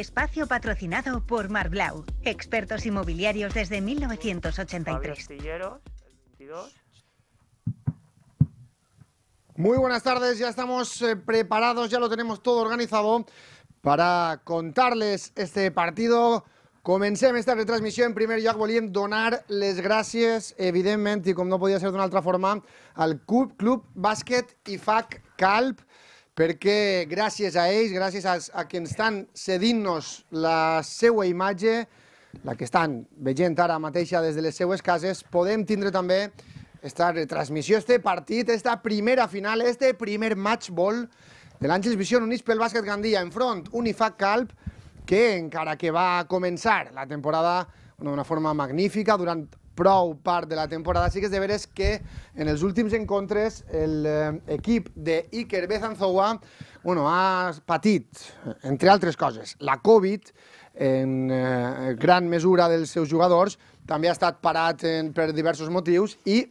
Espacio patrocinado por Blau, expertos inmobiliarios desde 1983. Muy buenas tardes, ya estamos eh, preparados, ya lo tenemos todo organizado para contarles este partido. Comencé esta retransmisión. Primero, Jacques lloc, donarles gracias, evidentemente, y como no podía ser de una otra forma, al Club, Club y FAC Calp, perquè gràcies a ells, gràcies a, a que ens estan cedint-nos la seva imatge, la que estan veient ara mateixa des de les seues cases, podem tindre també esta retransmissió, este partit, esta primera final, este primer matchball de l'Àngels Visió units pel bàsquet Gandia enfront, Unifac Calp, que encara que va començar la temporada d'una forma magnífica durant prou part de la temporada, sí que és de veres que en els últims encontres l'equip eh, d'Iker Bezanzoua bueno, ha patit, entre altres coses, la Covid, en eh, gran mesura dels seus jugadors, també ha estat parat en, per diversos motius i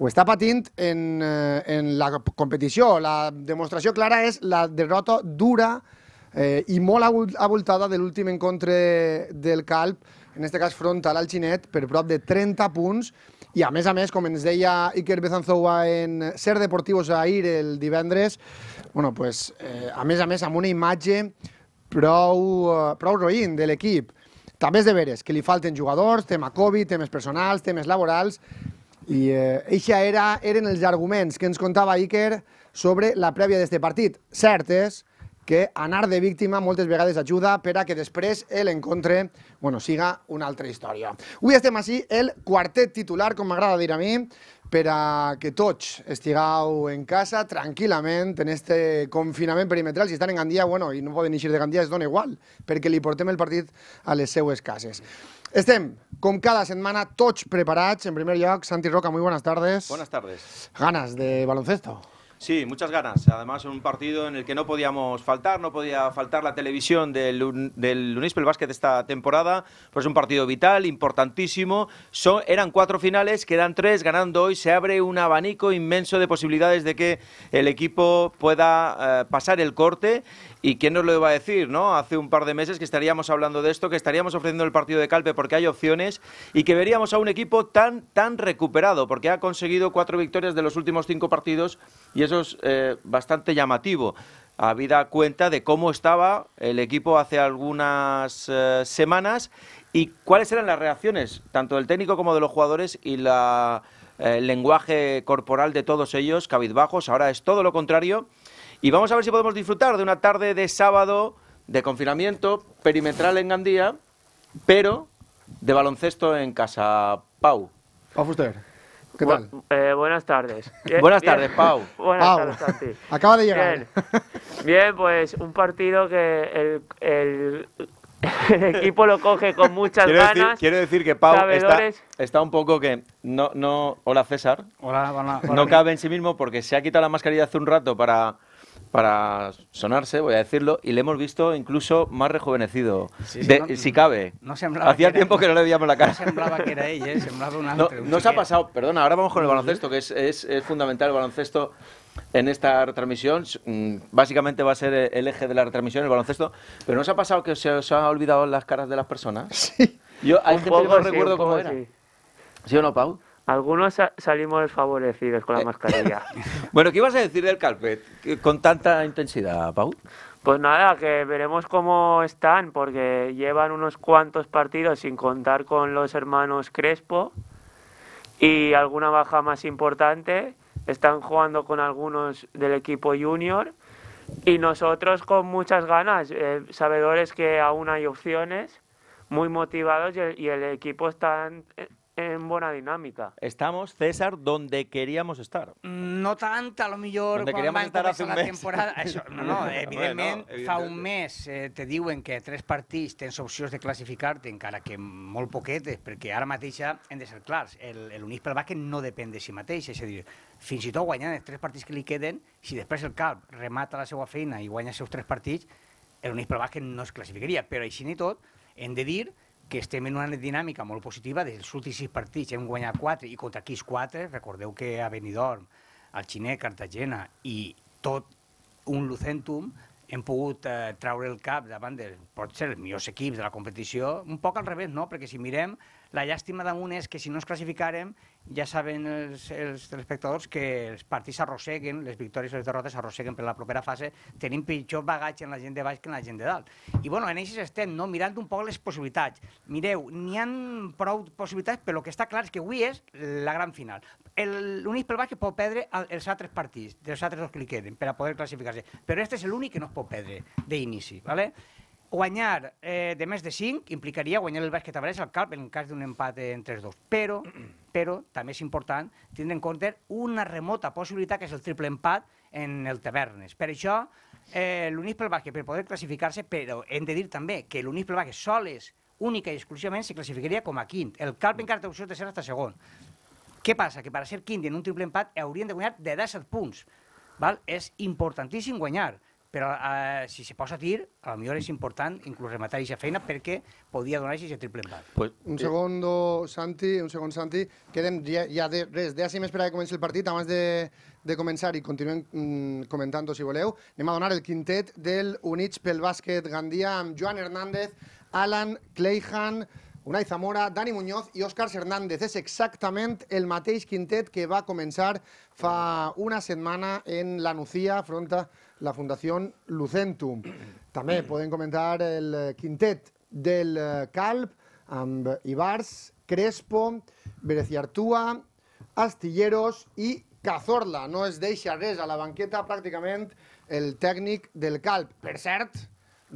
ho està patint en, eh, en la competició. La demostració clara és la derrota dura eh, i molt avoltada de l'últim encontre del Calp en este cas front al l'Alginet, per prop de 30 punts, i a més a més, com ens deia Iker Bezanzoua en Ser Deportivos ahir el divendres, bueno, pues, eh, a més a més amb una imatge prou, uh, prou roïn de l'equip. També és de veres que li falten jugadors, tema Covid, temes personals, temes laborals, i eh, eixa era, eren els arguments que ens contava Iker sobre la prèvia d'este partit. Cert és que anar de víctima moltes vegades ajuda per a que després l'encontre bueno, siga una altra història. Avui estem així, el quartet titular, com m'agrada dir a mi, per a que tots estigueu en casa tranquil·lament en este confinament perimetral. Si estan en Gandia, bueno, i no poden eixir de Gandia, es dona igual, perquè li portem el partit a les seues cases. Estem, com cada setmana, tots preparats. En primer lloc, Santi Roca, muy buenas tardes. Buenas tardes. Ganes de baloncesto. Sí, muchas ganas. Además, un partido en el que no podíamos faltar, no podía faltar la televisión del, del Unispel Básquet esta temporada. Pues un partido vital, importantísimo. Son, eran cuatro finales, quedan tres. Ganando hoy se abre un abanico inmenso de posibilidades de que el equipo pueda eh, pasar el corte ¿Y quién nos lo iba a decir, no? Hace un par de meses que estaríamos hablando de esto, que estaríamos ofreciendo el partido de Calpe porque hay opciones y que veríamos a un equipo tan, tan recuperado porque ha conseguido cuatro victorias de los últimos cinco partidos y eso es eh, bastante llamativo. Habida cuenta de cómo estaba el equipo hace algunas eh, semanas y cuáles eran las reacciones, tanto del técnico como de los jugadores y el eh, lenguaje corporal de todos ellos, cabizbajos. Ahora es todo lo contrario y vamos a ver si podemos disfrutar de una tarde de sábado de confinamiento perimetral en Gandía, pero de baloncesto en casa. Pau. Pau Fuster. ¿Qué tal? Eh, buenas tardes. buenas tardes, Pau. Buenas Pau. ti. Acaba de llegar. Bien. pues un partido que el, equipo lo coge con muchas ganas. quiero decir que Pau está, un poco que no, no. Hola César. Hola, hola, hola No cabe en sí mismo porque se ha quitado la mascarilla hace un rato para para sonarse, voy a decirlo, y le hemos visto incluso más rejuvenecido, si cabe. Hacía tiempo que no le veíamos la cara. No semblaba que era ella, ¿eh? semblaba un se ha pasado, perdona, ahora vamos con el baloncesto, que es, fundamental el baloncesto en esta retransmisión. Mm, básicamente va a ser e, el eje de la retransmisión, el baloncesto. Pero ¿no ha pasado que se os han olvidado las caras de las personas? Sí. Yo hay un gente que no recuerdo cómo era. o no, Pau? Algunos salimos desfavorecidos con la eh. mascarilla. bueno, ¿qué ibas a decir del Calpet con tanta intensidad, Pau? Pues nada, que veremos cómo están, porque llevan unos cuantos partidos sin contar con los hermanos Crespo y alguna baja más importante. Están jugando con algunos del equipo junior y nosotros con muchas ganas, eh, sabedores que aún hay opciones, muy motivados y el, equipo está... en buena dinámica. Estamos, César, donde queríamos estar. Mm, no tanto, a lo millor donde quan va estar començar la mes. temporada. Això, no, no, evidentment, bueno, fa un mes eh, te diuen que tres partits tens opcions de classificar-te, encara que molt poquetes, perquè ara mateix hem de ser clars, l'Unís pel bàsquet no depèn de si mateix, és a dir, fins i tot guanyant els tres partits que li queden, si després el CAP remata la seva feina i guanya els seus tres partits, l'Unís pel bàsquet no es classificaria, però així ni tot, hem de dir que estem en una dinàmica molt positiva dels últims sis partits. Hem guanyat quatre i contra quins quatre, recordeu que a Benidorm, al Xiné, Cartagena i tot un Lucentum hem pogut eh, traure el cap davant de, potser, els millors equips de la competició, un poc al revés, no? Perquè si mirem, la llàstima damunt és que si no es classificàrem, ja saben els, els telespectadors que els partits s'arrosseguen, les victòries i les derrotes s'arrosseguen per la propera fase, tenim pitjor bagatge en la gent de baix que en la gent de dalt. I bueno, en aquest estem, no? mirant un poc les possibilitats. Mireu, n'hi han prou possibilitats, però el que està clar és que avui és la gran final. L'únic pel baix que pot perdre els altres partits, dels altres dos que li queden, per a poder classificar-se. Però este és l'únic que no es pot perdre d'inici. ¿vale? guanyar eh, de més de 5 implicaria guanyar el bàsquet a Brest al Calp en cas d'un empat entre els dos. Però, però també és important tindre en compte una remota possibilitat que és el triple empat en el Tavernes. Per això, eh, l'Unís pel bàsquet, per poder classificar-se, però hem de dir també que l'Unís pel bàsquet soles, única i exclusivament, se classificaria com a quint. El Calp encara té opció de ser hasta segon. Què passa? Que per ser quint en un triple empat haurien de guanyar de 17 punts. Val? És importantíssim guanyar. Però eh, si se posa a tir, a lo millor és important inclús rematar aquesta feina perquè podia donar aquest triple empat. Pues, un eh, segon, Santi, un segon, Santi. Quedem ja, ja de, res, de per a que comenci el partit, abans de, de començar i continuem mm, comentant-ho si voleu. Anem a donar el quintet del Units pel Bàsquet Gandia amb Joan Hernández, Alan Clayhan, Unai Zamora, Dani Muñoz i Òscar Hernández. És exactament el mateix quintet que va començar fa una setmana en la Nucía, afronta la Fundación Lucentum. També podem comentar el eh, quintet del eh, Calp, amb Ibars, Crespo, Bereciartua, Astilleros i Cazorla. No es deixa res a la banqueta pràcticament el tècnic del Calp. Per cert,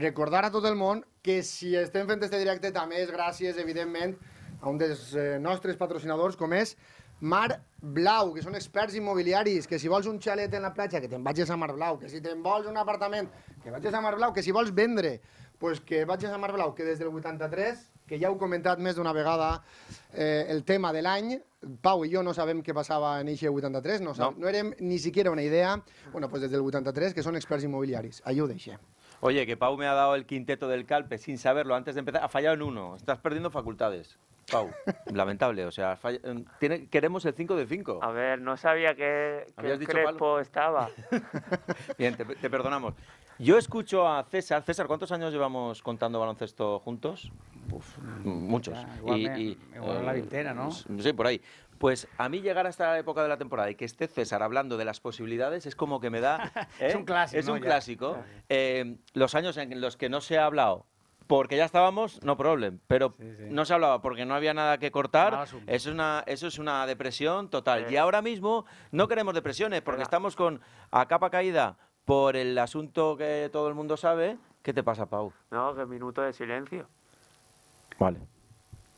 recordar a tot el món que si estem fent este directe també és gràcies, evidentment, a un dels eh, nostres patrocinadors, com és Mar Blau, que són experts immobiliaris, que si vols un xalet en la platja, que te'n vagis a Mar Blau, que si te'n vols un apartament, que vagis a Mar Blau, que si vols vendre, pues que vagis a Mar Blau, que des del 83, que ja heu comentat més d'una vegada eh, el tema de l'any, Pau i jo no sabem què passava en eixe 83, no, no. no érem ni siquiera una idea, bueno, pues des del 83, que són experts immobiliaris, allò ho deixem. Oye, que Pau me ha dado el quinteto del Calpe sin saberlo antes de empezar. Ha fallado en uno. Estás perdiendo facultades. Pau, lamentable, o sea, mm, queremos el 5 de 5. A ver, no sabía que, Crespo estaba. Bien, te, perdonamos. Yo escucho a César. César, ¿cuántos años llevamos contando baloncesto juntos? Uf, mm, muchos. igual me, la eh, vintena, ¿no? Sí, por ahí. Pues a mí llegar a esta época de la temporada y que esté César hablando de las posibilidades es como que me da... es ¿eh? un clásico. Es un clásico. Eh, los años en los que no se ha hablado porque ya estábamos, no problem, pero no se hablaba porque no había nada que cortar. eso, es una, eso es una depresión total. Y ahora mismo no queremos depresiones porque estamos con a capa caída por el asunto que todo el mundo sabe. ¿Qué te pasa, Pau? No, que minuto de silencio. Vale.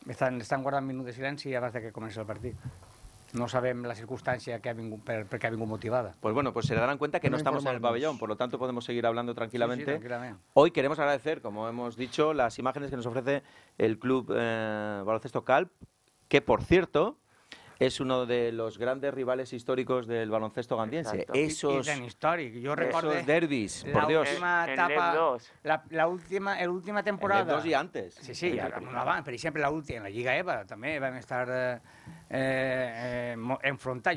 Están guardando guardando minuto de y ya de que comienza el partido no saben la circunstancia que ha vingut, ha motivada. Pues bueno, pues se darán cuenta que no, estamos en el pabellón, por lo tanto podemos seguir hablando tranquilamente. Hoy queremos agradecer, como hemos dicho, las imágenes que nos ofrece el Club eh, Baloncesto Calp, que por cierto, es uno de los grandes rivales históricos del baloncesto gandiense. Eso Esos, yo esos derbis, por Dios. Última etapa, la, última, el última temporada. El dos y antes. Sí, sí, ya, pero siempre la última, en la Liga EVA también van a estar eh, eh,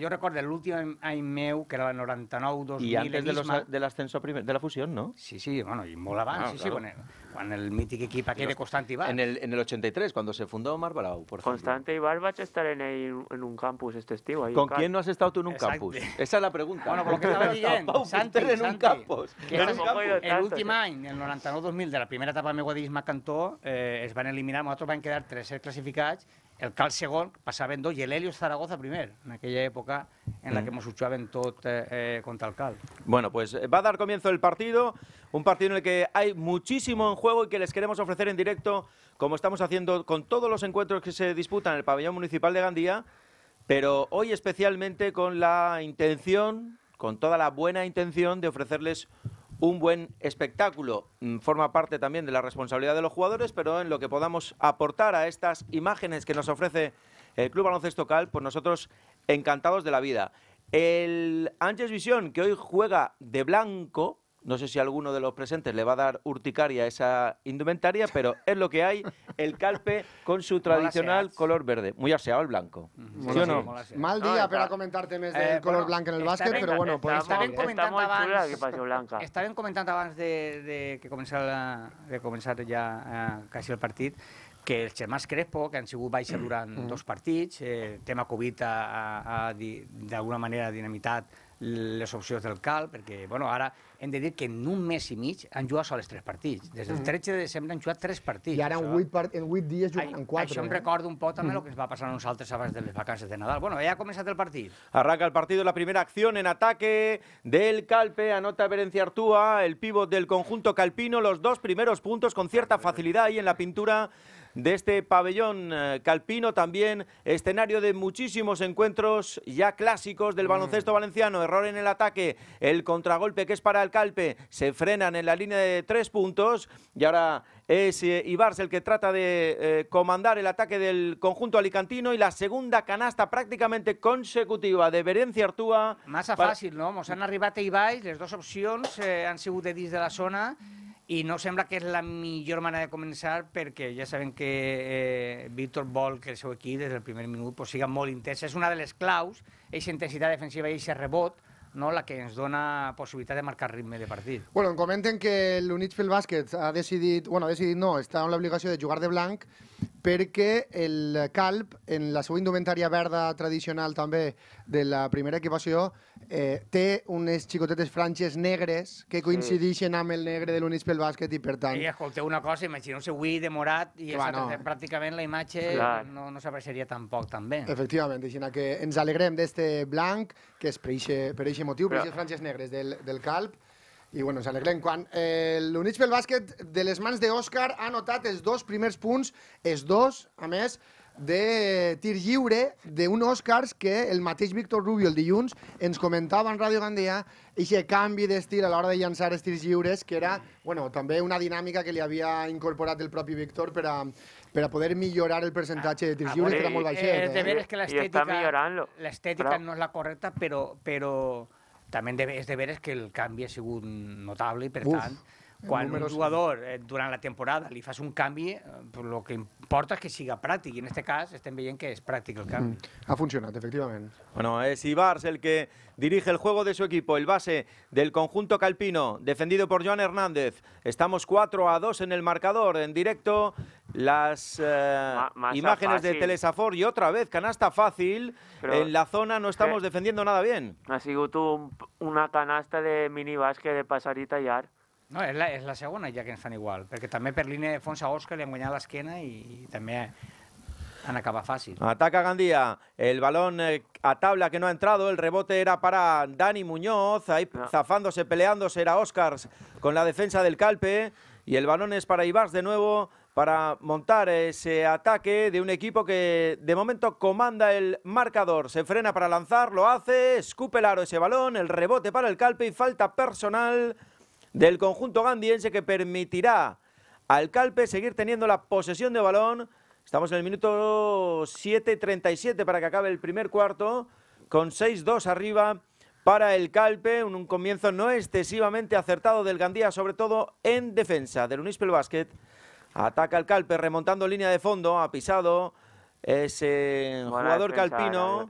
recuerdo el último último que era el 99-2000... Y antes de los, del ascenso de la fusión, no? Sí, sí, bueno, y molaban, ah, sí, sí, sí, bueno, Con el mític equipo aquel de Constanti Ibarba. En el, en el 83, cuando se fundó Mar Barau, por Constante Ibarba estar en, el, en un campus este estiu. Ahí ¿Con quién no has estado tú en un Exacte. campus? Esa es la pregunta. Bueno, ¿por qué estaba Guillén? Santi, en un campus. Que no no el any, el 99-2000, de la primera etapa de Meguadís cantó, eh, es van eliminar, nosaltres vam quedar tercer classificats el Cal pasaba en dos el Helios Zaragoza primero, en aquella época en la que hemos mm. luchado en todo eh, eh, contra el Cal. Bueno, pues eh, va a dar comienzo el partido, un partido en el que hay muchísimo en juego y que les queremos ofrecer en directo, como estamos haciendo con todos los encuentros que se disputan en el pabellón municipal de Gandía, pero hoy especialmente con la intención, con toda la buena intención de ofrecerles un buen espectáculo. Mm, forma parte también de la responsabilidad de los jugadores, pero en lo que podamos aportar a estas imágenes que nos ofrece el Club Baloncesto Cal, pues nosotros encantados de la vida. El Ángel Visión, que hoy juega de blanco, No sé si alguno de los presentes le va a dar urticaria a esa indumentaria, pero es lo que hay, el calpe con su tradicional color verde, muy aseado el blanco. ¿Sí o no? Mal día no, para comentarte temes eh, del eh, color bueno, blanc en el bàsquet, ben, però bueno, podem estar bien comentant està abans... Xula, que passi blanca. Estàvem comentant abans de, de que començar, la, de començar ja eh, quasi el partit, que el germans Crespo, que han sigut baixa durant mm. dos partits, eh, tema Covid ha, ha, ha d'alguna manera dinamitat las opciones del Cal, porque bueno, ahora hem de que en un mes y mig han jugado solo tres partidos. Desde el 13 de diciembre han jugado tres partidos. Y ahora en, 8, días en 8 dies juguen en 4. Em eh? un poco también lo que ens va pasar a nosaltres abans de las vacances de Nadal. Bueno, ya ha el partido. Arranca el partido, la primera acción en ataque del Calpe, anota Berencia Artúa, el pívot del conjunto calpino, los dos primeros puntos con cierta facilidad ahí en la pintura de este pabellón eh, calpino, también escenario de muchísimos encuentros ya clásicos del mm. baloncesto valenciano. Error en el ataque, el contragolpe que es para el Calpe, se frenan en la línea de tres puntos y ahora es eh, Ibarz el que trata de eh, comandar el ataque del conjunto alicantino y la segunda canasta prácticamente consecutiva de Berencia Artúa. Más fácil, no? Mosana han y a las dos han sido de de la zona i no sembla que és la millor manera de començar perquè ja sabem que eh, Víctor vol que el seu equip des del primer minut pues, siga molt intens. És una de les claus, aquesta intensitat defensiva i aquest rebot, no? la que ens dona possibilitat de marcar ritme de partit. Bueno, comenten que l'Units bàsquet ha decidit, bueno, ha decidit no, està en l'obligació de jugar de blanc perquè el Calp, en la seva indumentària verda tradicional també de la primera equipació, eh, té unes xicotetes franges negres que coincideixen amb el negre de l'Unis pel bàsquet i per tant... I escolteu una cosa, imagineu-se avui de morat i Clar, no. pràcticament la imatge Clar. no, no s'apreciaria tampoc també. Efectivament, així que ens alegrem d'este blanc que és per aquest per motiu, per aquestes franges negres del, del Calp, i bueno, ens alegrem quan eh, l'Units pel bàsquet de les mans d'Òscar ha notat els dos primers punts, els dos, a més, de tir lliure d'un Òscars que el mateix Víctor Rubio el dilluns ens comentava en Ràdio Gandia i aquest canvi d'estil a l'hora de llançar els tirs lliures que era bueno, també una dinàmica que li havia incorporat el propi Víctor per a, per a poder millorar el percentatge de tirs ah, lliures que era molt baixet. Eh? eh? De veres que l'estètica no és la correcta, però, però també és de veres que el canvi ha sigut notable i, per Uf. tant, quan jugador eh, durante la temporada li fas un cambio, eh, pues lo que importa es que siga práctico. Y en este caso, estén bien que es práctico el cambio. Mm. Ha funcionado, efectivamente. Bueno, es Ibarz el que dirige el juego de su equipo, el base del conjunto calpino, defendido por Joan Hernández. Estamos 4 a 2 en el marcador, en directo, las eh, imágenes de Telesafor y otra vez canasta fácil. en la zona no estamos defendiendo nada bien. Ha sido una canasta de mini básquet de pasar y tallar. No, es la, segunda ya que están igual, porque también Perline Fonsa Oscar le han guanyat la i, y también han acabado fácil. Ataca Gandía. El balón eh, a tabla que no ha entrado. El rebote era para Dani Muñoz. Ahí ah. zafándose, peleándose. Era Óscar con la defensa del Calpe. Y el balón es para Ibars de nuevo. Para montar ese ataque de un equipo que de momento comanda el marcador. Se frena para lanzar, lo hace, escupe el aro ese balón, el rebote para el calpe y falta personal del conjunto gandiense que permitirá al Calpe seguir teniendo la posesión de balón. Estamos en el minuto 7.37 para que acabe el primer cuarto, con 6-2 arriba para el Calpe, un, comienzo no excesivamente acertado del Gandía, sobre todo en defensa del Unispel Basket. Ataca el Calpe remontando línea de fondo, ha pisado ese jugador calpino.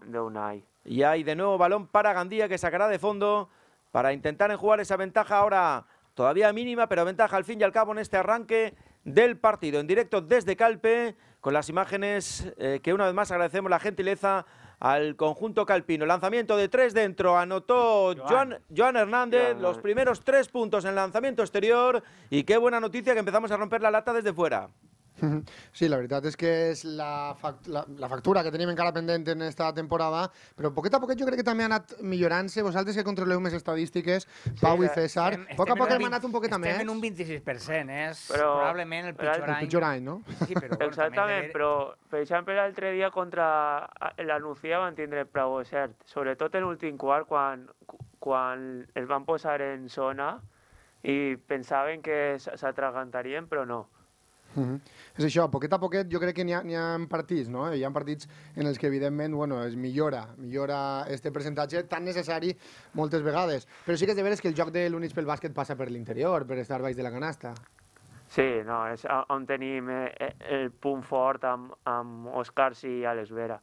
Y hay de nuevo balón para Gandía que sacará de fondo para intentar jugar esa ventaja ahora todavía mínima, pero ventaja al fin y al cabo en este arranque del partido. En directo desde Calpe, con las imágenes eh, que una vez más agradecemos la gentileza al conjunto calpino. Lanzamiento de tres dentro, anotó Joan, Hernández, los primeros tres puntos en lanzamiento exterior y qué buena noticia que empezamos a romper la lata desde fuera. Sí, la veritat és que és la, fact la, la factura que tenim encara pendent en aquesta temporada, però poquet a poquet jo crec que també ha anat millorant-se. Vosaltres que controleu més estadístiques, Pau sí, i eh, César, estem, poc a poc hem anat un poquet a més. Estem en un 26%, eh? és però, probablement el pitjor, el pitjor any. no? Sí, però, bueno, Exactament, també... però per exemple l'altre dia contra l'Anuncia van tindre prou cert, sobretot en l'últim quart quan, quan els van posar en zona i pensaven que s'atragantarien, però no. Uh -huh. És això, poquet a poquet jo crec que n'hi ha, ha partits, no? Hi ha partits en els que evidentment bueno, es millora, millora este percentatge tan necessari moltes vegades. Però sí que és de veres que el joc de l'Units pel bàsquet passa per l'interior, per estar baix de la canasta. Sí, no, és on tenim eh, eh, el punt fort amb, amb Oscars i Àlex Vera.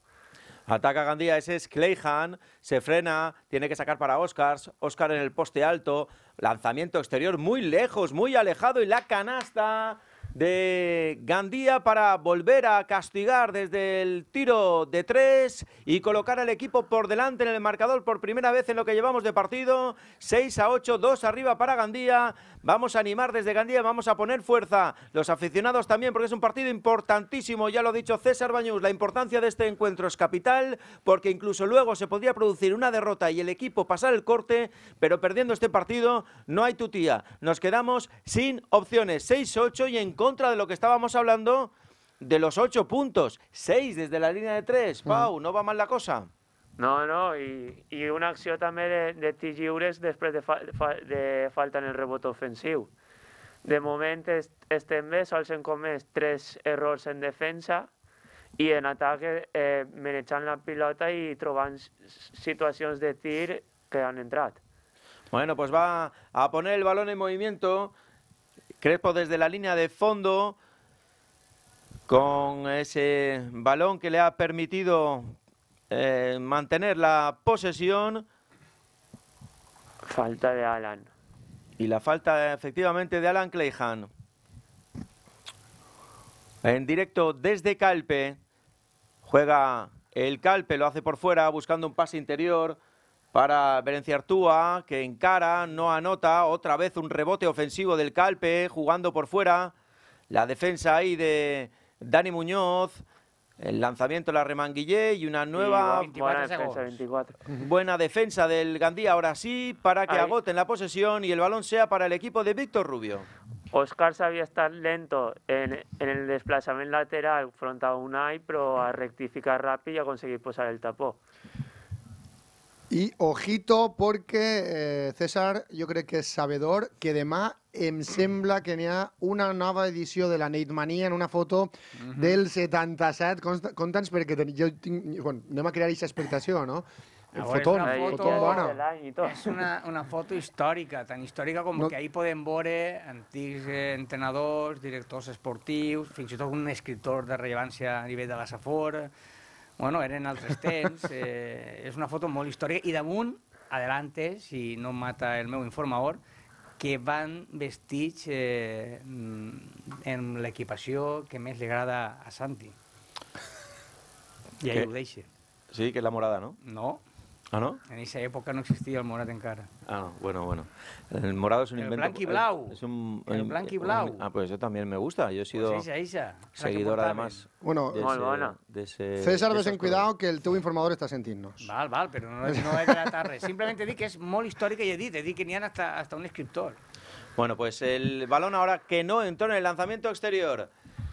Ataca Gandía, ese es Clayhan, se frena, tiene que sacar para Oscars, Oscar en el poste alto, lanzamiento exterior muy lejos, muy alejado y la canasta de Gandía para volver a castigar desde el tiro de tres y colocar al equipo por delante en el marcador por primera vez en lo que llevamos de partido. 6 a 8, 2 arriba para Gandía. Vamos a animar desde Gandía, vamos a poner fuerza. Los aficionados también, porque es un partido importantísimo. Ya lo ha dicho César Bañús, la importancia de este encuentro es capital, porque incluso luego se podría producir una derrota y el equipo pasar el corte, pero perdiendo este partido no hay tutía. Nos quedamos sin opciones. 6-8 y en contra de lo que estábamos hablando de los ocho puntos. Seis desde la línea de tres. Pau, no va mal la cosa. No, no, y, y una acción también de, de Tigiures después de, falta en el rebote ofensivo. De momento, este mes, Olsen Comés tres errores en defensa Y en ataque, eh, me echan la pilota y troban situaciones de tir que han entrado. Bueno, pues va a poner el balón en movimiento Crespo desde la línea de fondo con ese balón que le ha permitido eh, mantener la posesión. Falta de Alan. Y la falta efectivamente de Alan Clayhan. En directo desde Calpe. Juega el Calpe, lo hace por fuera buscando un pase interior para Artúa, que encara, no anota, otra vez un rebote ofensivo del Calpe, jugando por fuera, la defensa ahí de Dani Muñoz, el lanzamiento de la Remanguillé y una nueva buena, defensa, del Gandía, ahora sí, para que agote agoten la posesión y el balón sea para el equipo de Víctor Rubio. Oscar sabía estar lento en, en el desplazamiento lateral frente a Unai, pero a rectificar rápido y a conseguir posar el tapón. I ojito, porque eh, César jo crec que és sabedor que demà em sembla que n'hi ha una nova edició de la Nate Mania en una foto mm -hmm. del 77. Conta'ns Conta perquè ten, jo tinc, bueno, anem a crear aquesta expectació, no? Ah, el Ahora fotón, és una foto, fotón bona. És una, una foto històrica, tan històrica com no... que ahir podem veure antics eh, entrenadors, directors esportius, fins i tot un escriptor de rellevància a nivell de la Safor, Bueno, eren altres temps, eh, és una foto molt històrica, i damunt, adelante, si no mata el meu informador, que van vestits eh, en mm, l'equipació que més li agrada a Santi. I ahí ho deixa. Sí, que és la morada, no? No, ¿Ah, no? En esa época no existía el morado encara. Ah, bueno, bueno. El morado es un el invento... y eh, blau. Es un, el, blanqui eh, blau. ah, pues eso también me gusta. Yo he pues sido pues seguidor, además. Bueno, de ese, bueno. César, ves en cuidado que el tubo informador está sentindo. Val, val, pero no, es de la tarde. Simplemente di que es muy histórica y edit. Di que ni hasta, un escritor. Bueno, pues el balón ahora que no entró en el lanzamiento exterior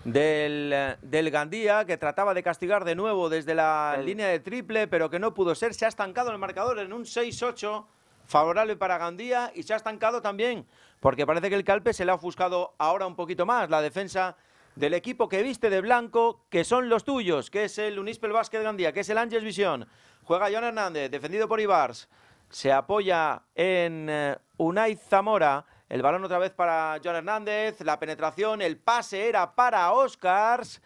del, del, Gandía, que trataba de castigar de nuevo desde la línea de triple, pero que no pudo ser. Se ha estancado el marcador en un 6-8 favorable para Gandía y se ha estancado también, porque parece que el Calpe se le ha ofuscado ahora un poquito más la defensa del equipo que viste de blanco, que son los tuyos, que es el Unispel Basket Gandía, que es el Ángeles Visión. Juega John Hernández, defendido por Ibars. Se apoya en eh, Unai Zamora el balón otra vez para John Hernández, la penetración, el pase era para Oscars.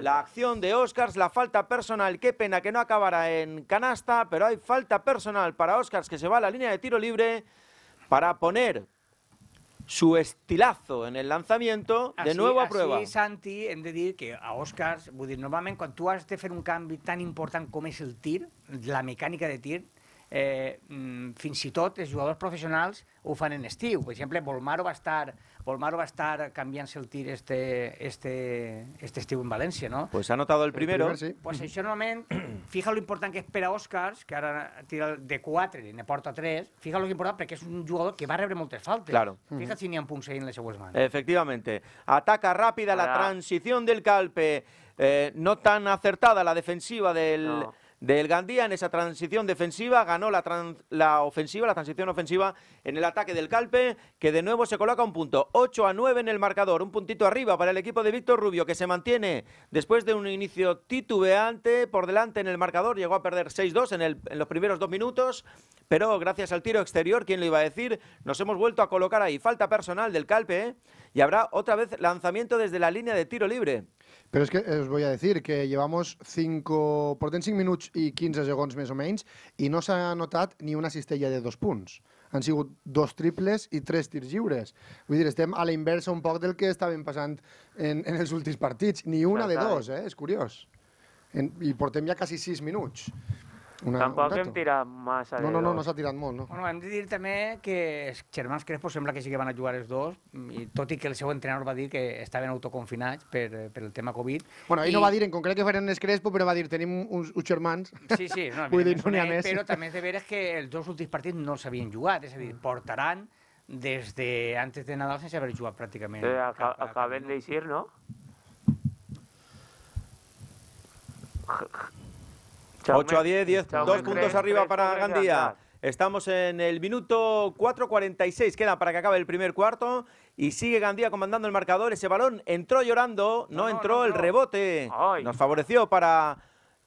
La acción de Oscars, la falta personal, qué pena que no acabara en canasta, pero hay falta personal para Oscars que se va a la línea de tiro libre para poner su estilazo en el lanzamiento de nuevo a prueba. Así, Santi, en decir que a Oscars, normalmente cuando has un cambio tan importante como es el tir, la mecánica de tir, eh, mm, fins i tot els jugadors professionals ho fan en estiu. Per exemple, Volmaro va estar, Volmaro va estar canviant-se el tir este, este, este estiu en València, no? Pues ha notado el primero. El primer, sí. Pues això normalment, fija lo important que és per a Òscars, que ara tira de 4 i ne porta 3, fija lo important perquè és un jugador que va rebre moltes faltes. Claro. Mm-hmm. Fija si n'hi ha punts en les seues mans. Efectivamente. Ataca ràpida la transició del Calpe. Eh, no tan acertada la defensiva del... No del Gandía en esa transición defensiva, ganó la, la, ofensiva, la transición ofensiva en el ataque del Calpe, que de nuevo se coloca un punto, 8 a 9 en el marcador, un puntito arriba para el equipo de Víctor Rubio, que se mantiene después de un inicio titubeante por delante en el marcador, llegó a perder 6-2 en, en los primeros dos minutos, pero gracias al tiro exterior, ¿quién lo iba a decir? Nos hemos vuelto a colocar ahí, falta personal del Calpe, ¿eh? y habrá otra vez lanzamiento desde la línea de tiro libre. Però es que us vull dir que llevamos 5, portem 5 minuts i 15 segons més o menys i no s'ha notat ni una cistella de dos punts. Han sigut dos triples i tres tirs lliures. Vull dir, estem a la inversa un poc del que estàvem passant en, en els últims partits. Ni una de dos, eh? És curiós. En, I portem ja quasi 6 minuts. Una, Tampoc un hem tirat massa. No, no, no, no s'ha tirat molt, no. Bueno, hem de dir també que els germans Crespo sembla que sí que van a jugar els dos, i tot i que el seu entrenador va dir que estaven autoconfinats per, per el tema Covid. Bueno, ell I... no va dir en concret que faran els Crespo, però va dir tenim uns, uns germans. Sí, sí, no, Vull dir, no n'hi ha més. Però també és de veres que els dos últims partits no s'havien jugat, és a dir, portaran des de antes de Nadal sense haver jugat pràcticament. Eh, aca acaben d'eixir, no? 8 a 10, 10 dos puntos arriba para Gandía. Estamos en el minuto 4.46, queda para que acabe el primer cuarto y sigue Gandía comandando el marcador. Ese balón entró llorando, no, entró el rebote. Nos favoreció para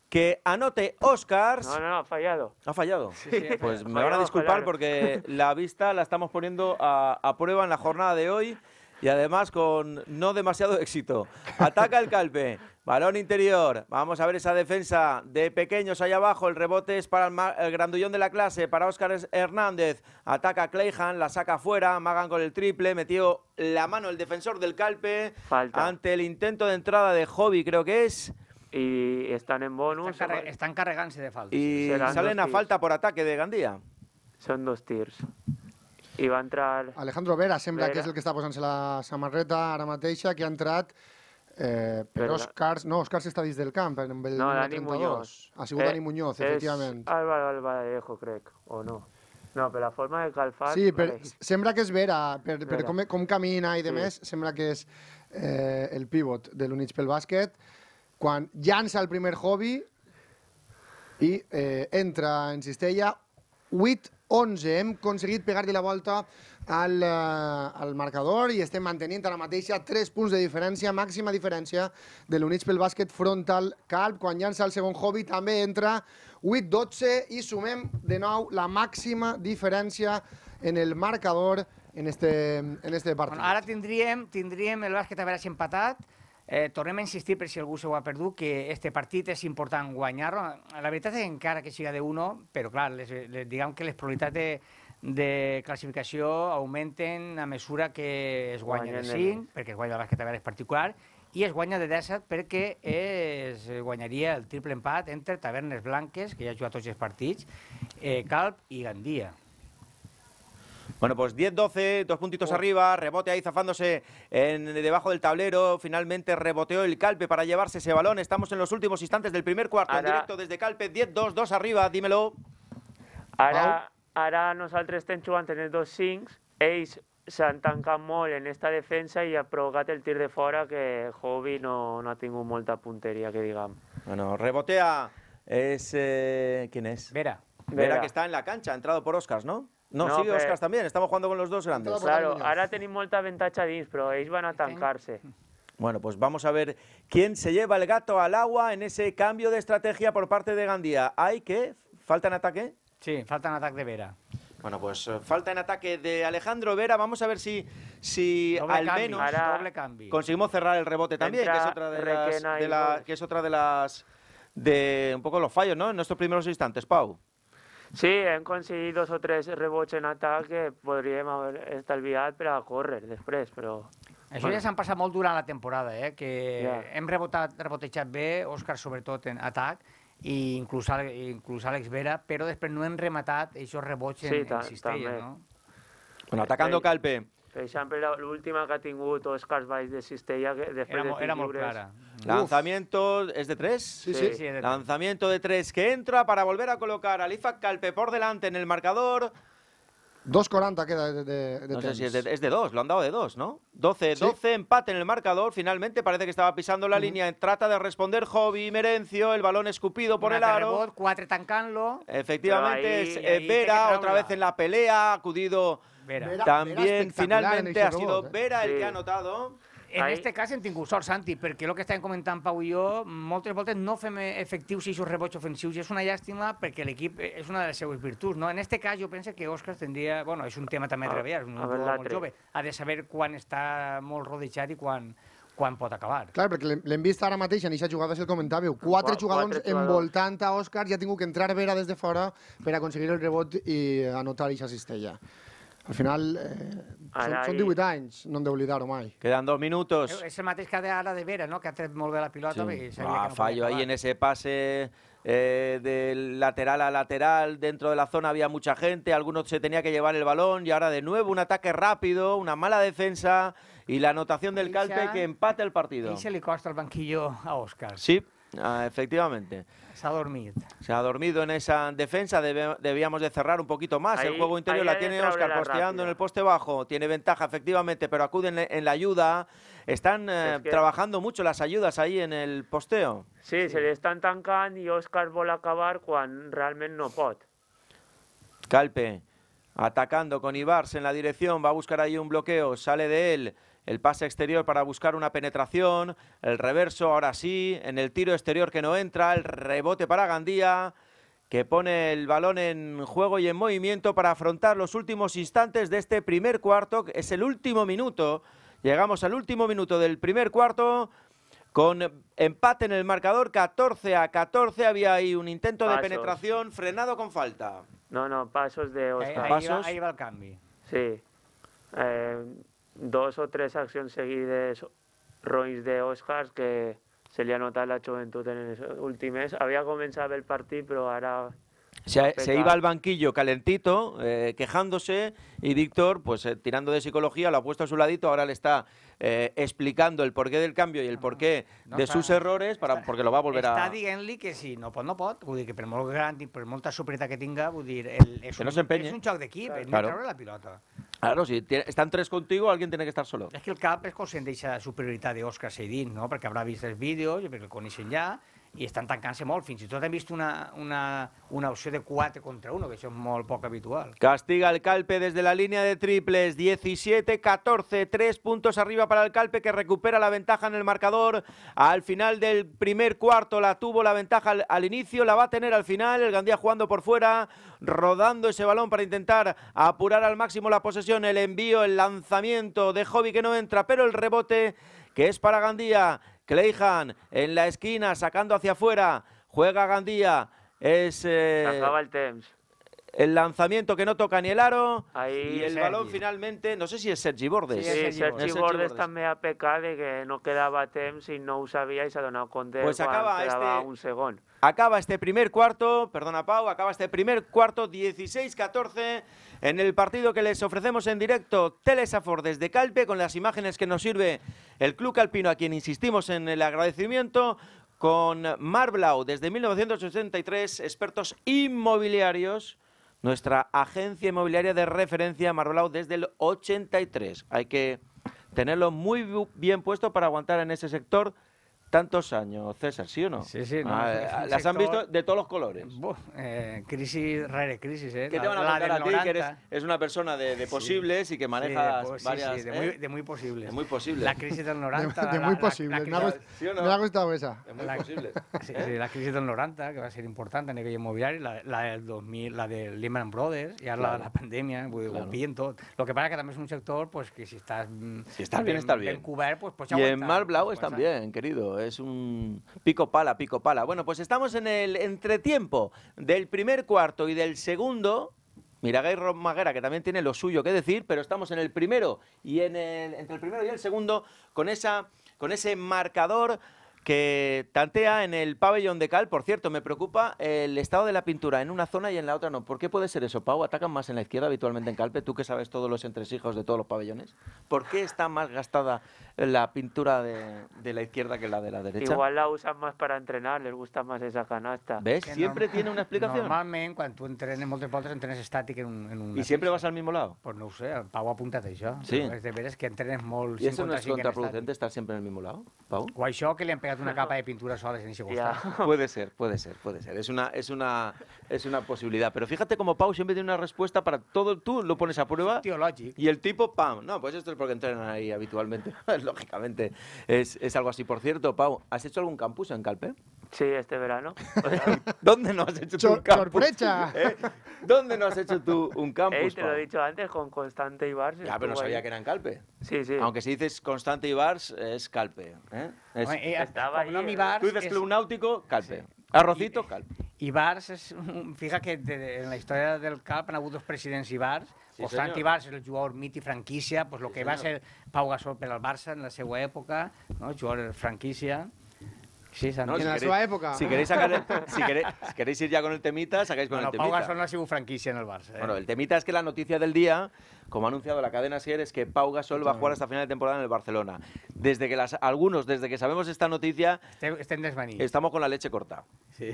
que anote Oscars. No, no, ha fallado. Ha fallado. pues me van a disculpar porque la vista la estamos poniendo a, a, prueba en la jornada de hoy y además con no demasiado éxito. Ataca el Calpe. Balón interior. Vamos a ver esa defensa de pequeños ahí abajo. El rebote es para el, grandullón de la clase, para Óscar Hernández. Ataca Clayhan, la saca fuera. Magan con el triple. Metió la mano el defensor del Calpe. Ante el intento de entrada de Hobby, creo que es. Y están en bonus. Están, cargándose de falta. Y salen a falta por ataque de Gandía. Son dos tirs. Y va entrar... Alejandro Vera sembra que es el que está posándose la samarreta Aramatecha que ha entrado... Eh, però Òscar, no, Oscars està dins del camp, amb el no, Dani 32. Muñoz. Ha sigut eh, Dani Muñoz, efectivament. És Álvaro Alvarejo, crec, o no. No, per la forma de calfar... Sí, per, vale. sembla que és Vera, per, Vera. per com, com camina i demés, sí. sembla que és eh, el pivot de l'Units pel bàsquet. Quan llança el primer hobby i eh, entra en cistella 8-11. Hem aconseguit pegar-li la volta al, eh, al marcador i estem mantenint ara mateix tres punts de diferència, màxima diferència de l'Units pel Bàsquet frontal Calp. Quan llança el segon hobby també entra 8-12 i sumem de nou la màxima diferència en el marcador en este, en este partit. Bueno, ara tindríem, tindríem el bàsquet a veure si empatat, Eh, tornem a insistir, per si algú ho ha perdut, que este partit és important guanyar-lo. La veritat és que encara que siga de 1, però clar, les, les, diguem que les probabilitats de, de clasificación aumenten a mesura que es guanya de 5, porque guanya el bàsquet a particular, y es guanya de 10, porque es guanyaria el triple empate entre Tavernes Blanques, que ya ha jugat tots els eh, Calp y Gandía. Bueno, pues 10-12, dos puntitos oh. arriba, rebote ahí zafándose debajo del tablero, finalmente reboteó el Calpe para llevarse ese balón, estamos en los últimos instantes del primer cuarto, en directo desde Calpe, 10-2, 2 arriba, dímelo. Ahora, Ahora nosaltres estem jugant en els dos cincs, se han tancat molt en esta defensa y ha el tir de fora que Hobby no, no ha tenido molta puntería, que digamos. Bueno, rebotea es... Eh, ¿Quién es? Vera. Vera. que está en la cancha, ha entrado por Óscar, ¿no? No, sigue también, estamos jugando con los dos grandes. Claro, ahora tenéis mucha ventaja de ins, pero ellos van a tancarse. Bueno, pues vamos a ver quién se lleva el gato al agua en ese cambio de estrategia por parte de Gandía. ¿Hay que? ¿Falta en ataque? Sí, falta en ataque de Vera. Bueno, pues eh, falta en ataque de Alejandro Vera. Vamos a ver si, si al menos conseguimos cerrar el rebote también, que es otra de las, de que es otra de las de un poco los fallos, ¿no? En nuestros primeros instantes, Pau. Sí, han conseguido dos o tres rebotes en ataque, Podríamos estar olvidat pero a correr después pero ya se han pasado muy molt la temporada, eh? que yeah. hem rebotat, B, bé, sobre todo en ataque. Incluso Alex Vera, Pero después no han rematado esos rebots en, no? Bueno, atacando Calpe. Per exemple, l'última que ha de era, muy clara. Lanzamiento, ¿es de tres? Sí, sí. Lanzamiento de tres que entra para volver a colocar a Alifa Calpe por delante en el marcador. 40 queda de, de, es de, es dos, lo han dado de dos, ¿no? 12, 12, empate en el marcador. Finalmente parece que estaba pisando la línea. Trata de responder Jovi Merencio, el balón escupido por Una el aro. Cuatro tancanlo. Efectivamente, es eh, Vera otra vez en la pelea, acudido también. finalmente ha sido ¿eh? Vera el que ha anotado. En Ahí... este cas hem tingut sort, Santi, perquè el que estàvem comentant Pau i jo, moltes voltes no fem efectius i aquests rebots ofensius, i és una llàstima perquè l'equip és una de les seues virtuts. No? En este cas jo penso que Òscar tindria... Bueno, és un tema també a treballar, és un jugador molt jove. Ha de saber quan està molt rodejat i quan, quan pot acabar. Clar, perquè l'hem vist ara mateix en aquesta jugada, si el comentàveu, quatre Qu jugadors quatre envoltant a Òscar ja ha tingut que entrar Vera des de fora per aconseguir el rebot i anotar aquesta cistella. Al final eh, son són, no hem doblidar mai. Quedan dos minutos. E-, ese el mateix que ara de Vera, no? que ha tret a la pilota. Ah, fallo ahí en ese pase eh, de lateral a lateral, dentro de la zona había mucha gente, algunos se tenía que llevar el balón y ahora de nuevo un ataque rápido, una mala defensa y la anotación del Calpe que empate el partido. Y se le costa el banquillo a Oscar. Sí, Ah, efectivamente. Se ha dormido. Se ha dormido en esa defensa, debíamos de cerrar un poquito más. el juego interior la tiene Oscar posteando en el poste bajo, tiene ventaja efectivamente, pero acuden en la ayuda. Están eh, trabajando mucho las ayudas ahí en el posteo. Sí, se le están tancando y Oscar a acabar cuando realmente no pot. Calpe, atacando con Ibars en la dirección, va a buscar ahí un bloqueo, sale de él el pase exterior para buscar una penetración, el reverso ahora sí, en el tiro exterior que no entra, el rebote para Gandía, que pone el balón en juego y en movimiento para afrontar los últimos instantes de este primer cuarto, es el último minuto, llegamos al último minuto del primer cuarto. Con empate en el marcador, 14 a 14, había ahí un intento de penetración frenado con falta. No, no, pasos de Oscar. Ahí, va, el cambio. Sí. Eh, dos o tres acciones seguidas roins de Oscars que se le ha notado la juventud en último mes. Había comenzado el partido, pero ahora... Se, iba al banquillo calentito, eh, quejándose, y Víctor, pues eh, tirando de psicología, lo ha puesto a su ladito, ahora le está eh, explicando el porqué del cambio y el porqué de sus errores, para, porque lo va a volver a... Está que si no pot, pues no pot, que per molt gran, que tenga, vull el, és, un, no de un claro. la pilota. Claro, si estan tres contigo, alguien tiene que estar solo. És que el CAP és conscient d'aquesta superioritat d'Òscar Seidín, no? perquè haurà vist els vídeos, perquè el coneixen ja, ...y están tan se molt. Fins i tot hem una, una, de 4 contra 1, que es un molt poco habitual. Castiga el Calpe desde la línea de triples, 17-14, 3 puntos arriba para el Calpe que recupera la ventaja en el marcador. Al final del primer cuarto la tuvo la ventaja al, inicio, la va a tener al final, el Gandía jugando por fuera, rodando ese balón para intentar apurar al máximo la posesión, el envío, el lanzamiento de Hobby que no entra, pero el rebote que es para Gandía. Cleihan en la esquina, sacando hacia afuera. Juega Gandía. Es. Eh, el lanzamiento que no toca ni el aro. Ahí y el balón finalmente. No sé si es Sergi Bordes. Sí, Sergi, Bordes, también ha pecado de que no quedaba Temps y no usaba y se ha donado con Pues acaba este, un segón. Acaba este primer cuarto. Perdona, Pau. Acaba este primer cuarto 16-14 en el partido que les ofrecemos en directo, Telesafor desde Calpe, con las imágenes que nos sirve el Club Calpino, a quien insistimos en el agradecimiento, con Mar desde 1983, expertos inmobiliarios, nuestra agencia inmobiliaria de referencia, Marblau desde el 83. Hay que tenerlo muy bien puesto para aguantar en ese sector tantos años, César, ¿sí o no? Sí, sí. Ah, las han visto de todos los colores. Buf, eh, crisis, rare crisis, ¿eh? ¿Qué te van a a ti? 90. Que eres es una persona de, de posibles y que maneja varias... Sí, de, muy, ¿eh? de, muy, posibles. De muy posibles. La crisis del 90. De, muy posibles. Me, ha gustado esa. De muy posibles. Sí, ¿Eh? la crisis del 90, que va a ser importante en el inmobiliario. la, la del 2000, la de Lehman Brothers, y ahora la, pandemia, claro. todo. Lo que pasa es que también es un sector pues que si estás... Mm, si estás bien, estás bien. En Cuba, pues, pues Y en Mar Blau pues, están bien, querido es un pico pala, pico pala. Bueno, pues estamos en el entretiempo del primer cuarto y del segundo. Mira Miragay Maguera, que también tiene lo suyo que decir, pero estamos en el primero y en el, entre el primero y el segundo con, esa, con ese marcador que tantea en el pabellón de Cal. Por cierto, me preocupa el estado de la pintura en una zona y en la otra no. ¿Por qué puede ser eso, Pau? ¿Atacan más en la izquierda habitualmente en Calpe? Tú que sabes todos los entresijos de todos los pabellones. ¿Por qué está más gastada la pintura de, la izquierda que la de la derecha? Igual la usan más para entrenar, les gusta más esa canasta. ¿Ves? siempre tiene una explicación. Normalmente, cuando tú entrenes en deportes, entrenes estático en un... En ¿Y siempre vas al mismo lado? Pues no sé, Pau apunta eso. Sí. de veres que entrenes muy... ¿Y eso no estar siempre en el mismo lado, Pau? que le una capa de pintura Puede ser, puede ser, puede ser. Es una, es una, es una posibilidad. Pero fíjate como Pau siempre tiene una respuesta para todo. Tú lo pones a prueba. Y el tipo, pam. No, pues esto es porque entrenan ahí habitualmente. Lógicamente es, es algo así. Por cierto, Pau, ¿has hecho algún campus en Calpe? Sí, este verano. ¿Dónde no has hecho tú un campus? ¿Eh? ¿Dónde no has hecho tú un campus? te lo he dicho antes, con Constante y Bars. Ya, pero no sabía que eran Calpe. Sí, sí. Aunque si dices Constante y Bars, es Calpe. ¿eh? eh estaba ahí, Tú dices Club Náutico, Calpe. Arrocito, Calpe. Y Bars es... Fija que en la historia del Calpe han habido dos presidentes y Bars. Sí, Constante Ibars es el jugador miti franquicia, pues lo que va a ser Pau Gasol para el Barça en la seva época, no? jugador franquicia... Sí, ¿no? en la su época. Si queréis, sacar si, queréis, queréis, ir ya con el temita, sacáis con el temita. Pau Gasol no ha sido un franquicia en el Barça. ¿eh? Bueno, el temita es que la noticia del día como ha anunciado la cadena SER, que Pau Gasol va a jugar hasta final de temporada en el Barcelona. Desde que las, algunos, desde que sabemos esta noticia, este, este estamos con la leche corta. Sí.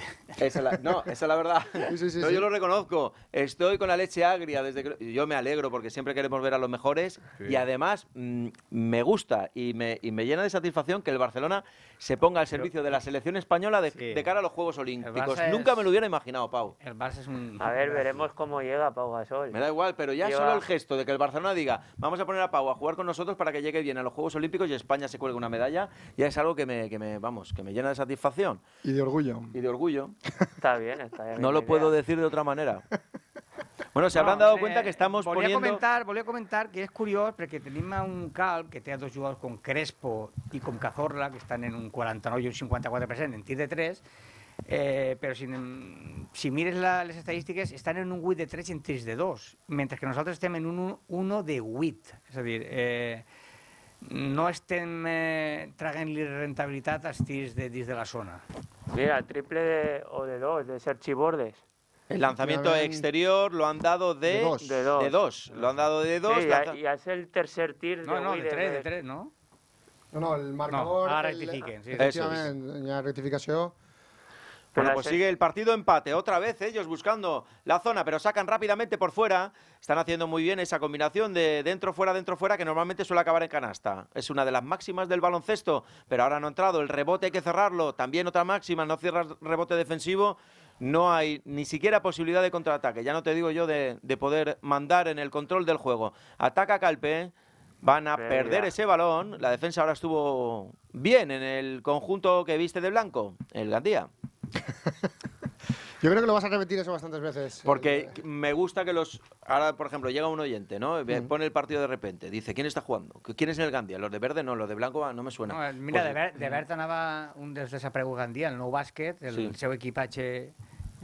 no, esa es la verdad. yo lo reconozco. Estoy con la leche agria. desde que, Yo me alegro porque siempre queremos ver a los mejores y además mm, me gusta y me, llena de satisfacción que el Barcelona se ponga al servicio de la selección española de, cara a los Juegos Olímpicos. Nunca me lo hubiera imaginado, Pau. El es un... A ver, veremos cómo llega Pau Gasol. Me da igual, pero ya solo el gesto de que el Barcelona diga, vamos a poner a Pau a jugar con nosotros para que llegue bien a los Juegos Olímpicos y España se cuelgue una medalla, ya es algo que me, que me, vamos, que me llena de satisfacción. Y de orgullo. Y de orgullo. Está bien, está bien. No lo puedo decir de otra manera. Bueno, se habrán dado cuenta que estamos voy a Comentar, a comentar que es curioso porque más un cal que te ha dos jugados con Crespo y con Cazorla, que están en un 49 y un 54%, en tir de 3, Eh, pero si, mm, si mires la, las estadísticas, están en un WIT de 3 y en 3 de 2, mientras que nosotros estamos en un 1 de WIT. Es a dir, eh, no estem eh, traguent-li rentabilitat als tirs de dins de la zona. Mira, triple de, o de 2, de Sergi Bordes. El lanzamiento exterior lo han dado de, de, dos. de, dos. de dos. Lo han dado de dos. Sí, la... y, hace el tercer tir no, de No, no, de tres, de tres, ¿no? No, no, el marcador... No, ahora rectifiquen. Sí, es. hi la rectificación... Bueno, pues sigue el partido empate. Otra vez ¿eh? ellos buscando la zona, pero sacan rápidamente por fuera. Están haciendo muy bien esa combinación de dentro-fuera, dentro-fuera, que normalmente suele acabar en canasta. Es una de las máximas del baloncesto, pero ahora no ha entrado. El rebote hay que cerrarlo. También otra máxima, no cierras rebote defensivo. No hay ni siquiera posibilidad de contraataque. Ya no te digo yo de, poder mandar en el control del juego. Ataca Calpe. Van a perder ese balón. La defensa ahora estuvo bien en el conjunto que viste de blanco, el Gandía. Yo creo que lo vas a repetir eso bastantes veces. Eh. Porque me gusta que los... Ahora, por ejemplo, llega un oyente, ¿no? Pone el partido de repente. Dice, ¿quién está jugando? ¿Quién es el Gandía? ¿Los de verde? No, los de blanco no me suena. mira, pues de, ver, un Gandía, el no basket el seu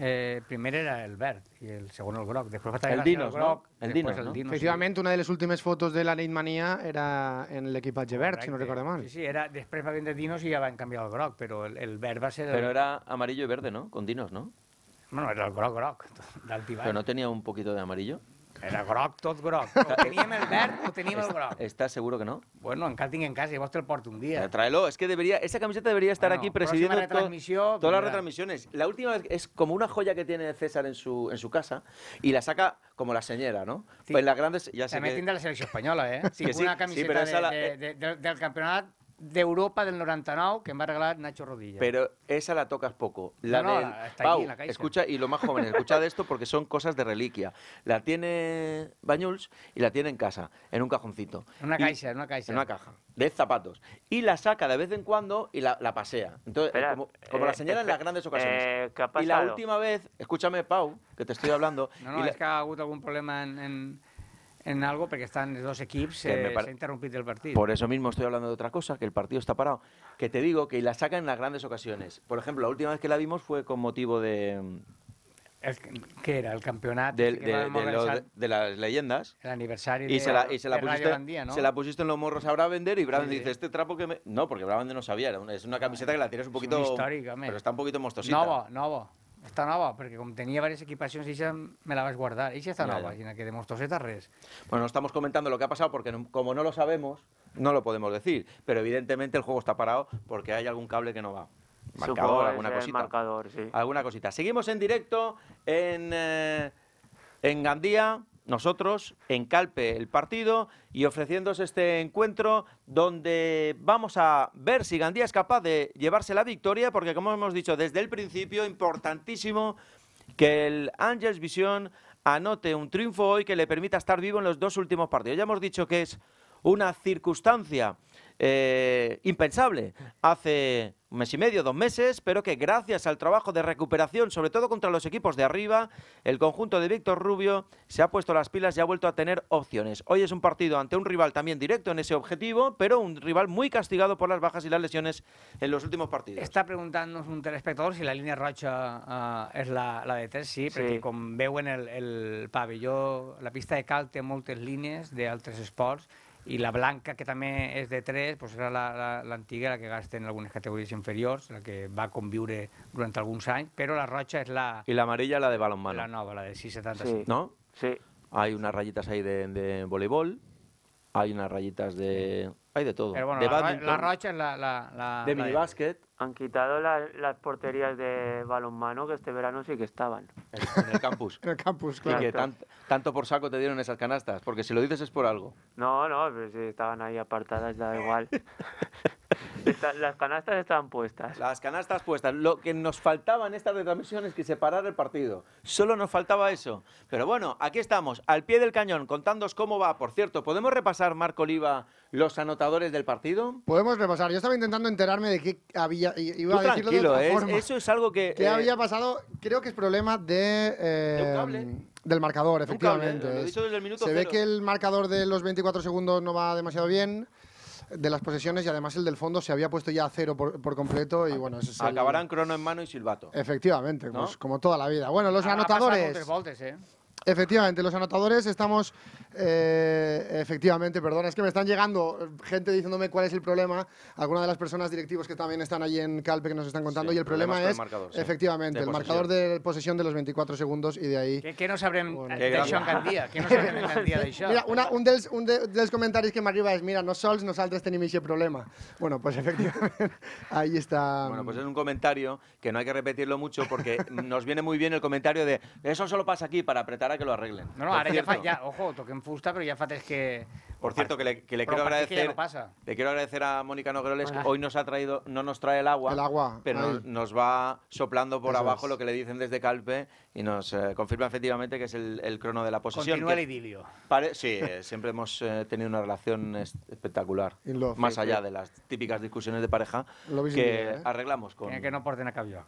eh, primero era el verde y el segundo el Grock. Después el Dinos, El dino. ¿no? Efectivamente, una de las últimas fotos de la neidmanía era en el equipaje Bert, si no recuerdo mal. Sí, sí, era, después va venir de Dinos y ya va en cambiado el Grock, pero el, verde va a ser... Pero era amarillo y verde, ¿no? Con Dinos, ¿no? Bueno, era el Grock, Grock, Pero no tenía un poquito de amarillo. Era groc, todo groc. teníamos el ver o teníamos el groc. ¿Estás seguro que no? Bueno, en el en casa, te lo porto un día. Eh, tráelo, es que debería, esa camiseta debería estar aquí presidiendo todas las retransmisiones. La última vez es como una joya que tiene César en su, en su casa y la saca como la señora, ¿no? Pues en las grandes, ya sé de la selección española, eh? Sí, una camiseta eh, del, campeonato de Europa del Norantanao que me va a regalar Nacho Rodilla. Pero esa la tocas poco. La no, Pau, escucha, y lo más joven, escucha de esto porque son cosas de reliquia. La tiene Bañuls y la tiene en casa, en un cajoncito. En una caixa, en una caixa. En una caja, de zapatos. Y la saca de vez en cuando y la, pasea. Entonces, como, la eh, señala en las grandes ocasiones. Eh, y la última vez, escúchame, Pau, que te estoy hablando. No, y es que ha habido algún problema en en algo porque están dos equipos, eh, se ha interrumpido el partido. Por eso mismo estoy hablando de otra cosa, que el partido está parado. Que te digo que la sacan en las grandes ocasiones. Por ejemplo, la última vez que la vimos fue con motivo de... ¿Qué era? ¿El campeonato? de, las leyendas. El aniversario y se la, pusiste, Se la pusiste en los morros a vender y Bravender dice, este trapo que me... No, porque Bravender no sabía, es una camiseta que la tienes un poquito... Históricamente. Pero está un poquito mostosita. Novo, novo. Está nueva, porque como tenía varias y ya me la vas guardar. Ella está nueva, y la que de res. Bueno, estamos comentando lo que ha pasado porque como no lo sabemos, no lo podemos decir. Pero evidentemente el juego está parado porque hay algún cable que no va. Marcador, alguna cosita. Marcador, sí. Alguna cosita. Seguimos en directo en, eh, en Gandía nosotros en Calpe el partido y ofreciéndos este encuentro donde vamos a ver si Gandía es capaz de llevarse la victoria, porque como hemos dicho desde el principio, importantísimo que el Angels Vision anote un triunfo hoy que le permita estar vivo en los dos últimos partidos. Ya hemos dicho que es una circunstancia eh, impensable hace un mes y medio, dos meses, pero que gracias al trabajo de recuperación, sobre todo contra los equipos de arriba, el conjunto de Víctor Rubio se ha puesto las pilas y ha vuelto a tener opciones. Hoy es un partido ante un rival también directo en ese objetivo, pero un rival muy castigado por las bajas y las lesiones en los últimos partidos. Está preguntándonos un telespectador si la línea Rocha ah, es la, de tres, sí, porque con veo en el, pabellón, la pista de calte, múltiples líneas de altres sports. i la blanca, que també és de 3, doncs era l'antiga, la, la, la que gasta en algunes categories inferiors, la que va conviure durant alguns anys, però la roja és la... I l'amarilla la de balonmano. La nova, la de 675. Sí. ¿No? Sí. Hay unas rayitas ahí de, de voleibol, hay unas rayitas de... Hay de todo. Pero bueno, de la, la roja és la... la, la de La... Han quitado las porterías de balonmano que este verano sí que estaban. En el campus. en el campus, claro. Y que tanto por saco te dieron esas canastas, porque si lo dices es por algo. No, no, pero pues si estaban ahí apartadas, da igual. las canastas están puestas. Las canastas puestas. Lo que nos faltaba en esta retransmisión es que parara el partido. Solo nos faltaba eso. Pero bueno, aquí estamos, al pie del cañón, contándos cómo va. Por cierto, ¿podemos repasar, Marco Oliva, los anotadores del partido? Podemos repasar. Yo estaba intentando enterarme de qué había. tranquilo, Eso es algo que. ¿Qué eh, había pasado? Creo que es problema de. Eh, del marcador, efectivamente. Se ve que el marcador de los 24 segundos no va demasiado bien de las posesiones y además el del fondo se había puesto ya a cero por, completo y bueno, es Acabarán crono en mano y silbato. Efectivamente, pues como toda la vida. Bueno, los anotadores. Efectivamente, los anotadores estamos, eh, efectivamente, perdona es que me están llegando gente diciéndome cuál es el problema, algunas de las personas directivos que también están allí en Calpe que nos están contando, y el problema es, efectivamente, el marcador de posesión de los 24 segundos y de ahí... ¿Qué, qué no sabrem bueno, qué Mira, un, de, los comentarios que me arriba es mira, no sols saltes teníamos ese problema. Bueno, pues efectivamente, ahí está... Bueno, pues es un comentario que no hay que repetirlo mucho porque nos viene muy bien el comentario de, eso solo pasa aquí para apretar que lo arreglen. No, no, ahora ya, ojo, toquen fusta, pero ya fates que... Por cierto, que le, quiero agradecer... quiero agradecer a Mónica Nogroles que hoy nos ha traído, no nos trae el agua, pero nos, va soplando por abajo lo que le dicen desde Calpe y nos eh, confirma efectivamente que es el, crono de la posesión. Continúa el idilio. sí, eh, siempre hemos eh, tenido una relación espectacular, más allá de las típicas discusiones de pareja que arreglamos con... Que no porten a cabello.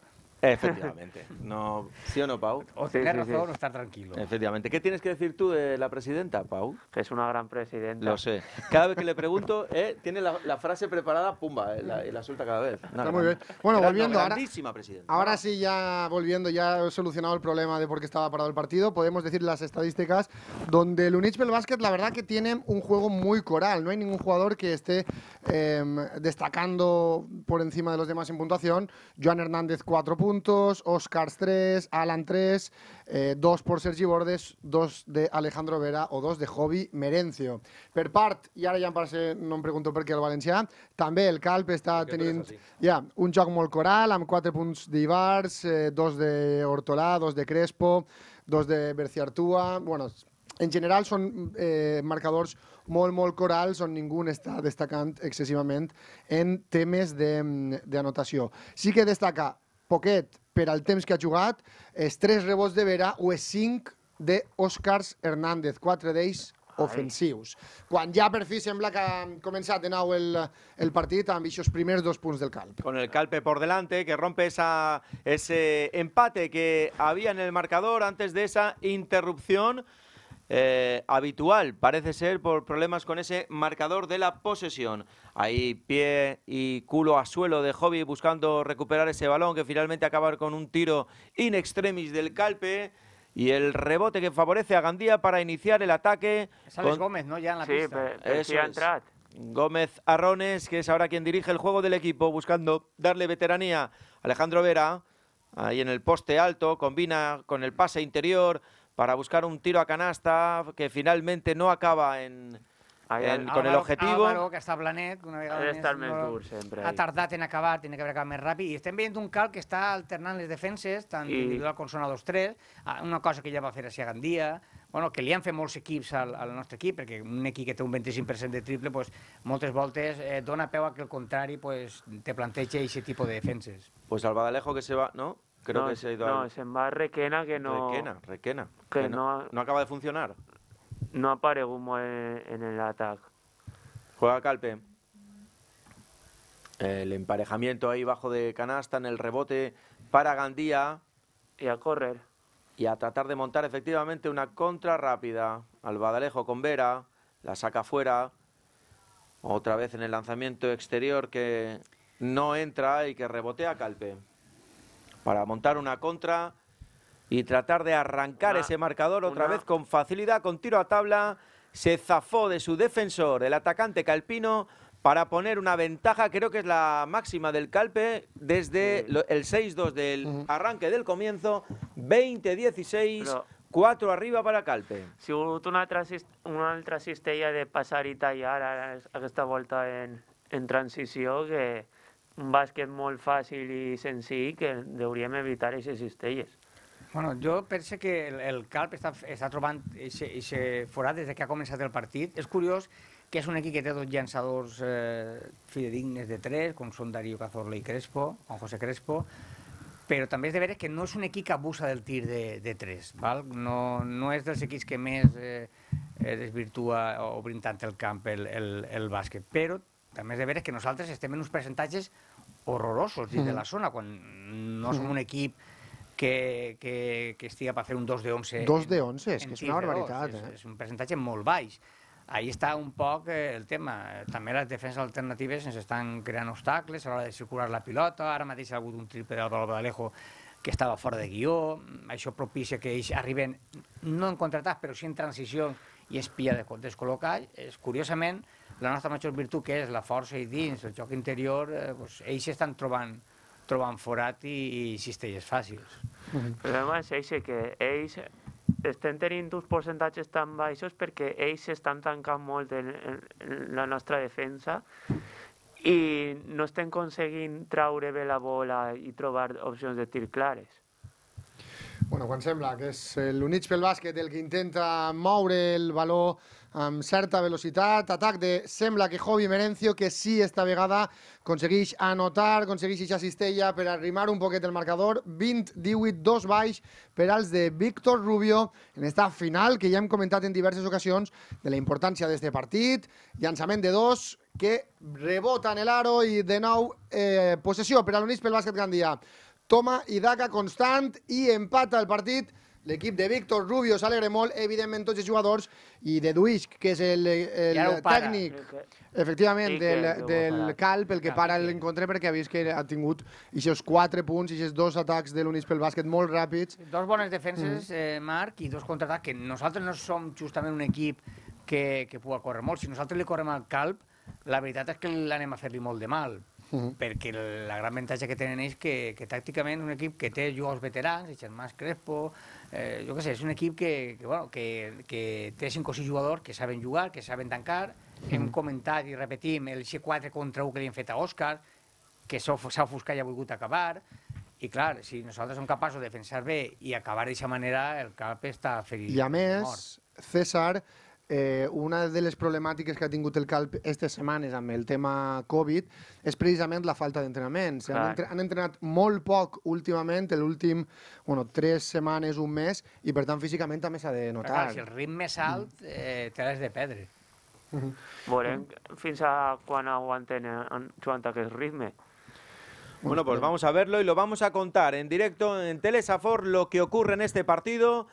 Efectivamente. No, ¿Sí o no, Pau? O razón tranquilo. Efectivamente. ¿Qué tienes que decir tú de la presidenta, Pau? Que es una gran presidenta. Lo sé. Cada vez que le pregunto, eh, tiene la, frase preparada, pumba, eh, la, y la suelta cada vez. Está muy bien. Bueno, volviendo ahora. Presidenta. Ahora sí, ya volviendo, ya he solucionado el problema de por qué estaba parado el partido. Podemos decir las estadísticas donde el Unichbel Basket, la verdad que tiene un juego muy coral. No hay ningún jugador que esté em, destacando por encima de los demás en puntuación. Joan Hernández, 4 puntos. puntos, Oscars 3, Alan 3, 2 eh, por Sergi Bordes, 2 de Alejandro Vera o 2 de Jovi Merencio. Per part, i ara ja em passa, no em pregunto per què el valencià, també el Calp està jo tenint ja, un joc molt coral, amb 4 punts d'Ibars, 2 eh, de Hortolà, 2 de Crespo, 2 de Berciartua... Bueno, en general són eh, marcadors molt, molt corals on ningú està destacant excessivament en temes mm, d'anotació. Sí que destaca poquet per al temps que ha jugat, els tres rebots de Vera o els cinc d'Òscars Hernández, quatre d'ells ofensius. Quan ja per fi sembla que ha començat de nou el, el partit amb aquests primers dos punts del Calp. Con el Calpe por delante, que rompe esa, ese empate que había en el marcador antes de esa interrupción. Eh, habitual, parece ser por problemas con ese marcador de la posesión. Ahí pie y culo a suelo de Hobby buscando recuperar ese balón que finalmente acaba con un tiro in extremis del calpe. Y el rebote que favorece a Gandía para iniciar el ataque. ...sales Gómez, ¿no? Ya en la sí, pista. Gómez Arrones, que es ahora quien dirige el juego del equipo, buscando darle veteranía. a Alejandro Vera, ahí en el poste alto, combina con el pase interior para buscar un tiro a canasta que finalmente no acaba en, Ahí, en, Álvaro, con el objetivo... Álvaro, que està planet, una vegada més, estar el tour, sempre, ha tardat en acabar, tiene que haber acabat més ràpid, i estem veient un cal que està alternant les defenses, tant I... individual com zona 2-3, ah, una cosa que ja va fer així a Gandia, bueno, que li han fet molts equips al, al nostre equip, perquè un equip que té un 25% de triple, pues, moltes voltes eh, dona peu a que el contrari pues, te planteja aquest tipus de defenses. Pues el Badalejo que se va, no? Creo que se ha ido No, es en Requena que no. Requena, Requena. Que, no, no, acaba de funcionar. No apare humo en, el ataque. Juega Calpe. El emparejamiento ahí bajo de canasta en el rebote para Gandía. Y a correr. Y a tratar de montar efectivamente una contra rápida. Al Badalejo con Vera. La saca fuera. Otra vez en el lanzamiento exterior que no entra y que rebotea Calpe para montar una contra y tratar de arrancar ah, ese marcador otra vez con facilidad, con tiro a tabla. Se zafó de su defensor, el atacante Calpino, para poner una ventaja, creo que es la máxima del Calpe, desde el 6-2 del arranque del comienzo, 20-16, 4 arriba para Calpe. Si hubo una, una de pasar y tallar a esta vuelta en, en transición que... un bàsquet molt fàcil i senzill que hauríem evitar aquestes cistelles. Bueno, jo penso que el, el Calp està, està trobant aquest forat des que ha començat el partit. És curiós que és un equip que té dos llançadors eh, fidedignes de tres, com són Darío Cazorla i Crespo, Juan José Crespo, però també és de veure que no és un equip que abusa del tir de, de tres, val? No, no és dels equips que més eh, eh desvirtua obrint tant el camp el, el, el bàsquet, però també és de veure que nosaltres estem en uns percentatges horrorosos dins mm. de la zona, quan no som mm. un equip que, que, que estiga per fer un 2 de 11. 2 de 11, és que és una oh, barbaritat. eh? és un percentatge molt baix. Ahí està un poc eh, el tema. També les defenses alternatives ens estan creant obstacles a l'hora de circular la pilota. Ara mateix ha hagut un triple de d'Alejo que estava fora de guió. Això propicia que ells arriben, no en contratats, però sí en transició i espia de descol·locar. És, curiosament, la nostra major virtut, que és la força i dins, el joc interior, eh, doncs, ells estan trobant, trobant forat i, i cistelles fàcils. El problema és ells que ells estem tenint uns percentatges tan baixos perquè ells estan tancant molt en, en, en la nostra defensa i no estem aconseguint traure bé la bola i trobar opcions de tir clares. Bueno, quan sembla que és l'units pel bàsquet el que intenta moure el valor amb certa velocitat. Atac de sembla que Jovi Merencio, que sí, esta vegada aconsegueix anotar, aconsegueix aquesta cistella per arrimar un poquet el marcador. 20-18, dos baix per als de Víctor Rubio en esta final que ja hem comentat en diverses ocasions de la importància d'este partit. Llançament de dos, que rebota en el aro i de nou eh, possessió per a l'Unís pel bàsquet Gandia. Toma i daca constant i empata el partit l'equip de Víctor Rubio s'alegra molt, evidentment tots els jugadors, i de Duisc, que és el, el tècnic, efectivament, del, del Calp, el que para l'encontre perquè ha vist que ha tingut aquests quatre punts, aquests dos atacs de l'Unis pel bàsquet molt ràpids. Dos bones defenses, mm. eh, Marc, i dos contraatacs, que nosaltres no som justament un equip que, que puga córrer molt. Si nosaltres li correm al Calp, la veritat és que l'anem a fer-li molt de mal, perquè -huh. perquè avantatge que tenen és que, que tàcticament un equip que té jugadors veterans, i Germán Crespo, eh, jo què sé, és un equip que, que, bueno, que, que té 5 o 6 jugadors que saben jugar, que saben tancar, uh -huh. hem comentat i repetim el G4 contra 1 que li hem fet a Òscar, que s'ha ofuscat i ha volgut acabar, i clar, si nosaltres som capaços de defensar bé i acabar d'aquesta manera, el cap està ferit. I a més, mort. César, eh, una de les problemàtiques que ha tingut el Calp aquestes setmanes amb el tema Covid és precisament la falta d'entrenaments. Han, entre, han entrenat molt poc últimament, l'últim, bueno, tres setmanes, un mes, i per tant físicament també s'ha de notar. Clar, si el ritme és alt, eh, t'has de perdre. Mhm. Volem fins a quan aguanten eh, jugant aquest ritme. Bueno, pues vamos a verlo y lo vamos a contar en directo en Telesafor lo que ocurre en este partido.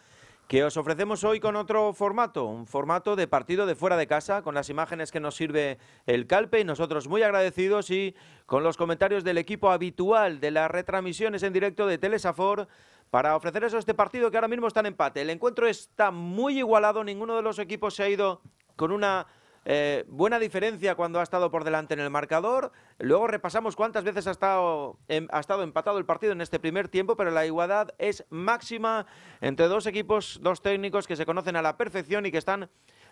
que os ofrecemos hoy con otro formato, un formato de partido de fuera de casa, con las imágenes que nos sirve el Calpe y nosotros muy agradecidos y con los comentarios del equipo habitual de las retransmisiones en directo de Telesafor para ofrecer eso este partido que ahora mismo está en empate. El encuentro está muy igualado, ninguno de los equipos se ha ido con una eh, buena diferencia cuando ha estado por delante en el marcador. Luego repasamos cuántas veces ha estado, em, ha estado empatado el partido en este primer tiempo, pero la igualdad es máxima entre dos equipos, dos técnicos que se conocen a la perfección y que están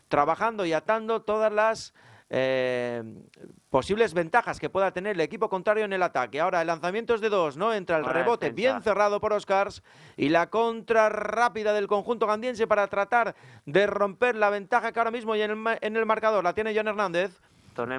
trabajando y atando todas las eh, posibles ventajas que pueda tener el equipo contrario en el ataque. Ahora el lanzamiento es de dos, no entra el rebote bien cerrado por Oscars y la contra rápida del conjunto gandiense para tratar de romper la ventaja que ahora mismo y en el, marcador la tiene John Hernández.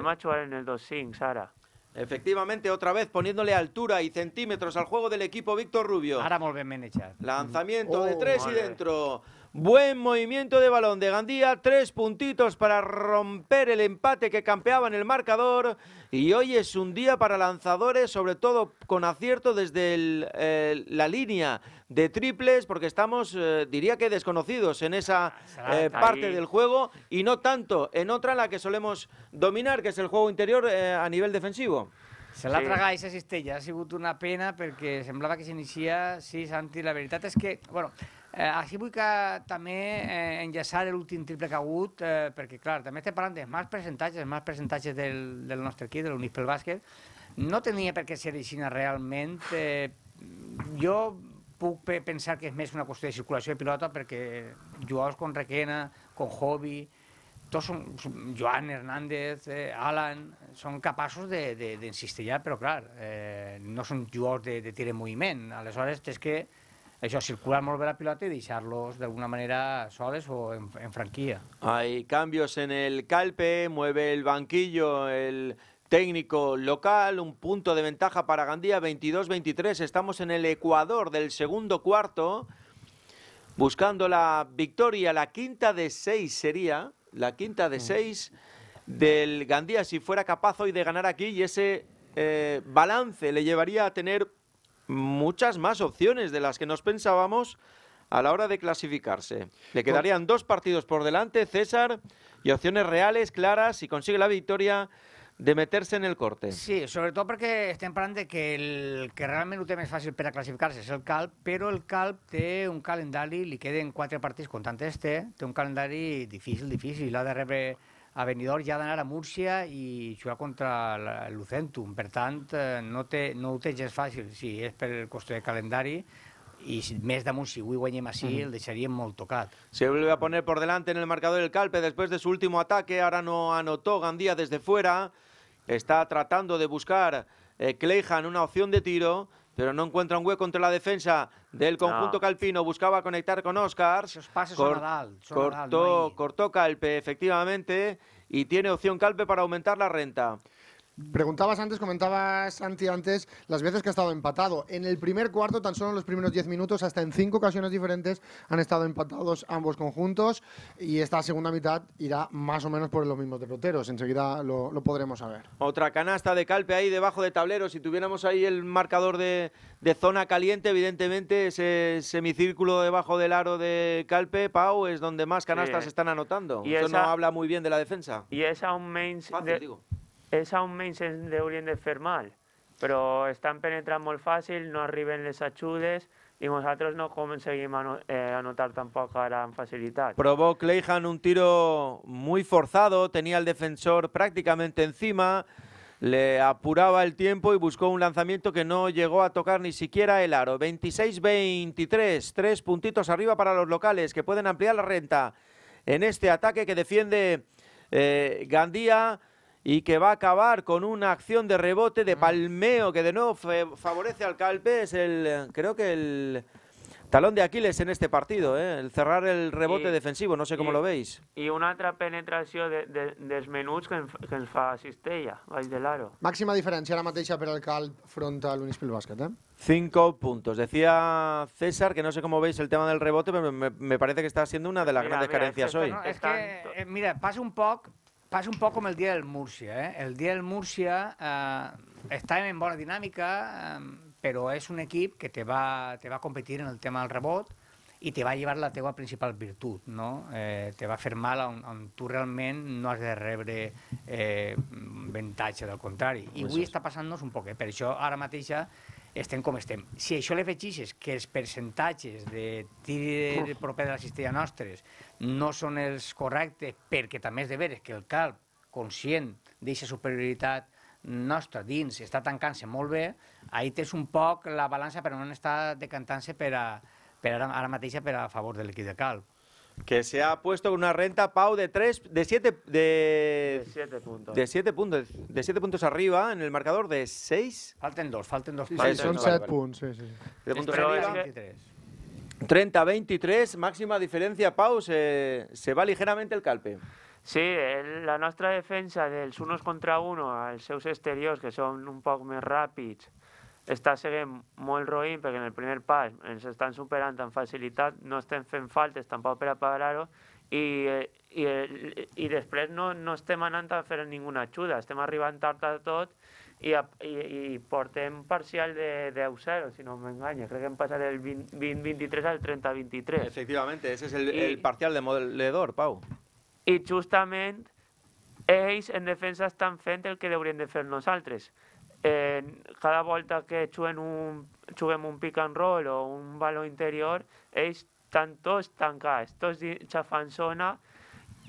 macho en el 2 sin, Sara. Efectivamente, otra vez poniéndole altura y centímetros al juego del equipo Víctor Rubio. Ahora volvemos a echar. Lanzamiento de oh, tres y dentro. Buen movimiento de balón de Gandía, tres puntitos para romper el empate que campeaba en el marcador y hoy es un día para lanzadores, sobre todo con acierto desde eh, la línea de triples, porque estamos, eh, diría que desconocidos en esa eh, parte del juego y no tanto en otra la que solemos dominar, que es el juego interior a nivel defensivo. Se la tragáis a estrella, ha sido una pena porque semblaba que se iniciaba. sí, Santi, la verdad es que, bueno, Eh, així vull que també eh, enllaçar l'últim triple que ha hagut, eh, perquè clar, també estem parlant dels més percentatges, més presentatges percentatges del, del nostre equip, de l'Unís pel bàsquet, no tenia per què ser així realment. Eh, jo puc pensar que és més una qüestió de circulació de pilota perquè jugadors com Requena, com Hobby, tots són, Joan Hernández, eh, Alan, són capaços d'encistellar, de, de, però clar, eh, no són jugadors de, de tir en moviment. Aleshores, tens que Eso, circular volver a Pilate y deixar de alguna manera suaves o en, franquía. Hay cambios en el calpe, mueve el banquillo, el técnico local, un punto de ventaja para Gandía, 22-23. Estamos en el Ecuador del segundo cuarto, buscando la victoria, la quinta de seis sería, la quinta de mm. seis del Gandía, si fuera capaz hoy de ganar aquí, y ese eh, balance le llevaría a tener muchas más opciones de las que nos pensábamos a la hora de clasificarse. Le quedarían dos partidos por delante, César, y opciones reales, claras, si consigue la victoria de meterse en el corte. Sí, sobre todo porque es temprano de que el que realmente no tiene es fácil para clasificarse el Calp, pero el Calp tiene un calendario le queden cuatro partidos partidos este, de un calendario difícil, difícil, la de ...Avenidor ya ja ha a Murcia y jugar contra el Lucentum. Per tanto, eh, no, te no ho té si es el coste de calendario... y mes damunt, si hoy guanyem así, uh -huh. el deixaríem molt tocat. Se vuelve a poner por delante en el marcador el Calpe después de su último ataque. Ahora no anotó Gandía desde fuera. Está tratando de buscar eh, una opción de tiro pero no encuentra un hueco entre la defensa del conjunto calpino. Buscaba conectar con Oscar. cortó, cortó Calpe, efectivamente, y tiene opción Calpe para aumentar la renta. Preguntabas antes, comentabas Santi antes, las veces que ha estado empatado. En el primer cuarto, tan solo en los primeros 10 minutos, hasta en cinco ocasiones diferentes han estado empatados ambos conjuntos y esta segunda mitad irá más o menos por los mismos derroteros. Enseguida lo, podremos saber. Otra canasta de Calpe ahí debajo de tablero. Si tuviéramos ahí el marcador de, zona caliente, evidentemente ese semicírculo debajo del aro de Calpe, Pau, es donde más canastas están anotando. Y Eso no habla muy bien de la defensa. Y esa un main es a un menys de fer pero pero penetrando penetrant molt fácil, no arriben les achudes y nosotros no conseguimos eh, anotar tampoco a en facilidad. Probó Cleihan un tiro muy forzado, tenía al defensor prácticamente encima, le apuraba el tiempo y buscó un lanzamiento que no llegó a tocar ni siquiera el aro. 26-23, tres puntitos arriba para los locales que pueden ampliar la renta en este ataque que defiende eh, Gandía y que va a acabar con una acción de rebote de mm. palmeo que de nuevo favorece al Calpe. Es el, creo que el talón de Aquiles en este partido, ¿eh? el cerrar el rebote defensivo, no sé cómo lo veis. Y una otra penetración de, de, que menuts que, que ens fa Cistella, baix de l'aro. Máxima diferència ara mateixa per al Calp front eh? Cinco puntos. Decía César que no sé cómo veis el tema del rebote, pero me, parece que está siendo una de las grandes carencias hoy. es que, eh, mira, pasa un poco… pasa un poco com el dia del Murcia. ¿eh? El dia del Murcia eh, está en bona dinámica, eh, però és un equip que te va, te va competir en el tema del rebot i te va llevar la teva principal virtut, no? Eh, te va fer mal on, on tu realment no has de rebre eh, ventatge, del contrari. I avui està passant-nos un poquet. Eh? Per això ara mateixa estem com estem. Si això li afegixes que els percentatges de tir de proper de la cistella nostres no són els correctes, perquè també és de veure que el calb conscient d'aquesta superioritat nostra dins està tancant-se molt bé, ahir tens un poc la balança, però no està decantant-se per a, per ara, ara mateixa per a favor de l'equip de calp. que se ha puesto con una renta Pau de 3 de 7 de puntos. De 7 puntos, de 7 puntos arriba en el marcador de 6. Falten 2, falten 2. son 7 puntos, sí, sí. 30-23, máxima diferencia, Pau, se, se, va ligeramente el calpe. Sí, la nuestra defensa dels unos contra uno, los seus exteriors, que son un poco más rápidos, està seguint molt roïn perquè en el primer pas ens estan superant amb facilitat, no estem fent faltes tampoc per a parar-ho i, i, i després no, no estem anant a fer ninguna ajuda, estem arribant tard a tot i, i, i portem parcial de 10-0, si no m'enganya. Crec que hem passat el 20-23 al 30-23. Efectivament, ese es el, I, el parcial de modelador, Pau. I justament ells en defensa estan fent el que haurien de fer nosaltres eh, cada volta que juguem un, juguem un pick and roll o un baló interior, ells estan tots tancats, tots xafant zona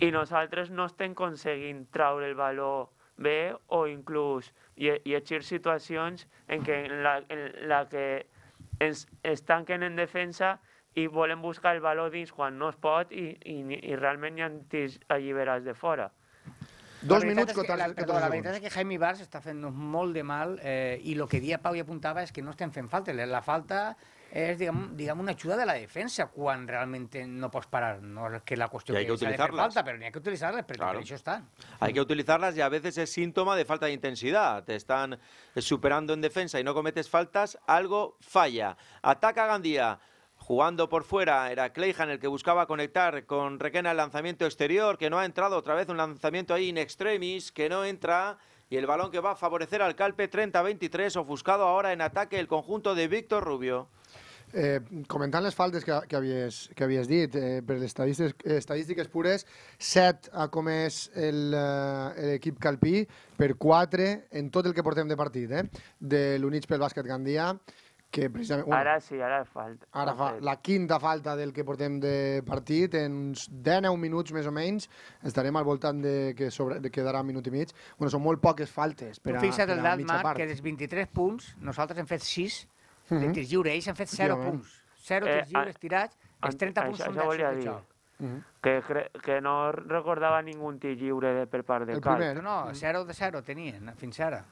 i nosaltres no estem aconseguint traure el baló bé o inclús i e, situacions en, què, en, la, en la que ens, ens tanquen en defensa i volen buscar el valor dins quan no es pot i, i, i realment hi ha alliberats de fora. Dos minutos. la, ventaja es que Jaime Bars está haciendo un molde mal eh, y lo que Día Pau apuntaba es que no estén fent falta. La falta es, digamos, una chuda de la defensa cuando realmente no puedes parar. No es que la cuestión sea de falta, pero hay que utilizarlas, pero Hay que utilizarlas y a veces es síntoma de falta de intensidad. Te están superando en defensa y no cometes faltas, algo falla. Ataca Gandía. Jugando por fuera era en el que buscaba conectar con Requena el lanzamiento exterior, que no ha entrado otra vez un lanzamiento ahí en extremis, que no entra. Y el balón que va a favorecer al Calpe 30-23, ofuscado ahora en ataque el conjunto de Víctor Rubio. Eh, las faltas que, que, havies, que havies estadísticas eh, per les estadístiques, eh, estadístiques pures, 7 ha comès eh, Calpí per 4 en todo el que portem de partit, eh? de l'Units pel Bàsquet Gandia, que precisament... Bueno, ara sí, ara falta. Ara fa la quinta falta del que portem de partit, en uns 10 minuts més o menys, estarem al voltant de que sobre, de quedarà un minut i mig. Bueno, són molt poques faltes per a, fixa't per a mitja Marc, part. que dels 23 punts, nosaltres hem fet 6 uh -huh. de tirs lliures, ells han fet 0 sí, punts. 0 eh, tirs eh, lliures tirats, els 30 punts són d'això de joc. Mhm. que, que no recordava ningú tir lliure de, per part del Cal. No, no, 0 mhm. de 0 tenien eh, fins ara.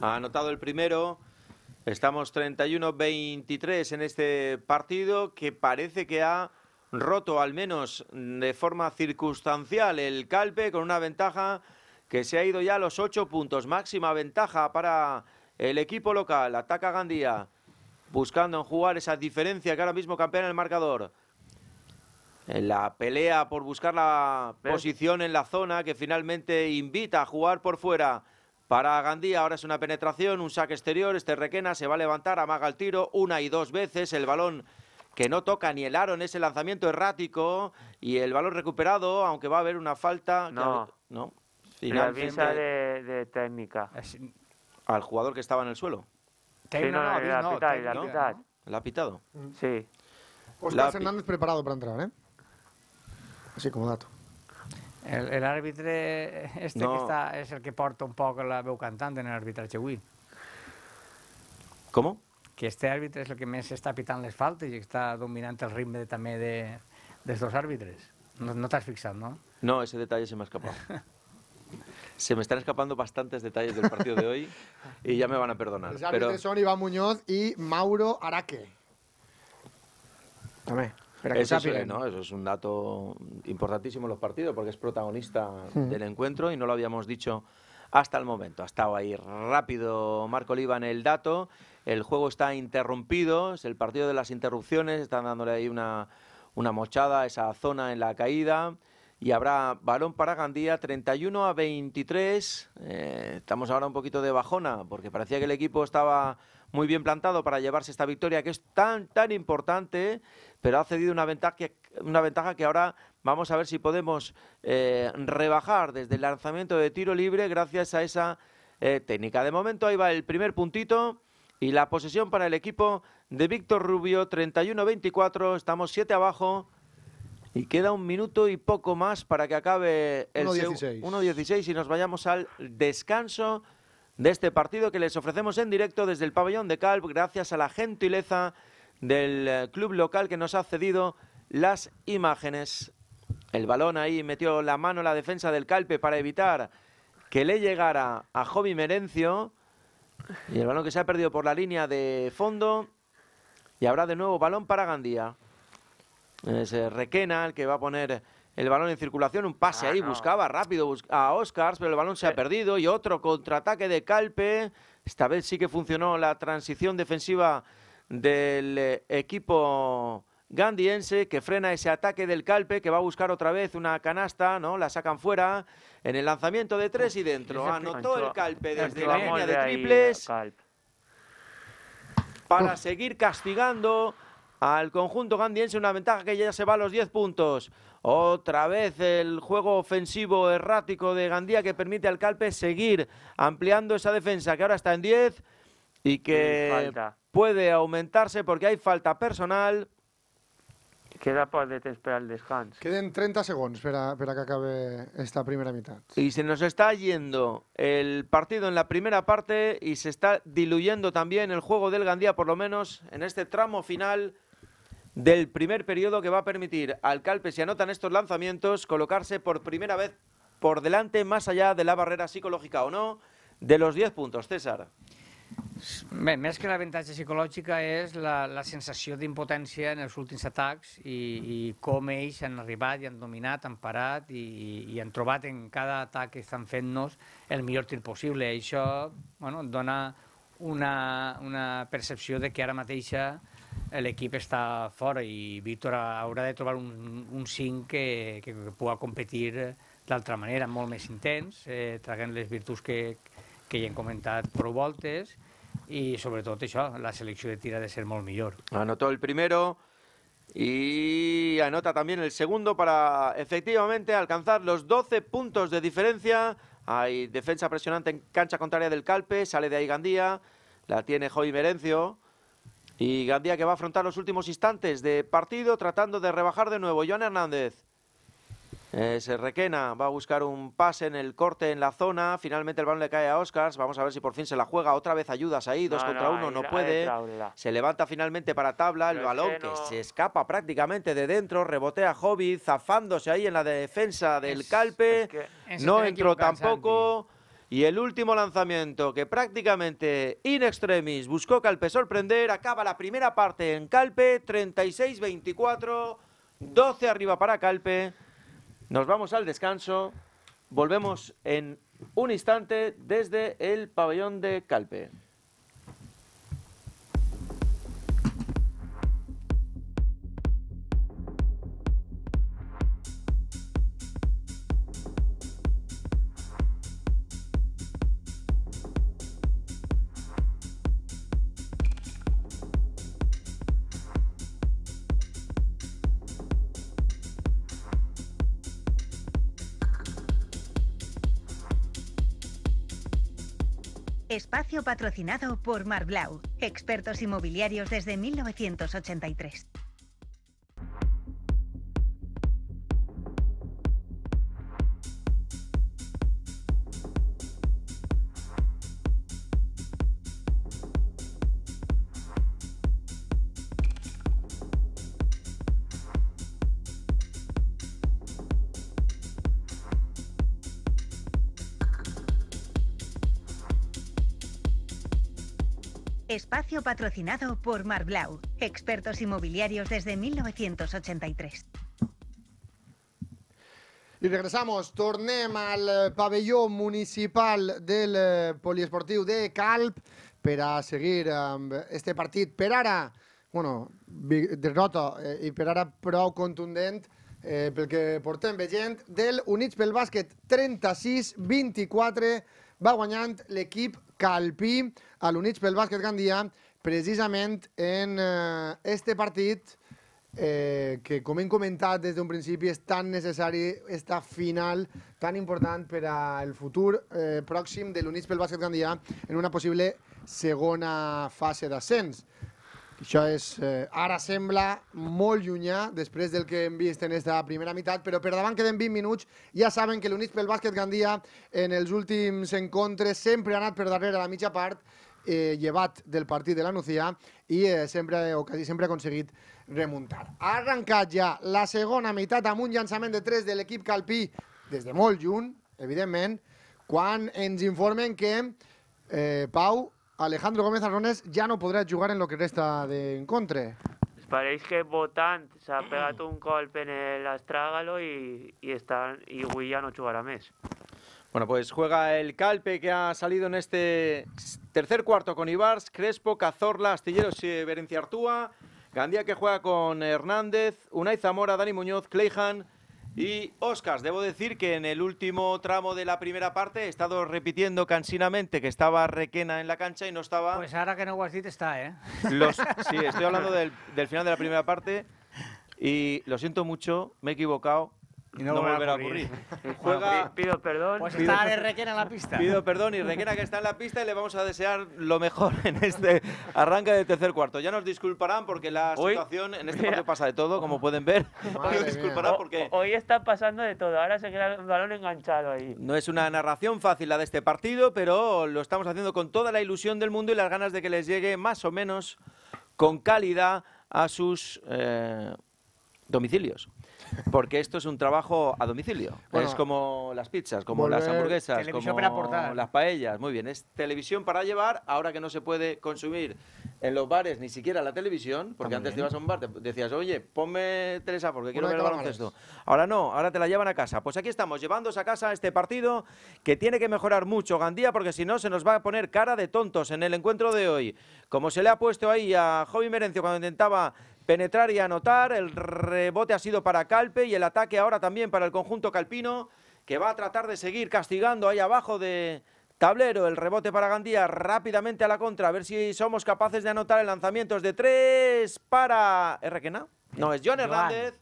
Ha anotado el primero, Estamos 31-23 en este partido que parece que ha roto, al menos de forma circunstancial, el calpe con una ventaja que se ha ido ya a los ocho puntos. Máxima ventaja para el equipo local. Ataca Gandía buscando en jugar esa diferencia que ahora mismo campea el marcador. la pelea por buscar la posición en la zona que finalmente invita a jugar por fuera. Para Gandía ahora es una penetración, un saque exterior, este Requena se va a levantar, amaga el tiro una y dos veces, el balón que no toca ni el aro en ese lanzamiento errático y el balón recuperado, aunque va a haber una falta. No, no. Final, de, de, técnica. Al jugador que estaba en el suelo. Sí, no, la, no, la, ha pitado. Sí. Oscar Hernández preparado para entrar, ¿eh? Así como dato. El, el àrbitre eh, este no. que està, és el que porta un poc la veu cantant en l'arbitratge avui. Com? Que este àrbitre és el que més està pitant les faltes i està dominant el ritme de, també de, dels dos àrbitres. No, no t'has fixat, no? No, ese detalle se m'ha escapat. Se me están escapando bastantes detalles del partido de hoy y ya me van a perdonar. Los árbitros pero... son Iván Muñoz y Mauro Araque. Dame. Eso es, un dato importantísimo en los partidos porque es protagonista hmm. del encuentro y no lo habíamos dicho hasta el momento. Ha estado ahí rápido Marco Oliva en el dato. El juego está interrumpido, es el partido de las interrupciones, están dándole ahí una, una mochada a esa zona en la caída. Y habrá balón para Gandía, 31 a 23. Eh, estamos ahora un poquito de bajona, porque parecía que el equipo estaba muy bien plantado para llevarse esta victoria, que es tan, tan importante pero ha cedido una ventaja, una ventaja que ahora vamos a ver si podemos eh, rebajar desde el lanzamiento de tiro libre gracias a esa eh, técnica. De momento ahí va el primer puntito y la posesión para el equipo de Víctor Rubio, 31-24, estamos 7 abajo. Y queda un minuto y poco más para que acabe el 1-16 y nos vayamos al descanso de este partido que les ofrecemos en directo desde el pabellón de Calp gracias a la gentileza del eh, club local que nos ha cedido las imágenes. El balón ahí metió la mano la defensa del Calpe para evitar que le llegara a Javi Merencio. Y el balón que se ha perdido por la línea de fondo. Y habrá de nuevo balón para Gandía. Es eh, Requena el que va a poner el balón en circulación. Un pase ah, ahí, buscaba rápido a Oscars, pero el balón se ha perdido. Y otro contraataque de Calpe. Esta vez sí que funcionó la transición defensiva del eh, equipo gandiense que frena ese ataque del Calpe que va a buscar otra vez una canasta, ¿no? La sacan fuera en el lanzamiento de tres y dentro. Anotó el Calpe desde la línea de triples para seguir castigando al conjunto gandiense una ventaja que ya se va a los 10 puntos. Otra vez el juego ofensivo errático de Gandía que permite al Calpe seguir ampliando esa defensa que ahora está en 10 y que puede aumentarse porque hay falta personal. Queda de esperar el descanso. Queden 30 segundos para que acabe esta primera mitad. Y se nos está yendo el partido en la primera parte y se está diluyendo también el juego del Gandía, por lo menos en este tramo final del primer periodo que va a permitir al Calpe, si anotan estos lanzamientos, colocarse por primera vez por delante, más allá de la barrera psicológica o no, de los 10 puntos. César. Bé, més que l'avantatge psicològica és la, la sensació d'impotència en els últims atacs i, i com ells han arribat i han dominat, han parat i, i han trobat en cada atac que estan fent-nos el millor tir possible. I això bueno, dona una, una percepció de que ara mateixa l'equip està fora i Víctor haurà de trobar un, un cinc que, que, que pugui competir d'altra manera, molt més intens, eh, traguent les virtuts que, que ja hem comentat prou voltes, i sobretot això, la selección de tira de ser molt millor. Anotó el primero y anota también el segundo para efectivamente alcanzar los 12 puntos de diferencia. Hay defensa presionante en cancha contraria del Calpe, sale de ahí Gandía, la tiene Joy Merencio. Y Gandía que va a afrontar los últimos instantes de partido tratando de rebajar de nuevo. Joan Hernández. Eh, se requena, va a buscar un pase en el corte en la zona. Finalmente el balón le cae a Oscars. Vamos a ver si por fin se la juega. Otra vez ayudas ahí. Dos contra uno, no puede. se levanta finalmente para tabla. El balón que, se escapa prácticamente de dentro. Rebotea Hobby, zafándose ahí en la defensa del Calpe. no entró tampoco. Y el último lanzamiento que prácticamente in extremis buscó Calpe sorprender. Acaba la primera parte en Calpe. 36-24. 12 arriba para Calpe. Nos vamos al descanso. Volvemos en un instante desde el pabellón de Calpe. patrocinado por Marblau, expertos inmobiliarios desde 1983. espacio patrocinado por Marblau, expertos inmobiliarios desde 1983. I regressamos, tornem al eh, pavelló municipal del eh, poliesportiu de Calp per a seguir amb este partit. Per ara, bueno, derrota eh, i per ara prou contundent eh, pel que portem veient, del Units pel Bàsquet 36-24 va guanyant l'equip Calpí a l'Units pel Bàsquet Gandia precisament en eh, este partit eh, que, com hem comentat des d'un principi, és tan necessari esta final tan important per al futur eh, pròxim de l'Units pel Bàsquet Gandia en una possible segona fase d'ascens. Això és, eh, ara sembla molt llunyà després del que hem vist en aquesta primera meitat, però per davant queden 20 minuts. Ja saben que l'Units pel Bàsquet Gandia en els últims encontres sempre ha anat per darrere la mitja part eh, llevat del partit de la Nucía i eh, sempre, o quasi sempre ha aconseguit remuntar. Ha arrencat ja la segona meitat amb un llançament de 3 de l'equip Calpí des de molt lluny, evidentment, quan ens informen que eh, Pau, Alejandro Gómez Arrones ja no podrà jugar en lo que resta d'encontre. Pareix que votant s'ha pegat un colp en l'astrágalo i, i, està, i avui ja no jugarà més. Bueno, pues juega el Calpe que ha salido en este tercer cuarto con Ibars, Crespo, Cazorla, Astilleros y Artúa. Gandía que juega con Hernández, Unai Zamora, Dani Muñoz, Clayhan y Óscar. Debo decir que en el último tramo de la primera parte he estado repitiendo cansinamente que estaba Requena en la cancha y no estaba. Pues ahora que no está, ¿eh? Sí, estoy hablando del final de la primera parte y lo siento mucho, me he equivocado. Y no, volverá a ocurrir. Pido perdón. Pues está Requena en la pista. Pido perdón y Requena que está en la pista y le vamos a desear lo mejor en este arranque del tercer cuarto. Ya nos disculparán porque la situación en este partido pasa de todo, como pueden ver. porque... Hoy está pasando de todo. Ahora se queda el balón enganchado ahí. No es una narración fácil la de este partido, pero lo estamos haciendo con toda la ilusión del mundo y las ganas de que les llegue más o menos con calidad a sus eh, domicilios porque esto es un trabajo a domicilio. es como las pizzas, como las hamburguesas, como las paellas. Muy bien, es televisión para llevar, ahora que no se puede consumir en los bares ni siquiera la televisión, porque antes te ibas a un bar, decías, oye, ponme Teresa porque quiero ver el baloncesto. Ahora no, ahora te la llevan a casa. Pues aquí estamos, llevándose a casa este partido que tiene que mejorar mucho Gandía, porque si no se nos va a poner cara de tontos en el encuentro de hoy. Como se le ha puesto ahí a Jovi Merencio cuando intentaba penetrar y anotar. El rebote ha sido para Calpe y el ataque ahora también para el conjunto calpino, que va a tratar de seguir castigando ahí abajo de tablero. El rebote para Gandía rápidamente a la contra, a ver si somos capaces de anotar el lanzamiento de tres para Requena. No, es John Hernández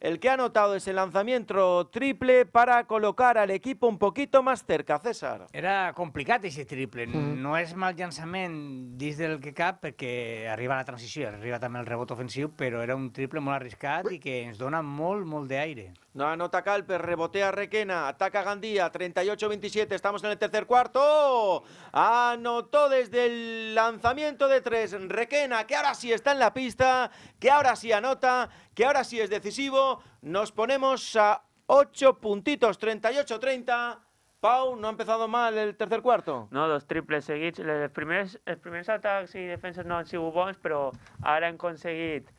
el que ha anotado ese lanzamiento triple para colocar al equipo un poquito más cerca, César. Era complicado ese triple, mm. no es mal lanzamiento Desde el que cap Porque arriba la transición arriba también el rebote ofensivo Pero era un triple muy arriesgado Y que nos dona mol de aire. No anota Calpe, rebotea Requena, ataca Gandía, 38-27, estamos en el tercer cuarto. Anotó desde el lanzamiento de tres Requena, que ahora sí está en la pista, que ahora sí anota que ahora sí es decisivo. Nos ponemos a 8 puntitos, 38-30. Pau, ¿no ha empezado mal el tercer cuarto? No, dos triples seguidos. Los primeros los y ataques y defensas no han sido buenos pero ahora han conseguido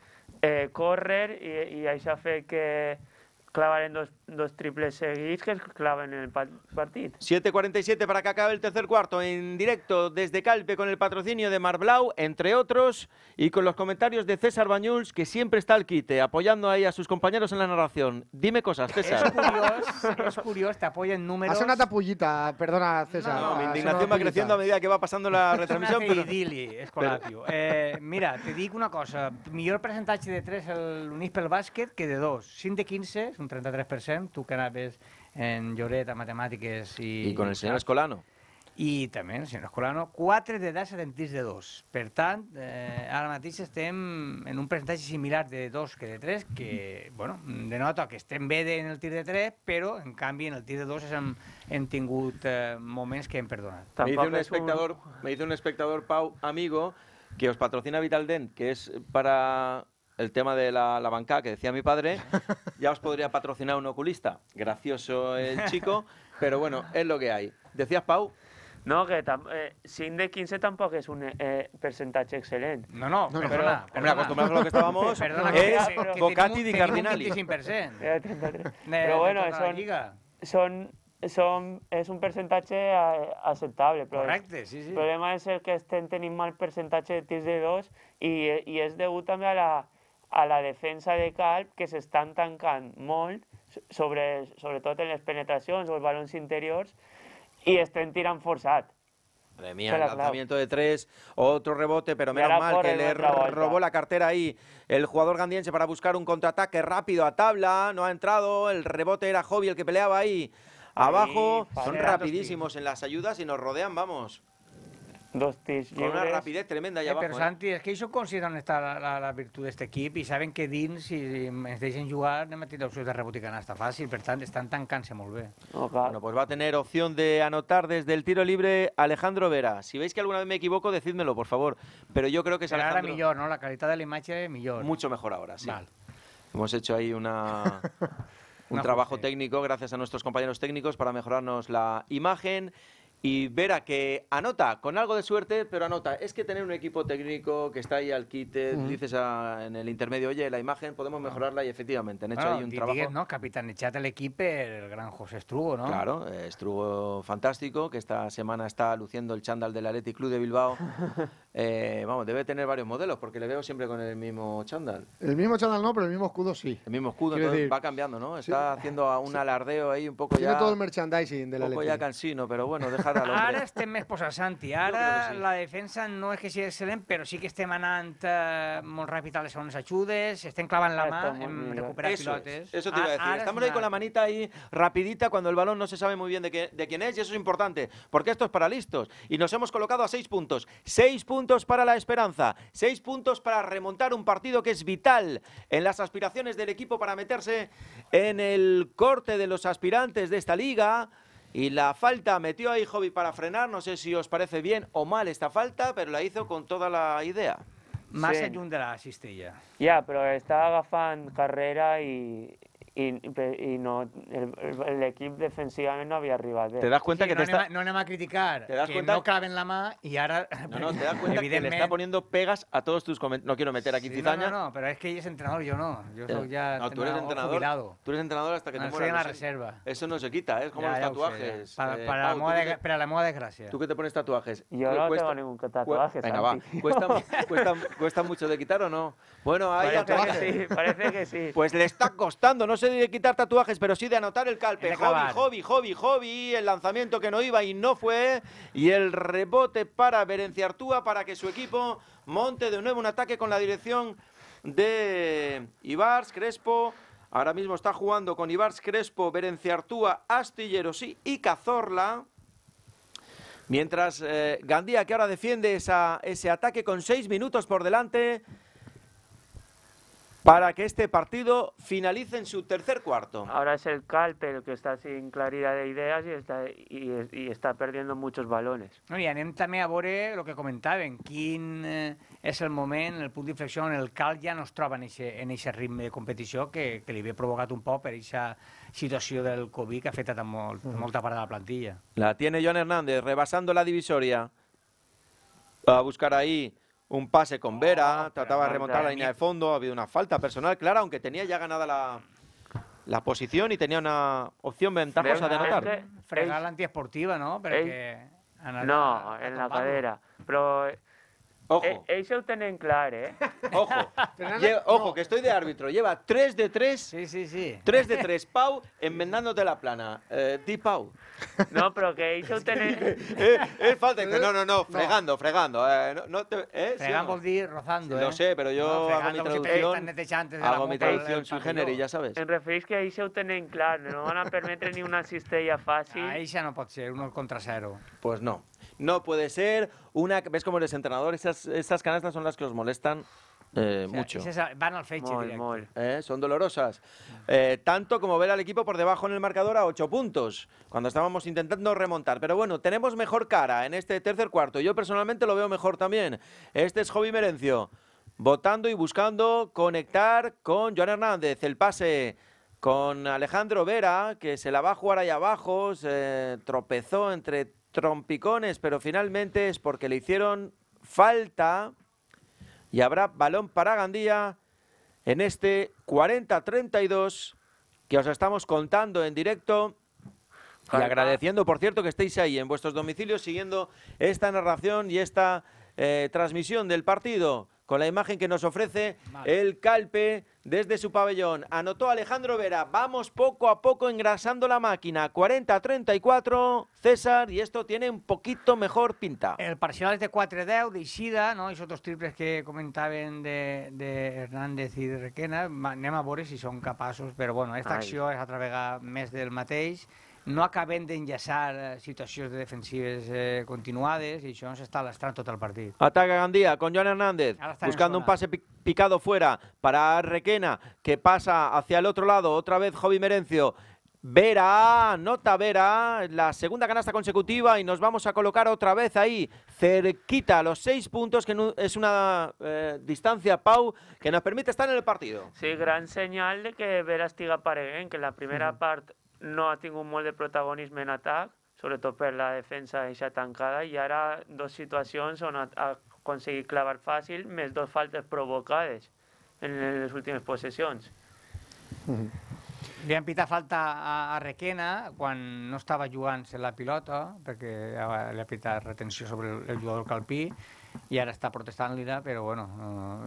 eh, correr y ahí se hace que clavar en en dos dos triples seguidos que en el partido. 7.47 para que acabe el tercer cuarto en directo desde Calpe con el patrocinio de Marblau, entre otros, y con los comentarios de César Bañuls, que siempre está al quite, apoyando ahí a sus compañeros en la narración. Dime cosas, César. Es curioso, es curioso te apoya en números. Hace una tapullita, perdona, César. No, mi indignación va creciendo a medida que va pasando la retransmisión. Eh, mira, te digo una cosa. mejor presentaje de 3 el básquet que de dos sin de 15, un 33%. Torrent, tú que anaves en Lloret a Matemáticas i... I con el senyor Escolano. I també el senyor Escolano, 4 de d'edats adventits de 2. Per tant, eh, ara mateix estem en un percentatge similar de 2 que de 3, que bueno, denota que estem bé en el tir de 3, però en canvi en el tir de 2 hem, hem tingut eh, moments que hem perdonat. Tampoc me dice, un espectador, un... me dice un espectador, Pau, amigo, que os patrocina Vitaldent, que és para el tema de la, la banca que decía mi padre, ya os podría patrocinar un oculista. Gracioso el chico, pero bueno, es lo que hay. ¿Decías, Pau? No, que eh, sin de 15 tampoco es un eh, excelente. No, no, no hombre, acostumbrados a lo que estábamos, perdona, es Bocati di Cardinali. pero bueno, son, son, es un porcentaje aceptable. Pero Correcte, sí, sí. El problema es el que estén teniendo mal porcentaje de tis de dos y eh, y es a la, a la defensa de Calp que se están tancando molt, sobre, todo en las penetracions o els balons interiors, y estem tirant forçat. Madre mía, el lanzamiento de tres, otro rebote, pero menos mal que le robó la cartera ahí el jugador gandiense para buscar un contraataque rápido a tabla, no ha entrado, el rebote era Hobby el que peleaba ahí abajo, son rapidísimos en las ayudas y nos rodean, vamos dos Con una rapidez tremenda ya eh, pero ¿eh? Santi, es que ellos consideran esta, la, virtud de este equipo y saben que Dean si nos deixen jugar, no me tiene opción de su fácil canasta fácil, por tant, están tancant-se bueno, pues va a tener opción de anotar desde el tiro libre Alejandro Vera. Si veis que alguna vez me equivoco, decídmelo, por favor. Pero yo creo que es Pero Ahora ¿no? La calidad de la imagen es mejor Mucho mejor ahora, sí. Hemos hecho ahí una... un trabajo técnico gracias a nuestros compañeros técnicos para mejorarnos la imagen. Y Vera, que anota, con algo de suerte, pero anota. Es que tener un equipo técnico que está ahí al quite, dices en el intermedio, oye, la imagen podemos mejorarla y efectivamente han hecho ahí un trabajo. ¿no? Capitán el equipo, el gran José Strugo, ¿no? Claro, eh, Strugo fantástico, que esta semana está luciendo el chándal del Athletic Club de Bilbao. Eh, vamos, debe tener varios modelos, porque le veo siempre con el mismo chándal. El mismo chándal no, pero el mismo escudo sí. El mismo escudo, va cambiando, ¿no? Está haciendo ah, un alardeo ahí un poco Tiene ya... todo el merchandising de la Un poco ya cansino, pero bueno, dejar al hombre. este pues, Santi. ahora la defensa no es que sea excelente pero sí que este manant eh, em muy rápida le son los achudes se la mano en eso eso te iba a ah, decir. Estamos ahí con la manita ahí rapidita cuando el balón no se sabe muy bien de, de quién es, y eso es importante, porque esto es para listos. Y nos hemos colocado a seis puntos. Seis puntos puntos para la esperanza, seis puntos para remontar un partido que es vital en las aspiraciones del equipo para meterse en el corte de los aspirantes de esta liga. Y la falta metió ahí Hobby para frenar, no sé si os parece bien o mal esta falta, pero la hizo con toda la idea. Más sí. a de la Ya, ya pero está gafán carrera y y, no, el, equipo defensivamente no había arriba Te das cuenta que no te está... No nada criticar, ¿Te das que cuenta? no caben la más y ahora... No, no, te das cuenta que le está poniendo pegas a todos tus No quiero meter aquí cizaña. No, no, pero es que es entrenador, yo no. Yo ya tú eres entrenador, Tú eres entrenador hasta que no, te reserva. Eso no se quita, ¿eh? es como los tatuajes. Para, eh, la de, moda desgracia. ¿Tú que te pones tatuajes? Yo no tengo ningún tatuaje, Venga, va. ¿Cuesta mucho de quitar o no? Bueno, ahí parece Que sí, parece que sí. Pues le está costando, no sé de quitar tatuajes, pero sí de anotar el calpe. hobby, hobby, hobby, El lanzamiento que no iba y no fue. Y el rebote para Artúa para que su equipo monte de nuevo un ataque con la dirección de Ibars, Crespo. Ahora mismo está jugando con Ibars, Crespo, Artúa, Astilleros y, y Cazorla. Mientras eh, Gandía, que ahora defiende ese ataque con seis minutos por delante, para que este partido finalice en su tercer cuarto. Ahora es el Calpe el que está sin claridad de idees i està, i, y està perdent molts balones. No, I anem també a veure el que comentaven, quin eh, és el moment, el punt d'inflexió en el Cal ja no es troba en aquest ritme de competició que, que li ve provocat un poc per aquesta situació del Covid que ha afectat a molt, mm. molta part de la plantilla. La tiene John Hernández, rebasando la divisoria. Va a buscar ahí un pase con Vera, trataba de remontar la línea de fondo, ha habido una falta personal clara, aunque tenía ya ganada la, la posición y tenía una opción ventajosa de anotar. Fregar la este, antiesportiva, ¿no? Pero no, en la cadera. Pero eh, Ojo. E eso tienen claro, ¿eh? Ojo. ojo, que estoy de árbitro. Lleva 3 de 3. Sí, sí, sí. 3 de 3, Pau, enmendándote la plana. Eh, Pau. No, pero que eso tienen... eh, falta no, no, no, fregando, fregando. Eh, no, te, eh, Fregamos sí, rozando, No ¿eh? sé, pero yo hago mi traducción... hago mi traducción sui y ya sabes. En referís que se ho tenen clar, no van a permitir ni una cistella fácil Ahí ya no puede ser, uno contra cero Pues no no puede ser. Una, ¿Ves cómo eres entrenador? Esas canastas son las que os molestan eh, mucho. van al fecho. Eh, son dolorosas. Eh, tanto como ver al equipo por debajo en el marcador a ocho puntos, cuando estábamos intentando remontar. Pero bueno, tenemos mejor cara en este tercer cuarto. Yo personalmente lo veo mejor también. Este es Javi Merencio, votando y buscando conectar con Joan Hernández. El pase con Alejandro Vera, que se la va a jugar ahí abajo, tropezó entre trompicones, pero finalmente es porque le hicieron falta y habrá balón para Gandía en este 40-32 que os estamos contando en directo. Y agradeciendo, por cierto, que estéis ahí en vuestros domicilios siguiendo esta narración y esta eh, transmisión del partido con la imagen que nos ofrece el Calpe desde su pabellón. Anotó Alejandro Vera. Vamos poco a poco engrasando la máquina. 40-34, César, y esto tiene un poquito mejor pinta. El parcial es de 4-10 de Isida, ¿no? Esos otros triples que comentaban de, Hernández y de Requena. Nema Boris, y son capazos, pero bueno, esta acción es a través Mes del mateix no acaben eh, de defensives situaciones eh, continuades continuadas y ens está lastrant todo el partido. Ataca Gandía con Joan Hernández, buscando un pase picado fuera para Requena, que pasa hacia el otro lado, otra vez Jovi Merencio. Vera, nota Vera, la segunda canasta consecutiva y nos vamos a colocar otra vez ahí, cerquita, los seis puntos, que es una eh, distancia, Pau, que nos permite estar en el partido. Sí, gran señal de que Vera estiga para que la primera parte no ha tingut molt de protagonisme en atac, sobretot per la defensa eixa tancada, i ara dos situacions on ha aconseguit clavar fàcil, més dos faltes provocades en les últimes possessions. Mm -hmm. Li han pitat falta a, a Requena quan no estava jugant-se la pilota, perquè li ha pitat retenció sobre el, el jugador Calpí, i ara està protestant l'Ida, però bueno,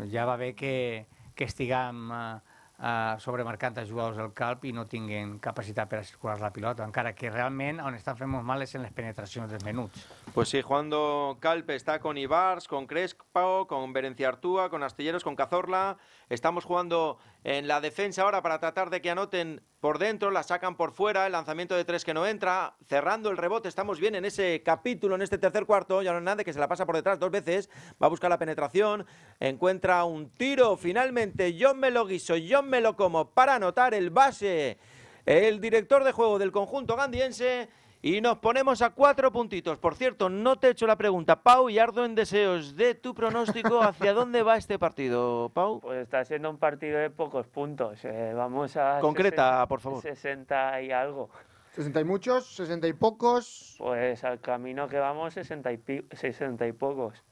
eh, ja va bé que, que estiguem... Eh, Eh, sobremarcantes marcantes jugadors del calp y no tienen capacidad para circular la pilota, encara que realmente aún está fent mal es en las penetraciones de menuts. Pues sí, jugando Calp está con Ibars, con Crespo, con Artúa, con Astilleros, con Cazorla. Estamos jugando en la defensa ahora para tratar de que anoten por dentro, la sacan por fuera, el lanzamiento de tres que no entra, cerrando el rebote, estamos bien en ese capítulo, en este tercer cuarto, ya es nada que se la pasa por detrás dos veces, va a buscar la penetración, encuentra un tiro, finalmente yo me lo guiso, yo me lo como para anotar el base, el director de juego del conjunto gandiense y nos ponemos a cuatro puntitos. Por cierto, no te he hecho la pregunta. Pau y Ardo en deseos de tu pronóstico. ¿Hacia dónde va este partido, Pau? Pues está siendo un partido de pocos puntos. Eh, vamos a. Concreta, por favor. 60 y algo. 60 y muchos, 60 y pocos. Pues al camino que vamos, 60 y, 60 y pocos.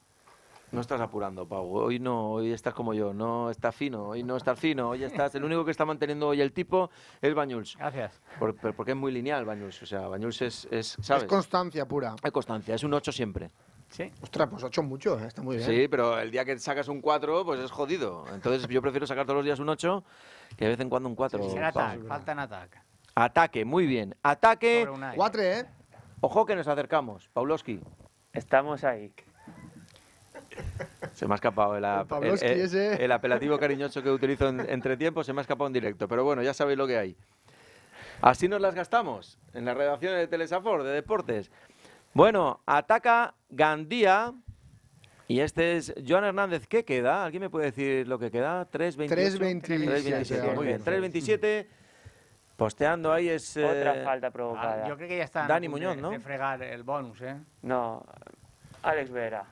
No estás apurando, Pau. Hoy no, hoy estás como yo. No estás fino, hoy no estás fino. Hoy estás. El único que está manteniendo hoy el tipo es Bañuls. Gracias. porque es muy lineal Bañuls. O sea, Bañuls es, es, constancia pura. Es constancia, es un 8 siempre. Sí. Ostras, pues 8 mucho, ¿eh? está muy bien. Sí, pero el día que sacas un 4, pues es jodido. Entonces yo prefiero sacar todos los días un 8 que de vez en cuando un 4. falta en ataque. Ataque, muy bien. Ataque. 4, ¿eh? Ojo que nos acercamos, Pauloski. Estamos ahí. Se me ha escapado el, apelativo cariñoso que utilizo entre tiempos, se me ha escapado en directo. Pero bueno, ya sabéis lo que hay. Así nos las gastamos en las redacciones de Telesafor, de deportes. Bueno, ataca Gandía. Y este es Joan Hernández. ¿Qué queda? ¿Alguien me puede decir lo que queda? 3.27. 3.27. 3.27. Posteando ahí es... Eh, Otra falta provocada. Ah, yo creo que ya está Dani Muñoz, ¿no? fregar el bonus, ¿eh? No, Alex Vera.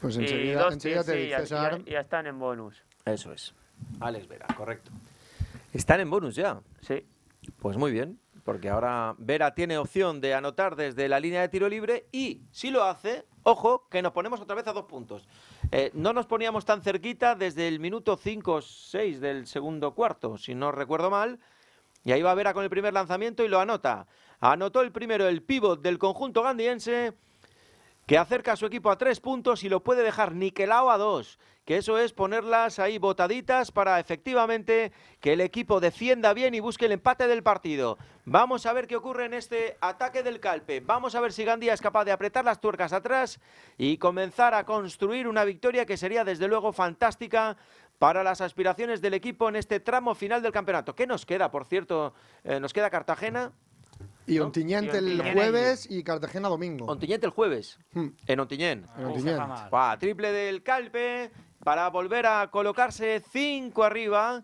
Pues eh, enseguida, te dice, ya, ya, están en bonus. Eso es. Alex Vera, correcto. ¿Están en bonus ya? Sí. Pues muy bien, porque ahora Vera tiene opción de anotar desde la línea de tiro libre y si lo hace, ojo, que nos ponemos otra vez a dos puntos. Eh, no nos poníamos tan cerquita desde el minuto 5 o 6 del segundo cuarto, si no recuerdo mal. Y ahí va Vera con el primer lanzamiento y lo anota. Anotó el primero el pívot del conjunto gandiense que acerca a su equipo a tres puntos y lo puede dejar niquelado a dos, que eso es ponerlas ahí botaditas para efectivamente que el equipo defienda bien y busque el empate del partido. Vamos a ver qué ocurre en este ataque del Calpe. Vamos a ver si Gandía es capaz de apretar las tuercas atrás y comenzar a construir una victoria que sería desde luego fantástica para las aspiraciones del equipo en este tramo final del campeonato. ¿Qué nos queda, por cierto? Eh, nos queda Cartagena, y ¿no? el jueves y Cartagena domingo. Ontiñente el jueves. Hmm. En Ontiñén. Ah, en triple del Calpe para volver a colocarse cinco arriba.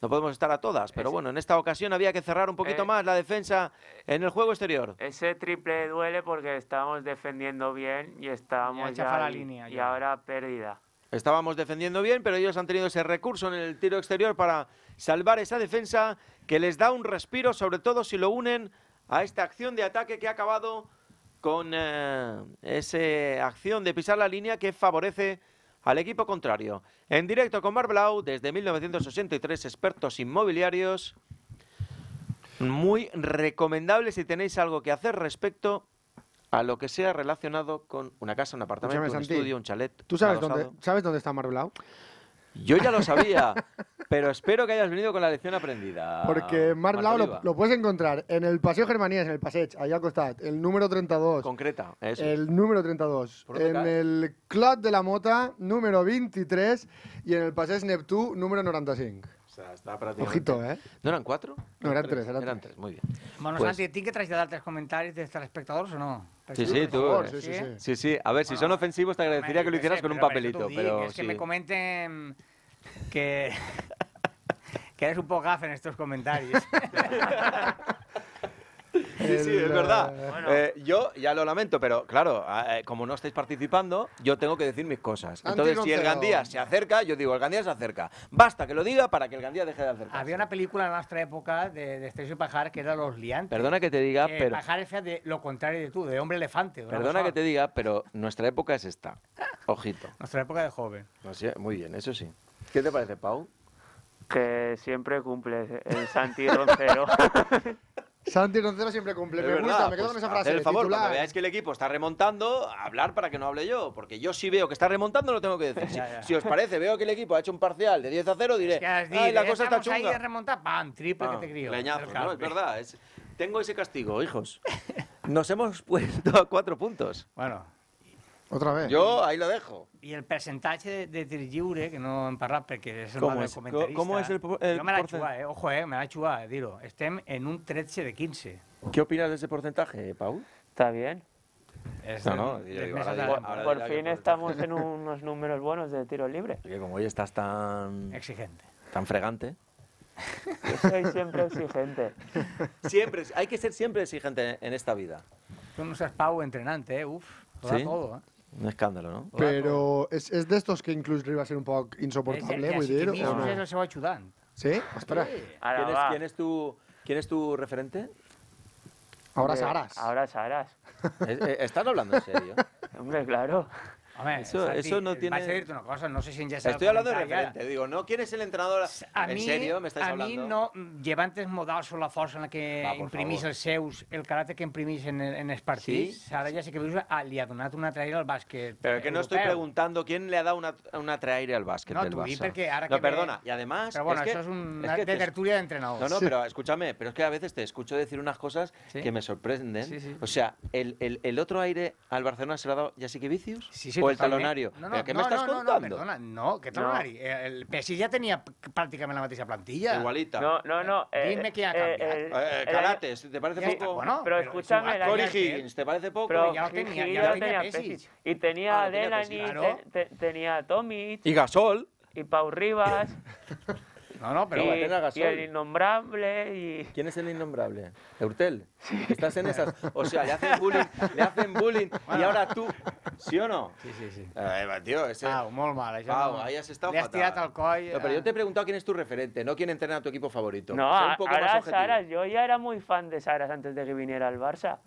No podemos estar a todas, pero bueno, en esta ocasión había que cerrar un poquito eh, más la defensa en el juego exterior. Ese triple duele porque estábamos defendiendo bien y estábamos ya, ya, la línea, y ahora pérdida. Estábamos defendiendo bien, pero ellos han tenido ese recurso en el tiro exterior para salvar esa defensa que les da un respiro, sobre todo si lo unen a esta acción de ataque que ha acabado con eh, esa acción de pisar la línea que favorece al equipo contrario. En directo con Marblau desde 1983, expertos inmobiliarios. Muy recomendable si tenéis algo que hacer respecto a lo que sea relacionado con una casa, un apartamento, un estudio, un chalet. ¿Tú sabes dónde, sabes dónde está Marblau? Yo ya lo sabía, pero espero que hayas venido con la lección aprendida. Porque Mar lo, puedes encontrar en el Paseo Germanías, en el Pasech, allá al costado, el número 32. Concreta, eso. El número 32. En el Club de la Mota, número 23, y en el Pasech Neptú, número 95. está Ojito, ¿eh? ¿No eran cuatro? No, eran, tres, eran, tres. muy bien. Bueno, pues... Santi, ¿tienes que traes de dar tres comentarios de espectador o no? Sí, sí, tú. Eh. sí, sí, sí, sí, A ver, si son ofensivos te agradecería que lo hicieras con un papelito. Pero, pero es que me comenten que, que eres un poco gaf en estos comentarios. Sí, sí, es verdad. Eh, eh, yo ya lo lamento, pero claro, ah, eh, como no estáis participando, yo tengo que decir mis cosas. Entonces, si el Gandía se acerca, yo digo, el Gandía se acerca. Basta que lo diga para que el Gandía deje de acercarse. Había una película en nuestra época de, de y Pajar que era Los Liantes. Perdona que te diga, eh, pero... Pajar es de lo contrario de tú, de hombre elefante. Perdona que te diga, pero nuestra época es esta. Ojito. Nuestra época de joven. Así, muy bien, eso sí. ¿Qué te parece, Pau? Que siempre cumple el eh, Santi Roncero. Santi Roncero siempre cumple. me gusta, me quedo pues con esa frase. El favor, cuando veáis que el equipo está remontando, hablar para que no hable yo. Porque yo sí veo que está remontando, lo tengo que decir. Si, os parece, veo que el equipo ha hecho un parcial de 10 a 0, diré. Ay, la cosa está chunga. ahí de remontar, pan Triple que te crío. Leñazo, ¿no? Es verdad. tengo ese castigo, hijos. Nos hemos puesto a cuatro puntos. Bueno. Otra vez. Yo ahí lo dejo. Y el porcentaje de, de que no en porque es es el comentarista... me la he chugado, eh? Ojo, eh? Me la he eh? Dilo, estén en un 13 de 15. ¿Qué opinas de ese porcentaje, Pau? Está bien. No, no, Por fin estamos en unos números buenos de tiro libre. Que como hoy estás tan, Exigente. tan fregante. soy siempre exigente. Siempre, hay que ser siempre exigente en esta vida. Tú no seas Pau entrenante, eh? Uf, todo, eh? Un escándalo, no? Pero es de estos que incluso iba a ser un poco insoportable, eh, muy dir, Sí? ¿Quién, es, tu, ¿Quién es tu referente? Ahora eh, Saras. Ahora Saras. Eh, ¿Están hablando en serio? Hombre, claro. Hombre, eso, eso no tiene. Vas a decirte una cosa, no sé si ya se Estoy hablando de referente, digo, ¿no? ¿Quién es el entrenador? A ¿En serio? ¿Me estáis a hablando? A mí no, llevantes modals o la fuerza en la que imprimís el els el carácter que imprimís en, en ahora ¿Sí? sé que ah, le ha una traire al básquet. Pero es que no estoy preguntando quién le ha dado una, una al básquet no, del Barça. No, que... No, perdona, y además... Pero bueno, es eso es una de tertulia de entrenadores. No, no, pero escúchame, pero es que a veces te escucho decir unas cosas que me sorprenden. O sea, el, otro aire al Barcelona se lo ha dado ya Vicius? Sí, sí, el talonario. No, no, ¿Qué no, me estás contando? No, perdona, no, que talonari. Eh, el PSI ya tenía prácticamente la de plantilla. Igualita. No, no, no. Eh, Dime qué ha cambiado. ¿eh? ¿te parece poco? pero, escúchame. Cory Higgins, ¿te parece poco? Pero ya tenía, ya tenía Y tenía a ah, Delany, tenía a Y Gasol. Y Pau Rivas. No, no, pero y, a el innombrable y... ¿Quién es el innombrable? Eurtel. Estás en esas... O sea, le hacen bullying, le hacen bullying y ahora tú... ¿Sí o no? Sí, sí, sí. Eh, tío, ese... Ah, Pau, muy mal. Ya ahí has estado Le has fatal. al coll... pero yo eh. te he preguntado quién es tu referente, no quién entrena a tu equipo favorito. No, un poco ahora Saras. Yo ya era muy fan de Saras antes de que viniera al Barça.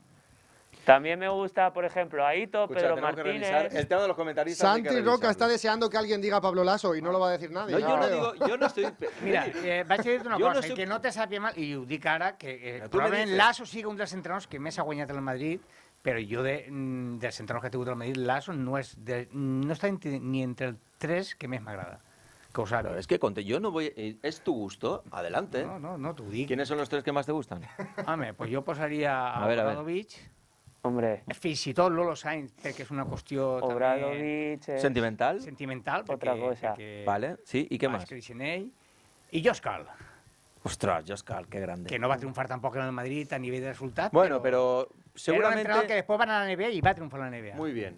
También me gusta, por ejemplo, Aito, pero Pedro Martínez. El tema de los Santi Roca está deseando que alguien diga Pablo Lasso y no lo va a decir nadie. yo, no digo, yo no estoy. Mira, eh, vas a decirte una cosa, que no te sabia mal, y di cara, que eh, probablement Lasso sigue un los entrenos que me ha en el Madrid, pero yo, de, los mm, entrenos que te gusta el Madrid, Lasso no, está no ni entre el tres que más me Cosa, es que conté, yo no voy. Eh, es tu gusto, adelante. No, no, no, tú di. ¿Quiénes son los tres que más te gustan? ver, pues yo posaría a, a, Hombre. fin, si tot Lolo Sainz, que es una cuestión una també... Sentimental? Sentimental, Otra cosa. vale, sí, y qué más y Joscal. Joscal, grande. Que no va a triunfar tampoco en el Madrid a nivel de resultat, bueno, pero seguramente... Era un que después van a la NBA y va a triunfar en la NBA. Muy bien.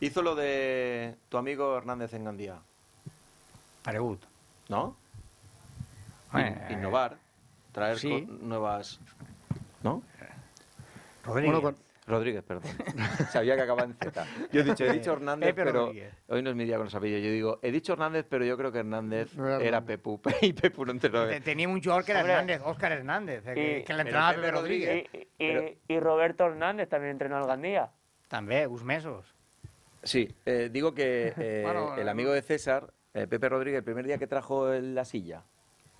Hizo lo de tu amigo Hernández en Gandía. Paregut. ¿No? Innovar, traer nuevas... ¿No? Rodríguez. perdón. Sabía que acababa en Z. Yo he dicho, he dicho Hernández, pero hoy no es mi día con los apellidos. Yo digo, he dicho Hernández, pero yo creo que Hernández era, Pepu. y Pepu no enteró. Tenía un jugador que era Hernández, Óscar Hernández, que, le entrenaba Pepe Rodríguez. Y, Roberto Hernández también entrenó al Gandía. También, Mesos. Sí, eh, digo que eh, el eh, amigo de César, Pepe Rodríguez, el primer día que trajo la silla,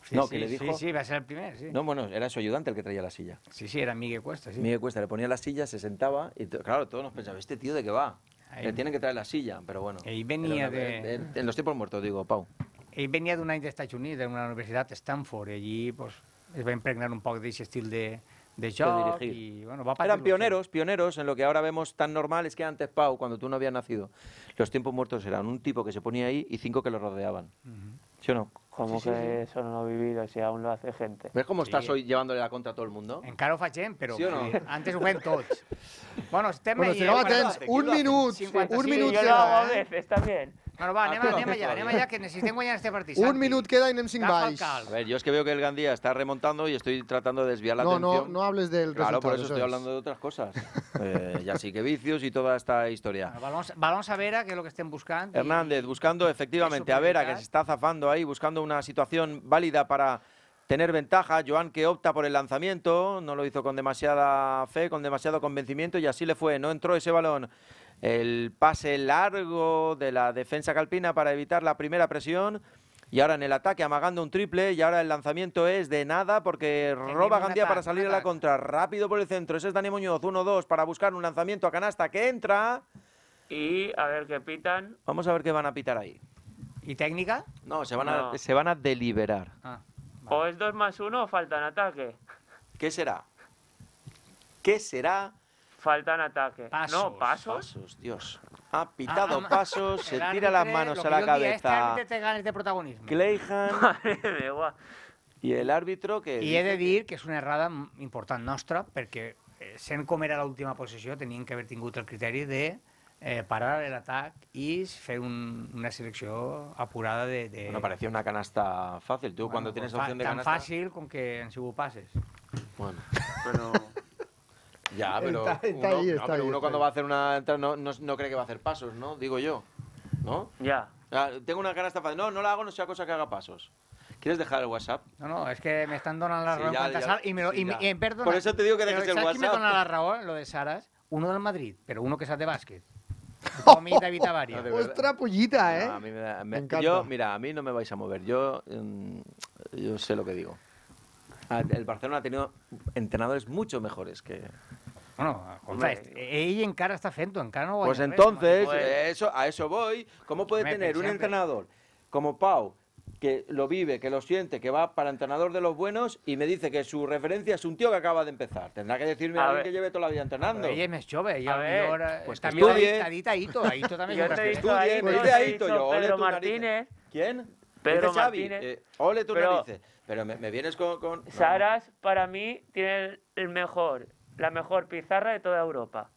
Sí, no, sí, que le dijo... Sí, sí, va a ser el primer, sí. No, bueno, era su ayudante el que traía la silla. Sí, sí, era Miguel Cuesta, sí. Miguel Cuesta le ponía la silla, se sentaba y, claro, todos nos pensábamos, ¿este tío de qué va? Le tienen que traer la silla, pero bueno. Y venía de... En, los tiempos muertos, digo, Pau. de venía de una Unidos de una universidad de Stanford, y allí pues, les va a impregnar un poco ese estilo de, de joc de y bueno, va Eran pioneros, pioneros en lo que ahora vemos tan normal es que antes, Pau, cuando tú no habías nacido, los tiempos muertos eran un tipo que se ponía ahí y cinco que lo rodeaban. ¿Sí o no? como que eso no lo he vivido si aún lo hace gente? ¿Ves cómo estás hoy llevándole la contra a todo el mundo? en Caro Fachen, pero antes un buen tots. bueno, este bueno, no, un minuto. un minuto Sí, no, bien. Bueno, va, anem, anem anem allà, que necessitem guanyar este partit. Un minuto queda y anem cinc baix. A ver, yo es que veo que el Gandía está remontando y estoy tratando de desviar la no, atención. No, no hables del Claro, por eso, estoy hablando de otras cosas. eh, ya sí que vicios y toda esta historia. Vamos a vamos, a Vera, que es lo que estén buscando. Hernández, buscando efectivamente a Vera, que se está zafando ahí, buscando una situación válida para tener ventaja. Joan que opta por el lanzamiento, no lo hizo con demasiada fe, con demasiado convencimiento y así le fue. No entró ese balón el pase largo de la defensa calpina para evitar la primera presión. Y ahora en el ataque amagando un triple y ahora el lanzamiento es de nada porque roba Gandía para salir a la contra. Rápido por el centro. Ese es Dani Muñoz, 1-2 para buscar un lanzamiento a canasta que entra. Y a ver qué pitan. Vamos a ver qué van a pitar ahí. ¿Y técnica? No, se van, A, deliberar. Ah, o es 2 más 1 o falta en ataque. ¿Qué será? ¿Qué será? Faltan ataque. Pasos, no, pasos. Pasos, Dios. Ha ah, pitado pasos, se tira las manos a la este cabeza. Este de protagonismo. Clayhan. el árbitro que... Y he de decir que es una errada nuestra, porque, eh, sin comer a la última posesión tenían que haber tenido el criterio de eh, parar el ataque y un, una selección apurada de... de... Bueno, parecía una canasta fácil. Tú, cuando pues tienes opción de canasta... Tan fácil con que en su pases. Bueno, pero... Ya, pero uno, pero uno cuando va a hacer una entrada no, no, no, cree que va a hacer pasos, ¿no? Digo yo, ¿no? Ya. Ah, tengo una cara estafada. No, no la hago, no sea cosa que haga pasos. ¿Quieres dejar el WhatsApp? No, no, es que me están donando la sí, ya, y me eh, Por eso te digo que dejes el WhatsApp. me donando la razón, lo de Saras? Uno del Madrid, pero uno que es de básquet. Comita y Tavaria. No, Ostra pollita, ¿eh? a mí me, da, mira, a mí no me vais a mover. Yo, mm, yo sé lo que digo. Ah, el Barcelona ha tenido entrenadores mucho mejores que, bueno, este, eh, ella encara está haciendo encara no Pues entonces, eso, a eso voy. ¿Cómo puede tener un entrenador como Pau, que lo vive, que lo siente, que va para entrenador de los buenos y me dice que su referencia es un tío que acaba de empezar. Tendrá que decirme a, alguien ver. que lleve toda la vida entrenando. Oye, me chove, yo, ahora pues también estudie. A ahí ahí también. yo te he visto pues, Pedro Martínez. ¿Quién? Pedro Martínez. Eh, ole tu Pero, narices. Pero me, vienes con... Saras, para mí, tiene el mejor la mejor pizarra de toda Europa.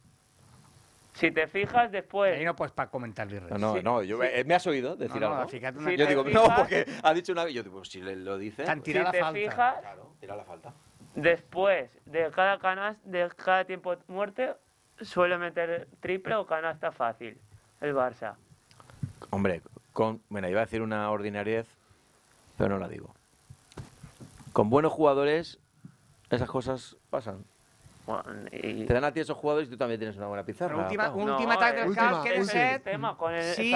Si te fijas después. Ahí no puedes para comentarle No, no, no yo, eh, me has oído decir no, no, algo. Fíjate una... si yo digo, no, porque ha dicho una vez. Yo digo, si le lo dices. si te fijas. Claro, tira la falta. Después de cada canasta, de cada tiempo de muerte, suele meter triple o canasta fácil el Barça. Hombre, con, bueno, iba a decir una ordinariez, pero no la digo. Con buenos jugadores, esas cosas pasan. Te dan a ti esos jugadores y tú también tienes una buena pizarra. Última, última eh, tarde del que tema. Con el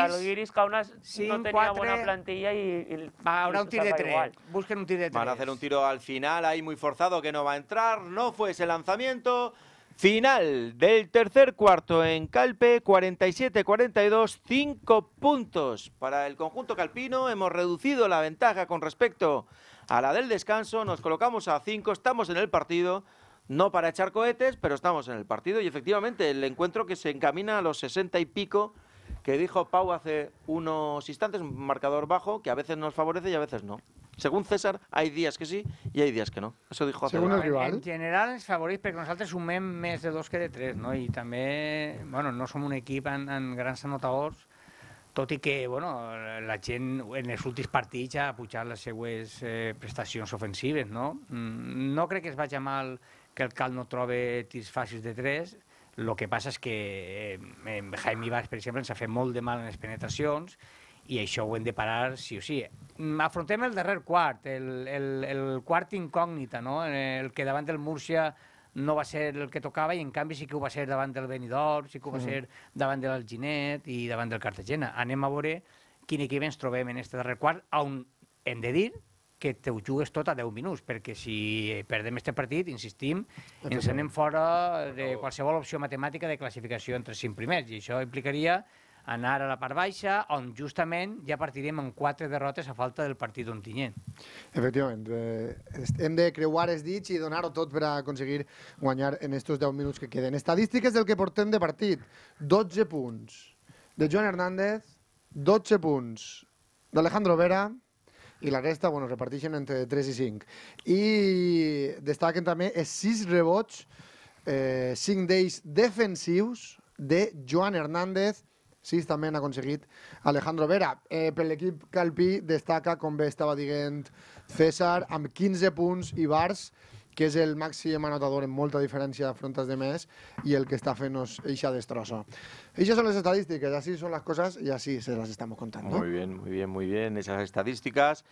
no tenía buena plantilla y... un tiro de tres. Busquen un tiro de tres. Van a hacer un tiro al final, ahí muy forzado, que no va a entrar. No fue ese lanzamiento. Final del tercer cuarto en Calpe, 47-42, 5 puntos para el conjunto calpino. Hemos reducido la ventaja con respecto a la del descanso, nos colocamos a 5, estamos en el partido. no para echar cohetes, pero estamos en el partido y efectivamente el encuentro que se encamina a los 60 y pico que dijo Pau hace unos instantes, un marcador bajo que a veces nos favorece y a veces no. Según César, hay días que sí y hay días que no. Eso dijo hace Según el rival. En general ens favorís perquè un sumem més de dos que de tres, no? Y también, bueno, no somos un equipo en, en grandes anotadors, tot i que bueno, la gent en els últims partits ja ha pujat les seues eh, prestacions ofensives. No, mm, no crec que es vagi mal que el Cal no trobe tirs fàcils de 3, el que passa és que en eh, Jaime Ibarz, per exemple, ens ha fet molt de mal en les penetracions i això ho hem de parar sí o sí. Mm, afrontem el darrer quart, el, el, el quart incògnita, no? Eh, el que davant del Múrcia no va ser el que tocava i en canvi sí que ho va ser davant del Benidorm, sí que ho va mm. ser davant de l'Alginet i davant del Cartagena. Anem a veure quin equip ens trobem en aquest darrer quart, on hem de dir que te ho jugues tot a 10 minuts, perquè si perdem este partit, insistim, ens anem fora de qualsevol opció matemàtica de classificació entre 5 primers, i això implicaria anar a la part baixa, on justament ja partirem amb quatre derrotes a falta del partit tinyent. Efectivament. Eh, hem de creuar els dits i donar-ho tot per a aconseguir guanyar en estos 10 minuts que queden. Estadístiques del que portem de partit. 12 punts de Joan Hernández, 12 punts d'Alejandro Vera, i la resta, bueno, reparteixen entre 3 i 5. I destaquen també els 6 rebots, eh, 5 d'ells defensius, de Joan Hernández, sis també han aconseguit Alejandro Vera. Eh, per l'equip Calpí destaca, com bé estava dient César, amb 15 punts i bars, que es el máximo anotador en molta diferencia de frontas de més y el que está fent nos eixa destrozo Esas son las estadísticas, así son las cosas y así se las estamos contando. Muy bien, muy bien, muy bien, esas estadísticas.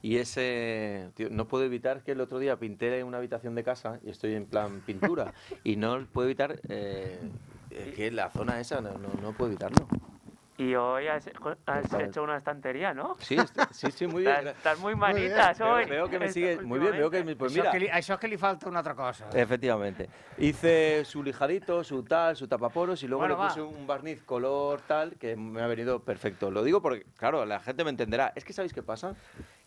Y ese. Tío, no puedo evitar que el otro día pinté en una habitación de casa y estoy en plan pintura. y no puedo evitar eh, que la zona esa, no, no puedo evitarlo. Y hoy has, hecho una estantería, ¿no? Sí, sí, sí, muy bien. Estás, muy manitas hoy. Veo que me sigue. Muy bien, veo que. Me, pues mira. Eso es que, eso es que le falta una otra cosa. Efectivamente. Hice su lijadito, su tal, su tapaporos y luego le puse un barniz color tal que me ha venido perfecto. Lo digo porque, claro, la gente me entenderá. Es que ¿sabéis qué pasa?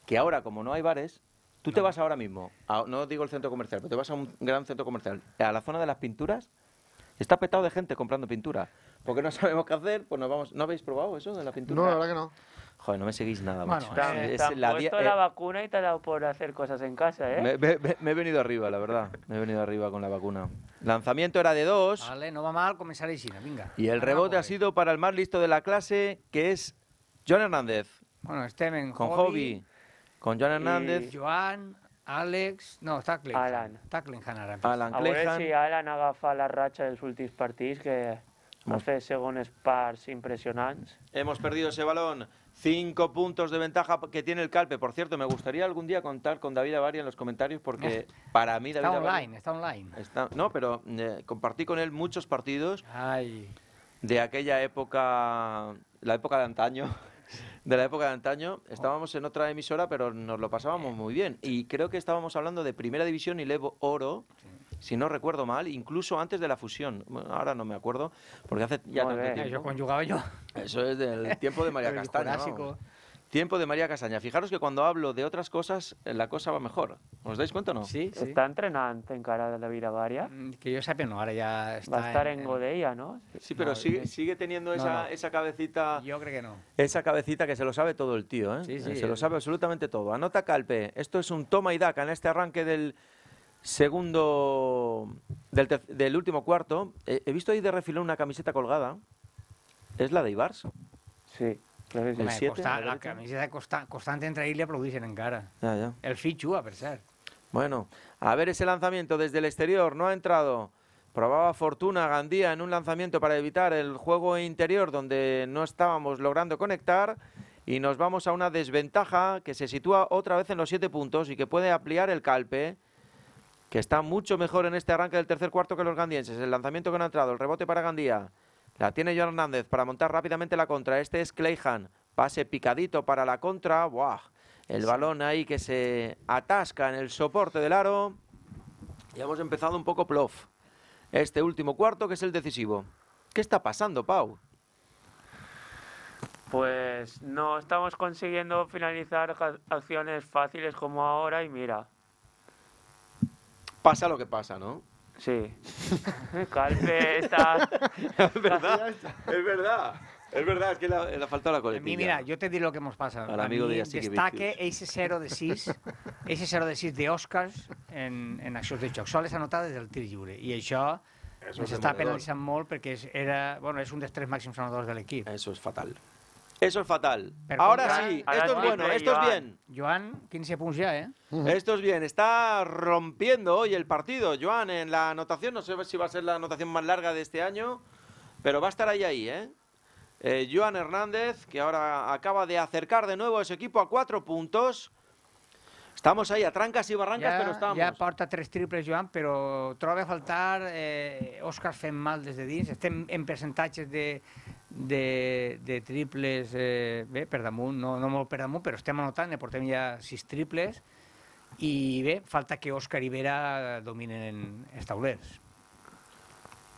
Que ahora, como no hay bares, tú te vas ahora mismo, no digo el centro comercial, pero te vas a un gran centro comercial, a la zona de las pinturas Está petado de gente comprando pintura. Porque no sabemos qué hacer, pues nos vamos. ¿No habéis probado eso de la pintura? No, la verdad que no. Joder, no me seguís nada, macho. Eh, es, eh, la, vacuna y te ha dado por hacer cosas en casa, ¿eh? Me, he venido arriba, la verdad. Me he venido arriba con la vacuna. Lanzamiento era de dos. Vale, no va mal, sin la venga. Y el rebote ha sido para el más listo de la clase, que es John Hernández. Bueno, Steven con Hobby. Con John eh, Hernández. Y Joan. Alex, No, Tackling. Alan. Alan A ver si Alan agafa la racha del últims partits, que hace segones parts impresionantes. Hemos perdido ese balón. Cinco puntos de ventaja que tiene el Calpe. Por cierto, me gustaría algún día contar con David Avaria en los comentarios porque eh, para mí David Está online, está online. no, pero eh, compartí con él muchos partidos de aquella época, la época de antaño de la época de antaño. Oh. Estábamos en otra emisora, pero nos lo pasábamos eh. muy bien. Y creo que estábamos hablando de Primera División y Levo Oro, si no recuerdo mal, incluso antes de la fusión. ahora no me acuerdo, porque hace ya Yo yo. Eso es del tiempo de María Castaña. Tiempo de María Casaña. Fijaros que cuando hablo de otras cosas, eh, la cosa va mejor. ¿Os dais cuenta o no? Sí, Está entrenante en cara de la vida varia. Mm, que yo sepa, no, ahora ya está... Va a estar en, Godella, ¿no? Sí, pero sigue, teniendo esa, esa cabecita... Yo creo que no. Esa cabecita que se lo sabe todo el tío, ¿eh? Sí, sí, eh, se lo sabe absolutamente todo. Anota Calpe, esto es un toma y daca en este arranque del segundo... del, último cuarto. Eh, he visto ahí de refilón una camiseta colgada. ¿Es la de Ibars? Sí la, camiseta constante entre ahí le en cara. El Fichu, a pesar. Bueno, a ver ese lanzamiento desde el exterior, no ha entrado. Probaba fortuna Gandía en un lanzamiento para evitar el juego interior donde no estábamos logrando conectar y nos vamos a una desventaja que se sitúa otra vez en los siete puntos y que puede ampliar el calpe, que está mucho mejor en este arranque del tercer cuarto que los gandienses. El lanzamiento que no ha entrado, el rebote para Gandía. La tiene Joan Hernández para montar rápidamente la contra. Este es Clayhan. Pase picadito para la contra. ¡Buah! El balón ahí que se atasca en el soporte del aro. Y hemos empezado un poco plof. Este último cuarto que es el decisivo. ¿Qué está pasando, Pau? Pues no estamos consiguiendo finalizar acciones fáciles como ahora y mira. Pasa lo que pasa, ¿no? Sí. Calpe está. es verdad. Es verdad. Es verdad, es que le ha, faltado la eh, coletilla. Mira, yo te diré lo que hemos pasado. Al amigo de Jacint Destaque ese 0 de 6, ese 0 de 6 de Oscars en, en accions de xoc. Soles anotades del tir lliure. I això ens està penalitzant molt perquè és, era, bueno, és un dels tres màxims anotadors de l'equip. Eso és fatal. Eso es fatal. Ahora sí, esto es bueno, esto es bien. Joan, 15 puntos ya, eh? Esto es bien. Está rompiendo hoy el partido, Joan, en la anotación. No sé si va a ser la anotación más larga de este año, pero va a estar ahí, ahí, ¿eh? eh Joan Hernández, que ahora acaba de acercar de nuevo a su equipo a cuatro puntos. Estamos ahí a trancas y barrancas, pero estamos. Ya aporta tres triples, Joan, pero trobe a faltar eh, Fenmal desde mal desde dins. Estem en percentatges de, de, triples, eh, no, no pero este pero però estem anotant, triples, y ve, falta que Oscar Ibera Vera dominen esta taulers.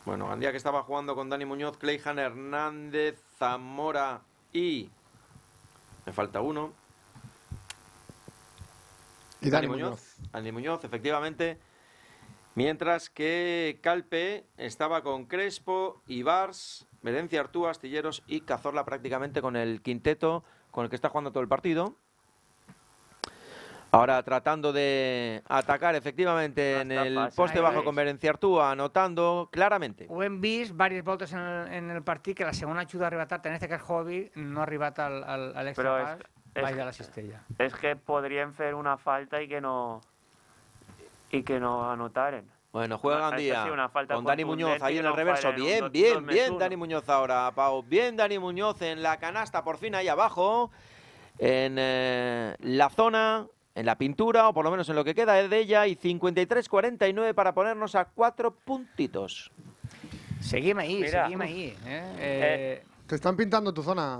Bueno, día que estaba jugando con Dani Muñoz, Clayhan, Hernández, Zamora y... Me falta uno. Y Dani, Muñoz. Dani Muñoz, efectivamente. Mientras que Calpe estaba con Crespo, y Vars Verencia, Artúa, Astilleros y Cazorla prácticamente con el quinteto con el que está jugando todo el partido. Ahora tratando de atacar efectivamente en el poste bajo con Verencia Artúa, anotando claramente. buen bis varios votos en el, partido que la segunda ayuda a arrebatar, tenés que el Hobby, no arrebata al, al, a la cistella. Es que podrían hacer una falta y que no, y que no anotaren. Bueno, ah, juegan día con Dani Muñoz ahí en el reverso. Bien, bien, bien Dani Muñoz ahora, Pau. Bien Dani Muñoz en la canasta, por fin ahí abajo, en eh, la zona, en la pintura, o por lo menos en lo que queda de ella, y 53-49 para ponernos a cuatro puntitos. Seguimos ahí, seguimos ahí. Eh. Eh, te están pintando tu zona.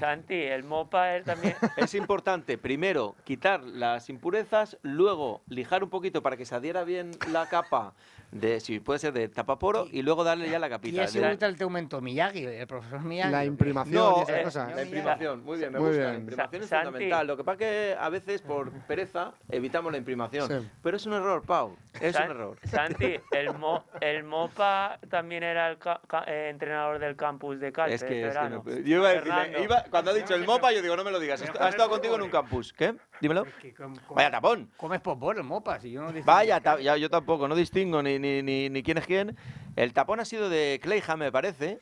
Santi, el mopa es también. Es importante, primero, quitar las impurezas, luego lijar un poquito para que se adhiera bien la capa de, si puede ser de tapaporo y, luego darle ya la capita. Y es el Teumento Miyagi, el profesor Miyagi. La imprimación, esas eh, La imprimación, muy bien, me gusta. La imprimación es fundamental. Lo que pasa es que a veces por pereza evitamos la imprimación. Pero es un error, Pau. Es un error. Santi, el, mo, el Mopa también era el eh, entrenador del campus de Cali. Es que, es yo iba a decirle, iba, cuando ha dicho el Mopa, yo digo, no me lo digas. Ha estado contigo en un campus. ¿Qué? Dímelo. Vaya tapón. Comes popor el Mopa, si yo no Vaya, yo tampoco, no distingo ni ni, quién es quién. El tapón ha sido de Clayham, me parece.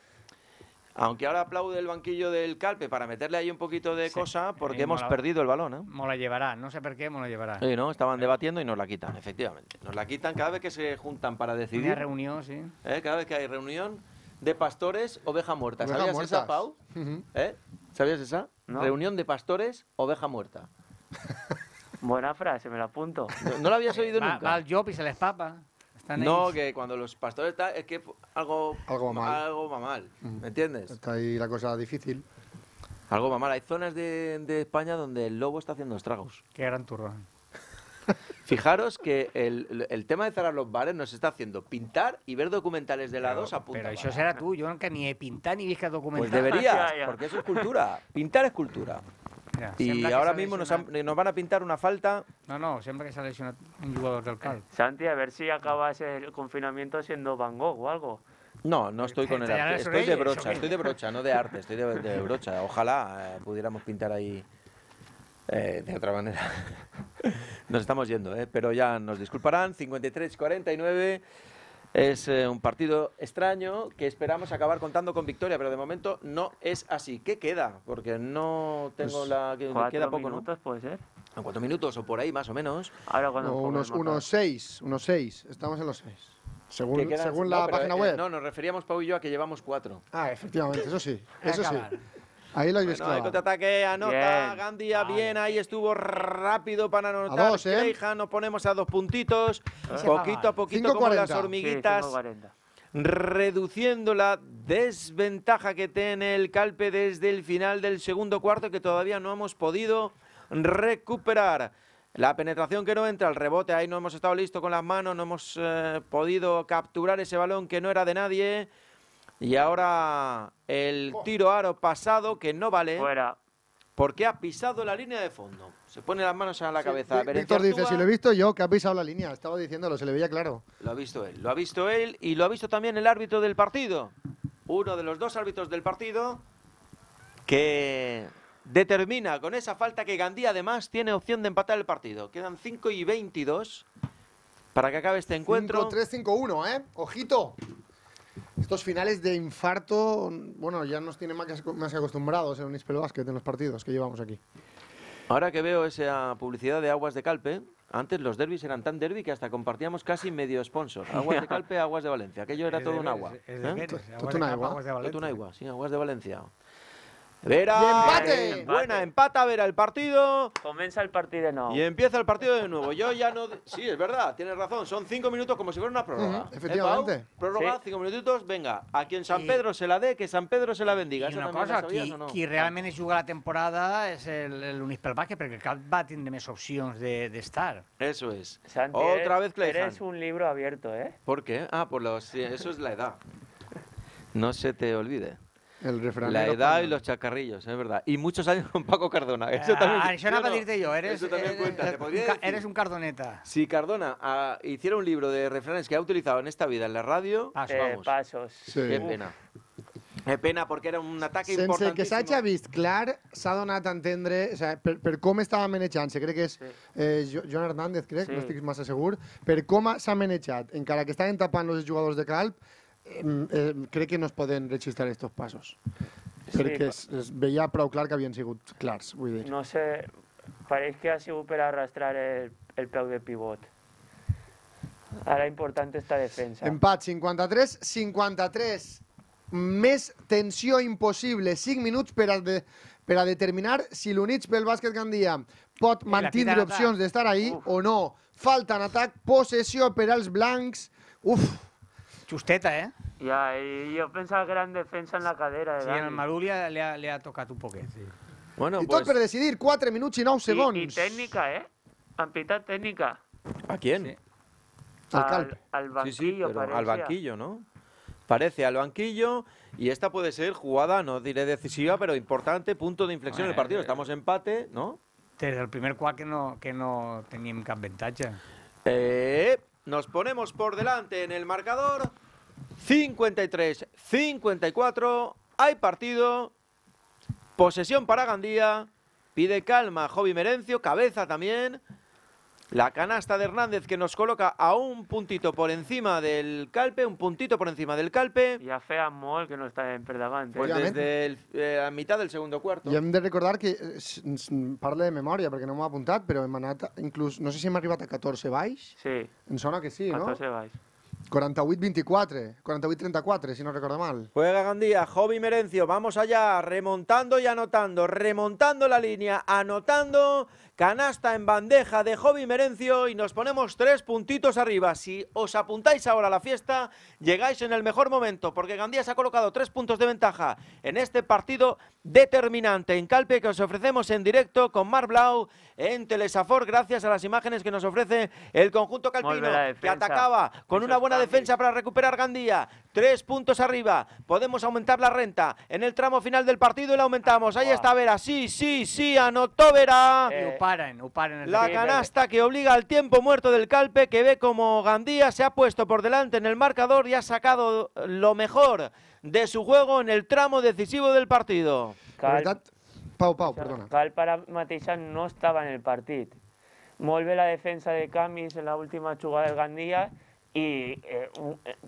Aunque ahora aplaude el banquillo del Calpe para meterle ahí un poquito de cosa, porque eh, hemos perdido el balón. ¿eh? Mola llevará, no sé por qué mola llevará. Sí, no, estaban debatiendo y nos la quitan, efectivamente. Nos la quitan cada vez que se juntan para decidir. reunión, sí. ¿Eh? Cada vez que hay reunión de pastores, oveja muerta. ¿Sabías esa, Pau? ¿Eh? ¿Sabías esa? Reunión de pastores, oveja muerta. Buena frase, me la apunto. No, la habías oído nunca. al job y se les papa no, que cuando los pastores están, es que algo, algo va mal. Mm. ¿Me entiendes? Está ahí la cosa difícil. Algo va mal. Hay zonas de, España donde el lobo está haciendo estragos. Qué gran turrón. Fijaros que el, tema de cerrar los bares nos está haciendo pintar y ver documentales de lados a punta. Pero eso será tú, yo nunca ni he pintado ni he visto documentales. Pues debería, porque eso es cultura. Pintar es cultura. Y ahora mismo nos, van a pintar una falta. No, no, siempre que sale un jugador del eh, Cal. Santi, a ver si acabas el confinamiento siendo Van Gogh o algo. No, no estoy con el este arte. Estoy de brocha, estoy de brocha, no de arte, estoy de, brocha. Ojalá eh, pudiéramos pintar ahí eh, de otra manera. Nos estamos yendo, eh, pero ya nos disculparán. 53, 49. Es eh, un partido extraño que esperamos acabar contando con victoria, pero de momento no es así. ¿Qué queda? Porque no tengo pues la. Que, queda poco, minutos, puede ser. En cuatro minutos o por ahí, más o menos. Ahora unos, seis, unos seis. Estamos en los seis. Según, la página eh, web. no, nos referíamos, Pau y yo, a que llevamos cuatro. Ah, efectivamente, eso sí. Eso sí. Ahí lo bueno, el contraataque, anota bien. ahí estuvo rápido para anotar. A dos, ¿eh? nos ponemos a dos puntitos, eh. poquito a poquito como las hormiguitas. reduciendo la desventaja que tiene el Calpe desde el final del segundo cuarto que todavía no hemos podido recuperar. La penetración que no entra, el rebote, ahí no hemos estado listos con las manos, no hemos eh, podido capturar ese balón que no era de nadie. Y ahora el oh. tiro aro pasado que no vale. Fuera. Porque ha pisado la línea de fondo. Se pone las manos en la cabeza. Víctor dice, si lo he visto yo, que ha pisado la línea. Estaba diciéndolo, se le veía claro. Lo ha visto él, lo ha visto él y lo ha visto también el árbitro del partido. Uno de los dos árbitros del partido que determina con esa falta que Gandía además tiene opción de empatar el partido. Quedan 5 y 22 para que acabe este encuentro. 5-3-5-1, ¿eh? Ojito. Estos finales de infarto, bueno, ya nos tiene más acostumbrados en ¿eh? un Ispel Basket en los partidos que llevamos aquí. Ahora que veo esa publicidad de aguas de Calpe, antes los derbis eran tan derby que hasta compartíamos casi medio sponsor. Aguas de Calpe, aguas de Valencia. Aquello era todo un agua. ¿eh? Pues todo un agua, sí, aguas de Valencia. Vera. empate. Buena, empata Vera el partido. Comienza el partido de nuevo. Y empieza el partido de nuevo. Yo ya no. Sí, es verdad, tienes razón. Son cinco minutos como si fuera una prórroga. ¿Eh, efectivamente. prórroga, cinco minutitos. Venga, a quien San Pedro se la dé, que San Pedro se la bendiga. es una cosa, qui, realmente realmente juega la temporada es el Bàsquet, porque el va tiene más opciones De, estar eso es. Otra vez Clay Eres un libro abierto, ¿eh? ¿Por qué? Ah, por pues los... eso es la edad. No se te olvide. El la edad y los chacarrillos, es verdad. Y muchos años con Paco Cardona. Eso ah, también. Ah, eso no, no, pedirte yo, eres, eso también eh, eres, cuenta. Eres, ¿Te un, eres, un, cardoneta. Si Cardona a, ah, hiciera un libro de refranes que ha utilizado en esta vida en la radio, paso, eh, vamos. pasos. Sí. Qué pena. Qué pena, porque era un ataque Sense importantísimo. Sense que ha vist clar, s'ha donat a entendre, o sea, per, per com estava menejant, se crec que és sí. eh, Joan Hernández, crec, sí. no estic massa segur, per com s'ha menejat, encara que estaven tapant els jugadors de Calp, eh, crec que no es poden registrar aquests passos. Sí, crec que es, es veia prou clar que havien sigut clars, vull dir. No sé, pareix que ha sigut per arrastrar el, el peu de pivot. Ara important esta defensa. Empat, 53-53. Més tensió impossible. 5 minuts per a, de, per a determinar si l'Units pel bàsquet Gandia pot eh, mantenir opcions d'estar ahí Uf. o no. Falta en atac, possessió per als blancs. Uf, usteta, eh? Ya, yo yo que era en defensa en la cadera. Sí, en el le ha, tocado ha, tocado un Sí. Bueno, y pues- decidir, cuatro minutos y no un segundo y técnica eh? amplitud técnica. ¿A quién? Al, al, banquillo, parece. Al banquillo, ¿no? Parece al banquillo y esta puede ser jugada, no diré decisiva, pero importante, punto de inflexión del partido. Eh, Estamos empate, ¿no? Desde el primer cuadro que no, que no teníamos ventaja. Eh, nos ponemos por delante en el marcador. 53-54. Hay partido. Posesión para Gandía. Pide calma Jovi Merencio. Cabeza también. La canasta de Hernández que nos coloca a un puntito por encima del calpe, un puntito por encima del calpe. Y a Fea Mol que no está en Perdavante. ¿eh? Pues desde la eh, mitad del segundo cuarto. Y han de recordar que, eh, parle de memoria porque no voy ha apuntar, pero en anat incluso no sé si hemos arribat a 14 ¿vais? Sí. En em zona que sí, no? 14 48-24, 48-34, si no recuerdo mal. Juega Gandía, Jovi Merencio, vamos allá, remontando y anotando, remontando la línea, anotando Canasta en bandeja de Jovi Merencio y nos ponemos tres puntitos arriba. Si os apuntáis ahora a la fiesta, llegáis en el mejor momento porque Gandía se ha colocado tres puntos de ventaja en este partido determinante en Calpe que os ofrecemos en directo con Mar Blau en Telesafor gracias a las imágenes que nos ofrece el conjunto calpino que atacaba con una buena defensa para recuperar Gandía tres puntos arriba. Podemos aumentar la renta. En el tramo final del partido y la aumentamos. Ahí está Vera. Sí, sí, sí, anotó Vera. Eh, la canasta que obliga al tiempo muerto del Calpe, que ve como Gandía se ha puesto por delante en el marcador y ha sacado lo mejor de su juego en el tramo decisivo del partido. Cal... Pau, Pau, perdona. Cal para Mateixan no estaba en el partido. vuelve la defensa de Camis en la última jugada del Gandía... i eh, eh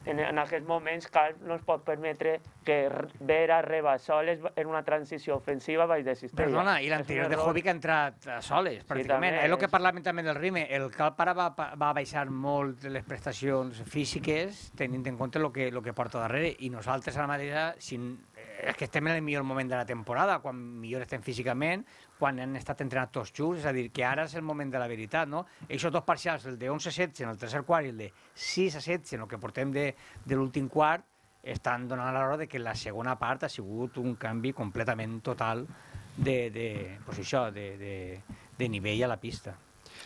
en aquests moments cal, no es pot permetre que Vera reba soles en una transició ofensiva baix de sistema. Perdona, i l'anterior de Jovic ha entrat a soles, pràcticament. Sí, és el que parlàvem també del Rime. El Cal ara va, va baixar molt les prestacions físiques tenint en compte el que, lo que porta darrere i nosaltres a la Madrid, si és eh, que estem en el millor moment de la temporada, quan millor estem físicament, quan han estat entrenats tots junts, és a dir, que ara és el moment de la veritat, no? Eixos dos parcials, el de 11-16 en el tercer quart i el de 6-16 en el que portem de, de l'últim quart, estan donant hora de que la segona part ha sigut un canvi completament total de, de, pues això, de, de, de nivell a la pista.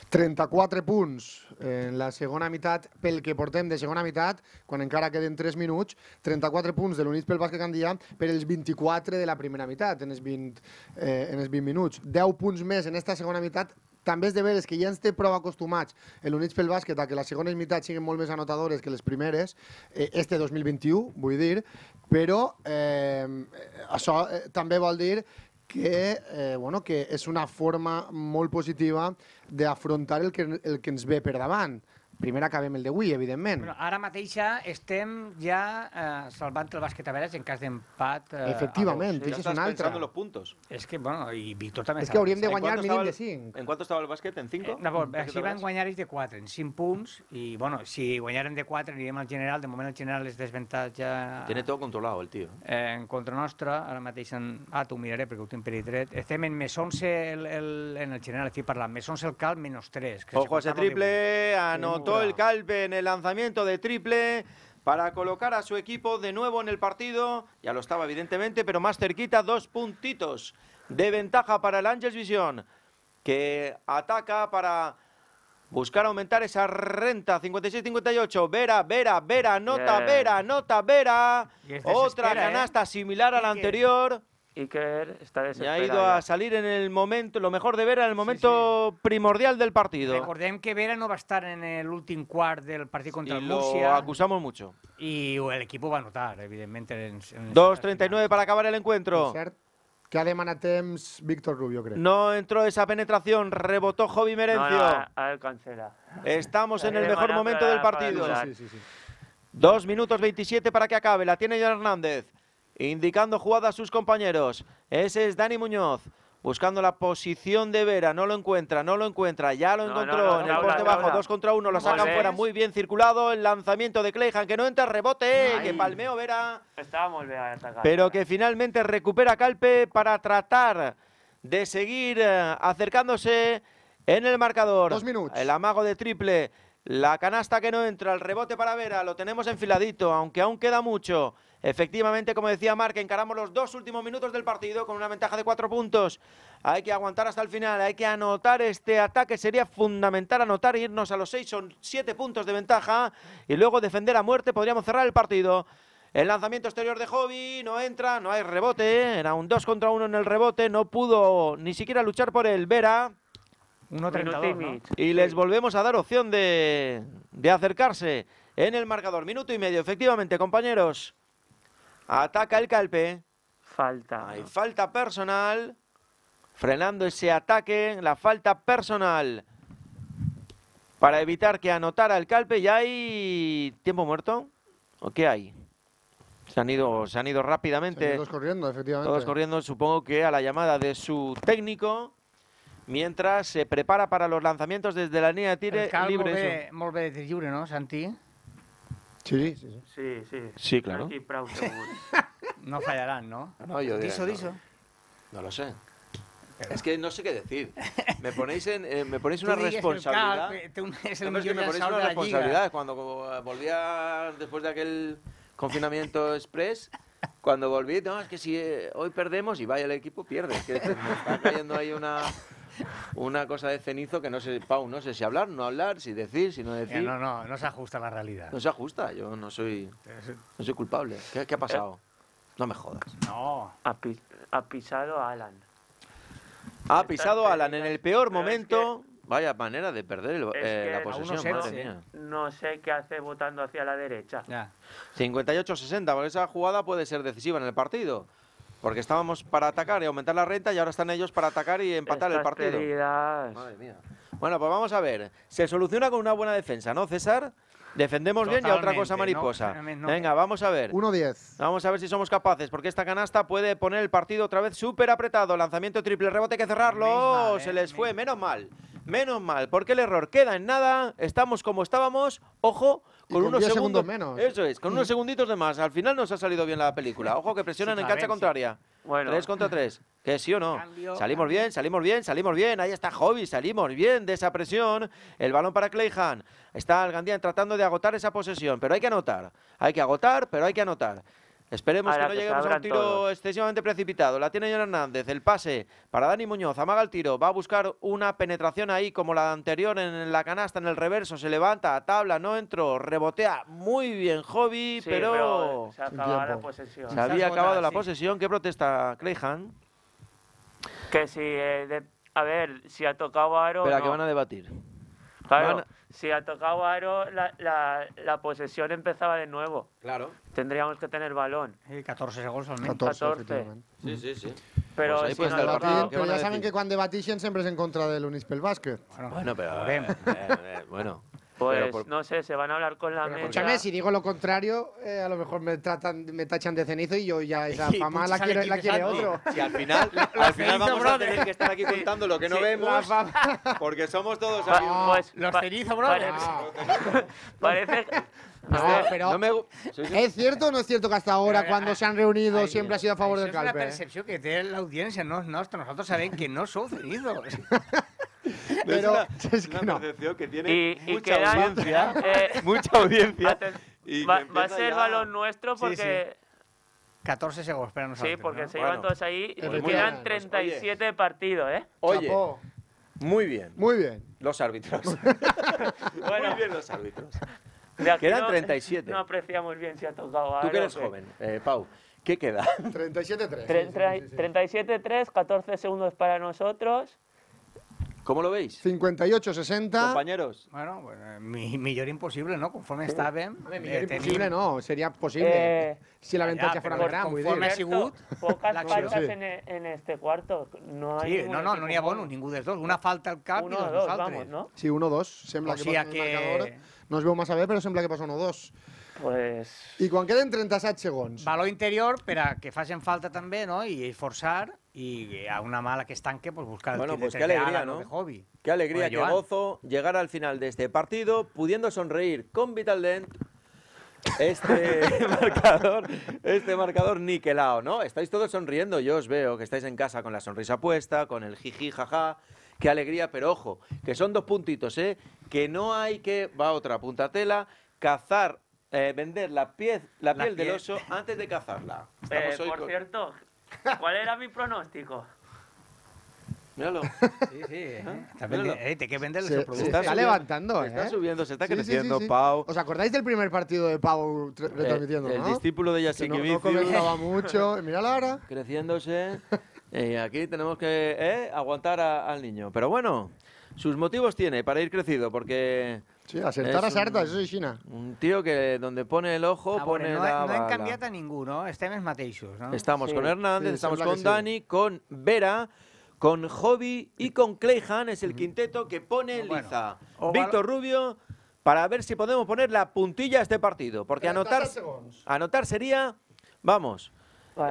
34 punts en la segona meitat, pel que portem de segona meitat, quan encara queden 3 minuts, 34 punts de l'Units pel Bàsquet Gandia per els 24 de la primera meitat, en els 20, eh, en els 20 minuts. 10 punts més en aquesta segona meitat, també és de veres que ja ens té prou acostumats l'Units pel Bàsquet a que les segones meitats siguin molt més anotadores que les primeres, eh, este 2021, vull dir, però eh, això eh, també vol dir que, eh, bueno, que és una forma molt positiva d'afrontar el, que, el que ens ve per davant. Primer acabem el d'avui, evidentment. Bueno, ara mateix ja estem ja eh, salvant el bàsquet a veres en cas d'empat. Eh, Efectivament, això és un altre. los puntos. És que, bueno, i Víctor també És que hauríem de guanyar mínim de 5. En quant estava el bàsquet? En 5? Eh, no, així van guanyar ells de 4, en 5 punts, i, bueno, si guanyarem de 4 anirem al general, de moment el general és desventatge... Tiene todo controlado, el tío. Eh, en contra nostra, ara mateix en... Ah, t'ho miraré perquè ho tinc per dret. Estem en més 11 el, el, en el general, estic parlant, més 11 el cal, menys 3. Ojo a ese triple, anoto el Calpe en el lanzamiento de triple para colocar a su equipo de nuevo en el partido. Ya lo estaba, evidentemente, pero más cerquita, dos puntitos de ventaja para el Ángels Visión, que ataca para buscar aumentar esa renta. 56-58. Vera, Vera, Vera, nota, Vera, nota, Vera. Otra ¿eh? canasta similar a la anterior. Iker está desesperado. ha ido a salir en el momento, lo mejor de Vera, en el momento primordial del partido. Recordemos que Vera no va a estar en el último cuarto del partido contra y lo acusamos mucho. Y el equipo va a notar, evidentemente. 2.39 para acabar el encuentro. Que alemana temps Víctor Rubio, creo. No entró esa penetración, rebotó Jovi Merencio. Estamos en el mejor momento del partido. Sí, Dos minutos 27 para que acabe, la tiene ya Hernández indicando jugada a sus compañeros. Ese es Dani Muñoz. Buscando la posición de Vera, no lo encuentra, no lo encuentra, ya lo encontró en el poste bajo, dos contra uno, lo pues sacan fuera, muy bien circulado, el lanzamiento de Kleihan que no entra, rebote, que palmeo Vera. pero ¿eh? que finalmente recupera Calpe para tratar de seguir eh, acercándose en el marcador. Dos minutos. El amago de triple la canasta que no entra, el rebote para Vera, lo tenemos enfiladito, aunque aún queda mucho. Efectivamente, como decía Mark, encaramos los dos últimos minutos del partido con una ventaja de cuatro puntos. Hay que aguantar hasta el final, hay que anotar este ataque, sería fundamental anotar e irnos a los seis, son siete puntos de ventaja y luego defender a muerte, podríamos cerrar el partido. El lanzamiento exterior de Hobby no entra, no hay rebote. Era un dos contra uno en el rebote, no pudo ni siquiera luchar por el Vera. Y les volvemos a dar opción de, acercarse en el marcador. Minuto y medio, efectivamente, compañeros. Ataca el calpe. Falta. falta personal. Frenando ese ataque, la falta personal. Para evitar que anotara el calpe. ¿Ya hay tiempo muerto? ¿O qué hay? Se han ido, se han ido rápidamente. todos corriendo, efectivamente. Todos corriendo, supongo que a la llamada de su técnico mientras se prepara para los lanzamientos desde la línea de tire libre. Molt bé, molt libre, no, Santi? Sí, sí, sí. Sí, sí. Sí, claro. no fallarán, ¿no? No, yo Diso, No lo sé. Es que no sé qué decir. Me ponéis, eh, me ponéis una responsabilidad. es el que me ponéis una responsabilidad. Cuando eh, volvía después de aquel confinamiento express, cuando volví, no, es que si eh, hoy perdemos y vaya el equipo, pierde. Es que me está cayendo ahí una, una cosa de cenizo que no sé, Pau, no sé si hablar, no hablar, si decir, si no eh, decir. No, no, no se ajusta a la realidad. No se ajusta, yo no soy, no soy culpable. ¿Qué, ha pasado? No me jodas. No. Ha, pisado a Alan. Ha pisado a Alan en el peor momento. Vaya manera de perder eh, la posesión, No sé qué hace votando hacia la derecha. 58-60, porque esa jugada puede ser decisiva en el partido. Porque estábamos para atacar y aumentar la renta y ahora están ellos para atacar y empatar el partido. Madre Bueno, pues vamos a ver. Se soluciona con una buena defensa, ¿no, César? Defendemos bien y otra cosa mariposa. Venga, vamos a ver. 1-10. Vamos a ver si somos capaces, porque esta canasta puede poner el partido otra vez súper apretado. Lanzamiento triple rebote, hay que cerrarlo. ¿eh? Se les fue, menos mal. Menos mal, porque el error queda en nada. Estamos como estábamos. Ojo, con, unos segundos, menos. Eso es, con unos segunditos de más. Al final nos ha salido bien la película. Ojo que presionan en cancha contraria. Bueno. Tres contra tres. Que sí o no. salimos bien, salimos bien, salimos bien. Ahí está Hobby, salimos bien de esa presión. El balón para Clayhan. Está el Gandian tratando de agotar esa posesión, pero hay que anotar. Hay que agotar, pero hay que anotar. Esperemos que no lleguemos a un tiro excesivamente precipitado. La tiene John Hernández, el pase para Dani Muñoz, amaga el tiro, va a buscar una penetración ahí como la anterior en la canasta, en el reverso, se levanta, tabla, no entró, rebotea muy bien Hobby, pero... se la posesión. Se, había acabado la posesión, ¿qué protesta Clayhan? Que si, eh, a ver, si ha tocado a aro... Espera, que van a debatir si ha tocado la, la, la, posesión empezaba de nuevo. Claro. Tendríamos que tener balón. 14 eh, gols al 14. Sí, sí, sí. Pero, pues si ya saben que cuando batixen siempre es en contra del Unispel Basket. Bueno, bueno pero... bueno. Eh, pues no sé, se van a hablar con la Escúchame, si digo lo contrario, eh, a lo mejor me tratan, me tachan de cenizo y yo ya esa fama la quiere, la quiere ah, otro. Y al final, al final vamos a tener que estar aquí contando lo que no vemos, porque somos todos ah, Pues, los cenizos brothers. Parece, pero ¿Es cierto o no es cierto que hasta ahora, cuando ah, se han reunido, siempre ha sido a favor del Calpe? Es la percepción que tiene la audiencia, no es Nosotros sabemos que no son cenizos. Pero es, una, percepción que tiene eh, mucha, audiencia, mucha audiencia. va, a ser balón nuestro porque... 14 segundos, pero Sí, porque se iban todos ahí y pues quedan 37 pues, partidos, ¿eh? Oye, muy bien. Muy bien. Los árbitros. muy bien los árbitros. Quedan 37. No apreciamos bien si ha tocado Tú que eres joven, eh, Pau. ¿Qué queda? 37-3. 37-3, 14 segundos para nosotros. ¿Cómo lo veis? 58-60. Compañeros. Bueno, pues, eh, mi, millor imposible, ¿no? Conforme está eh, Imposible, no, sería posible. Eh, si la ventaja fuera més gran, muy Conforme Pocas faltas e, en, este cuarto. No hay sí, no, no, no había bonus, ninguno de los dos. Una falta al cap uno, dos, dos Vamos, no? Sí, uno dos. Sembla o sea que, que... Marcador. No veo ver, pero ver, pero sembla que pasó uno dos. Pues... Y cuando queden 37 segons... Valor interior pero que facin falta también, no?, Y forzar y eh, a una mala que estanque, pues buscar el pues qué alegría, ¿no? de hobby. Qué alegría, qué gozo llegar al final de este partido pudiendo sonreír con Vital Dent este marcador, este marcador niquelado, ¿no? Estáis todos sonriendo, yo os veo que estáis en casa con la sonrisa puesta, con el jiji jaja, qué alegría, pero ojo, que son dos puntitos, ¿eh? Que no hay que va otra puntatela, cazar eh, vender la piel, la, piel, del oso antes de cazarla. Eh, por cierto, ¿Cuál era mi pronóstico? Míralo. Sí, sí. ¿Ah? Eh. te hay que vender los Se, se está, levantando, ¿eh? está subiendo, se está creciendo, Pau. ¿Os acordáis del primer partido de Pau eh, retransmitiendo, el discípulo de Que no, no comentaba mucho. Míralo ahora. creciéndose. Y aquí tenemos que aguantar al niño. Pero bueno, sus motivos tiene para ir crecido, porque Sí, acertar, a un, eso es China. Un tío que donde pone el ojo, ah, pone no, No cambiado a ninguno, este es mateixos, no? Estamos con Hernández, estamos con Dani, con Vera, con Hobby y con Clayhan, es el quinteto que pone Liza. Víctor Rubio, para ver si podemos poner la puntilla a este partido, porque anotar, anotar sería, vamos,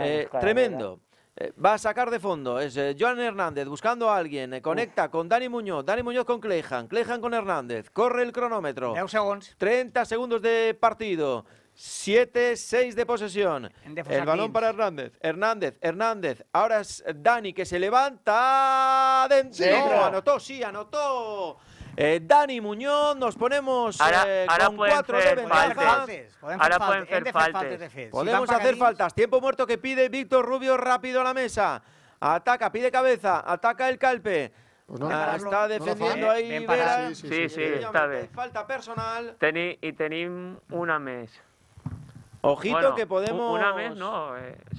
eh, tremendo. Eh, va a sacar de fondo, es eh, Joan Hernández buscando a alguien, eh, conecta con Dani Muñoz, Dani Muñoz con Clejan, Clejan con Hernández, corre el cronómetro. segundos. 30 segundos de partido. 7-6 de posesión. El balón para Hernández. Hernández, Hernández. Ahora es Dani que se levanta. anotó, sí, anotó. Eh, Dani Muñoz, nos ponemos ahora, eh, cuatro Ahora pueden hacer faltas. Podemos hacer faltas. Tiempo muerto que pide Víctor Rubio rápido a la mesa. Ataca, pide cabeza, ataca el calpe. Pues ah, está defendiendo ahí Sí, sí, está bien. Falta personal. Tení, y tenéis una mesa. Ojito que podemos.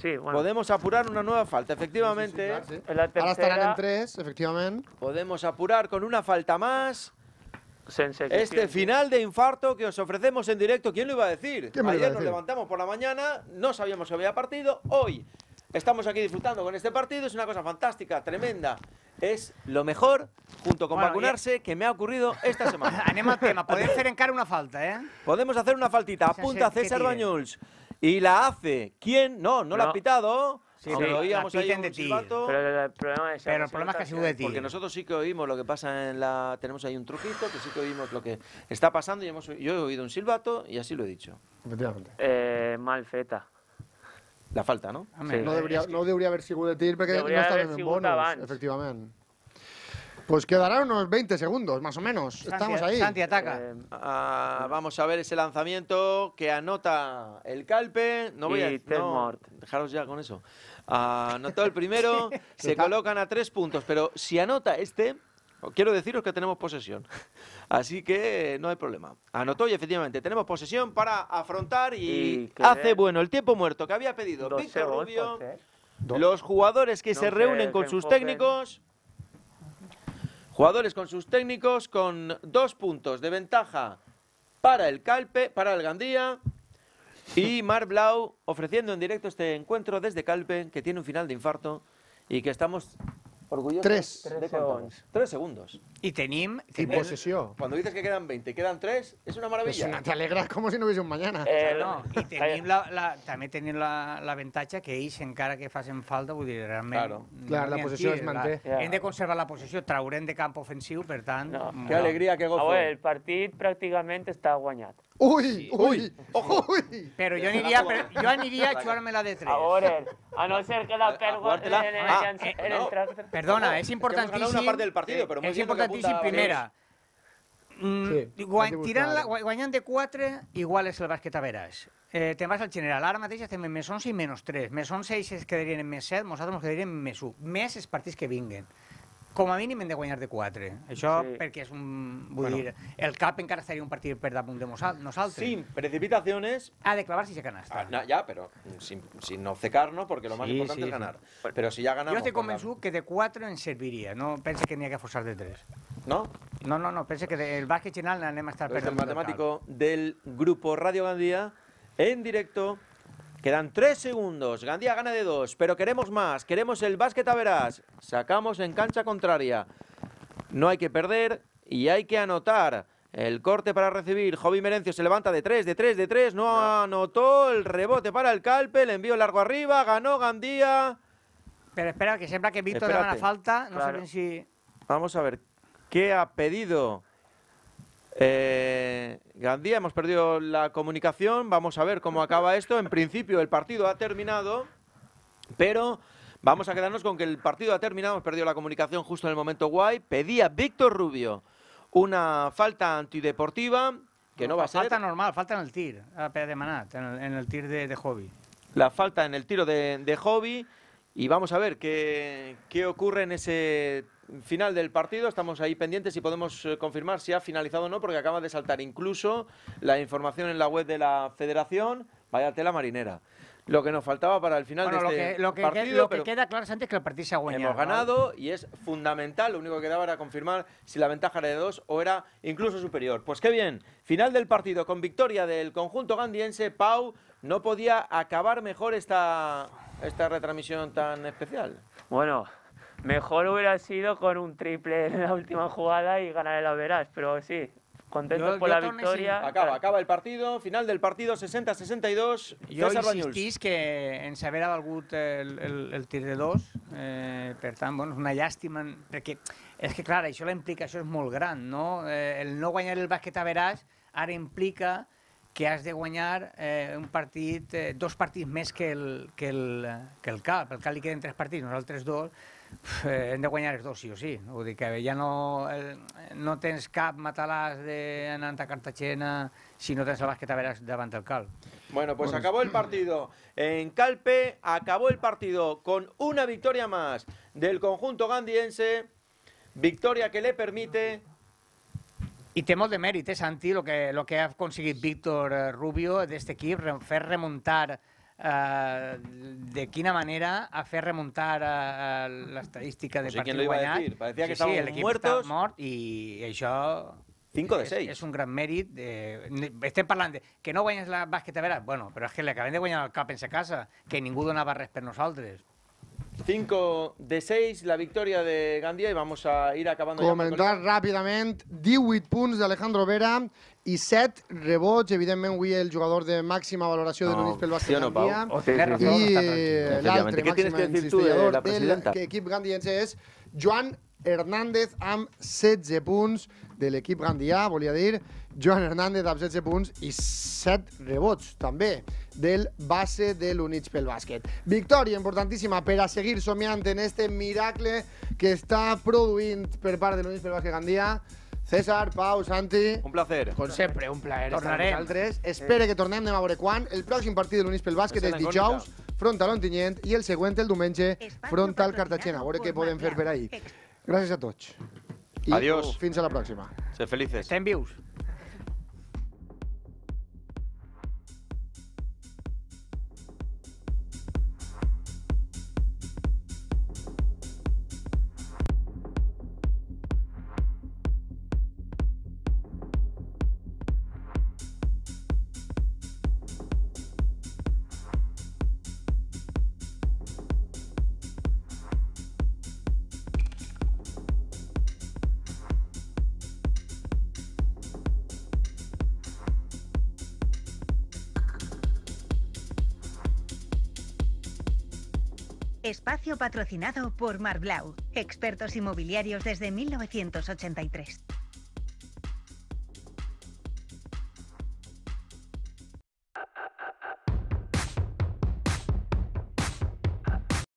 Eh, podemos apurar una nueva falta, efectivamente. tres, efectivamente. Podemos apurar con una falta más. Este final de infarto que os ofrecemos en directo, ¿quién lo iba a decir? Ayer nos levantamos por la mañana, no sabíamos que había partido, hoy Estamos aquí disfrutando con este partido, es una cosa fantástica, tremenda. Es lo mejor, junto con vacunarse, que me ha ocurrido esta semana. Anem al tema, hacer en cara una falta, eh? Podemos hacer una faltita, apunta César Bañuls. Y la hace. ¿Quién? No, no, la ha pitado. Sí, ah, lo oíamos de ti. Pero el problema es, pero el problema es que ha sido de ti. Porque nosotros sí que oímos lo que pasa en la... Tenemos ahí un truquito, que sí que oímos lo que está pasando y hemos... yo he oído un silbato y así lo he dicho. Malfeta. Eh, mal feta la falta, no? no, debería haber sido de tir porque no en bonus, efectivamente. Pues quedará unos 20 segundos, más o menos. Estamos ahí. Santi ataca. Eh, ah, vamos a ver ese lanzamiento que anota el Calpe. No voy a Dejaros ya con eso. Ah, anotó el primero. se colocan a tres puntos. Pero si anota este, quiero deciros que tenemos posesión. Así que no hay problema. Anotó y efectivamente tenemos posesión para afrontar y, hace bueno el tiempo muerto que había pedido Los jugadores que se reúnen con sus técnicos. Jugadores con sus técnicos con dos puntos de ventaja para el Calpe, para el Gandía. Y Mar Blau ofreciendo en directo este encuentro desde Calpe, que tiene un final de infarto y que estamos Orgullosos. Tres. Tres segundos. Tres segundos. Y tenim... I possessió. Cuando dices que quedan 20 quedan 3, es una maravilla. Es una, te alegras como si no hubiese un mañana. Eh, eh no, i eh, tenim la, la, també tenim l'avantatge la, que ells, encara que facin falta, vull dir, realment... Claro. No Clar, la possessió es manté. Yeah. Hem de conservar la possessió, traurem de camp ofensiu, per tant... No. Que alegria, que gozo. A bueno, el partit pràcticament està guanyat. Uy, uy, uy. Pero yo no iría, pero yo no iría a chupármela de tres. Ahora, a no ser que la pergo en el, ah, en el, no. Perdona, es importantísimo. una parte del partido, pero muy es importantísimo primera. Mm, sí, mm, tirant la, guanyant de 4, igual és el bàsquet a veres. Eh, te vas al general. Ara mateix estem en més 11 i menys 3. Més 11 ells es quedarien en més 7, nosaltres ens quedaríem en més 1. Més els partits que vinguen. Como a mínim hem de guanyar de 4. Eso porque es un... el cap encara sería un partido per de nosaltres. Sin precipitaciones... Ha de si se canasta. ya, ah, pero sin, sin obcecarnos, porque lo más importante es ganar. Pero si ya ganamos... Yo te convencido que de 4 en serviría. No pense que tenía que forzar de 3. ¿No? No, no, no. Pensé que del bàsquet general anem a estar pues perdiendo. El matemático del grupo Radio Gandía en directo Quedan tres segundos. Gandía gana de dos, pero queremos más. Queremos el básquet a verás. Sacamos en cancha contraria. No hay que perder y hay que anotar. El corte para recibir. Jovi Merencio se levanta de tres, de tres, de tres, No, anotó. El rebote para el Calpe. le envió largo arriba. Ganó Gandía. Pero espera, que siempre que Víctor le da la falta. No saben si. Vamos a ver. ¿Qué ha pedido eh, Gandía, hemos perdido la comunicación. Vamos a ver cómo acaba esto. En principio, el partido ha terminado, pero vamos a quedarnos con que el partido ha terminado. Hemos perdido la comunicación justo en el momento guay. Pedía Víctor Rubio una falta antideportiva que no, va a ser. Falta normal, falta en el tir de Manat, en el, en el tir de, de, La falta en el tiro de, de hobby. Y vamos a ver qué, qué ocurre en ese final del partido, estamos ahí pendientes y podemos eh, confirmar si ha finalizado o no, porque acaba de saltar incluso la información en la web de la federación, vaya tela marinera. Lo que nos faltaba para el final de este partido. lo que queda claro es antes que el partido se ha Hemos ganado y es fundamental. Lo único que quedaba era confirmar si la ventaja era de dos o era incluso superior. Pues qué bien. Final del partido con victoria del conjunto gandiense. Pau no podía acabar mejor esta, esta retransmisión tan especial. Bueno, Mejor hubiera sido con un triple en la última jugada y ganar el Averas, pero sí, contentos por yo la victoria. Sí. Acaba, acaba el partido, final del partido, 60-62. Yo insistís que en saber ha valgut el, el, el tir de dos, eh, per tant, bueno, és una llàstima, perquè és que, clar, això la implicació és molt gran, no? Eh, el no guanyar el bàsquet a Averas ara implica que has de guanyar eh, un partit, eh, dos partits més que el, que el, que el CAP. El CAP li queden tres partits, nosaltres dos hem de guanyar dos, sí o sí. ya que no, no tens cap matalàs de a Cartagena si no tens que te te veres davant del cal. Bueno, pues acabó el partido. En Calpe acabó el partido con una victoria más del conjunto gandiense. Victoria que le permite Y tenemos de mérito, anti eh, Santi, que, lo que ha conseguido Víctor eh, Rubio de este equipo, fer remontar... eh, de quina manera a fer remuntar eh, l'estadística de no sé partit guanyat. Parecía que sí, muertos... Sí, mort i això 5 de 6. És, és un gran mèrit. De... Estem parlant de que no guanyes la bàsquet a vera. Bueno, però és que l'acabem de guanyar el cap en sa casa, que ningú donava res per nosaltres. 5 de 6, la victòria de Gandia i vamos a ir acabando... Comentar ja ràpidament, 18 punts d'Alejandro Vera i 7 rebots. Evidentment, avui el jugador de màxima valoració no, de l'Unís pel bàsquet sí no, Gandia. sí, sí, sí. I l'altre màxim encistellador de l'equip gandiense és Joan Hernández amb 16 punts de l'equip gandià, volia dir. Joan Hernández amb 16 punts i 7 rebots, també, del base de l'Units pel bàsquet. Victòria importantíssima per a seguir somiant en este miracle que està produint per part de l'Units pel bàsquet gandià César, Pau, Santi... Un placer. Com sempre, un plaer Tornarem. estar amb vosaltres. que tornem, anem a veure quan. El pròxim partit de l'Unís pel Bàsquet és dijous, front a l'Ontinyent, i el següent el diumenge, front al Cartagena. A veure què podem fer per ahir. Gràcies a tots. I Adiós. fins a la pròxima. Ser felices. Estem vius. patrocinado por Marblau, expertos inmobiliarios desde 1983.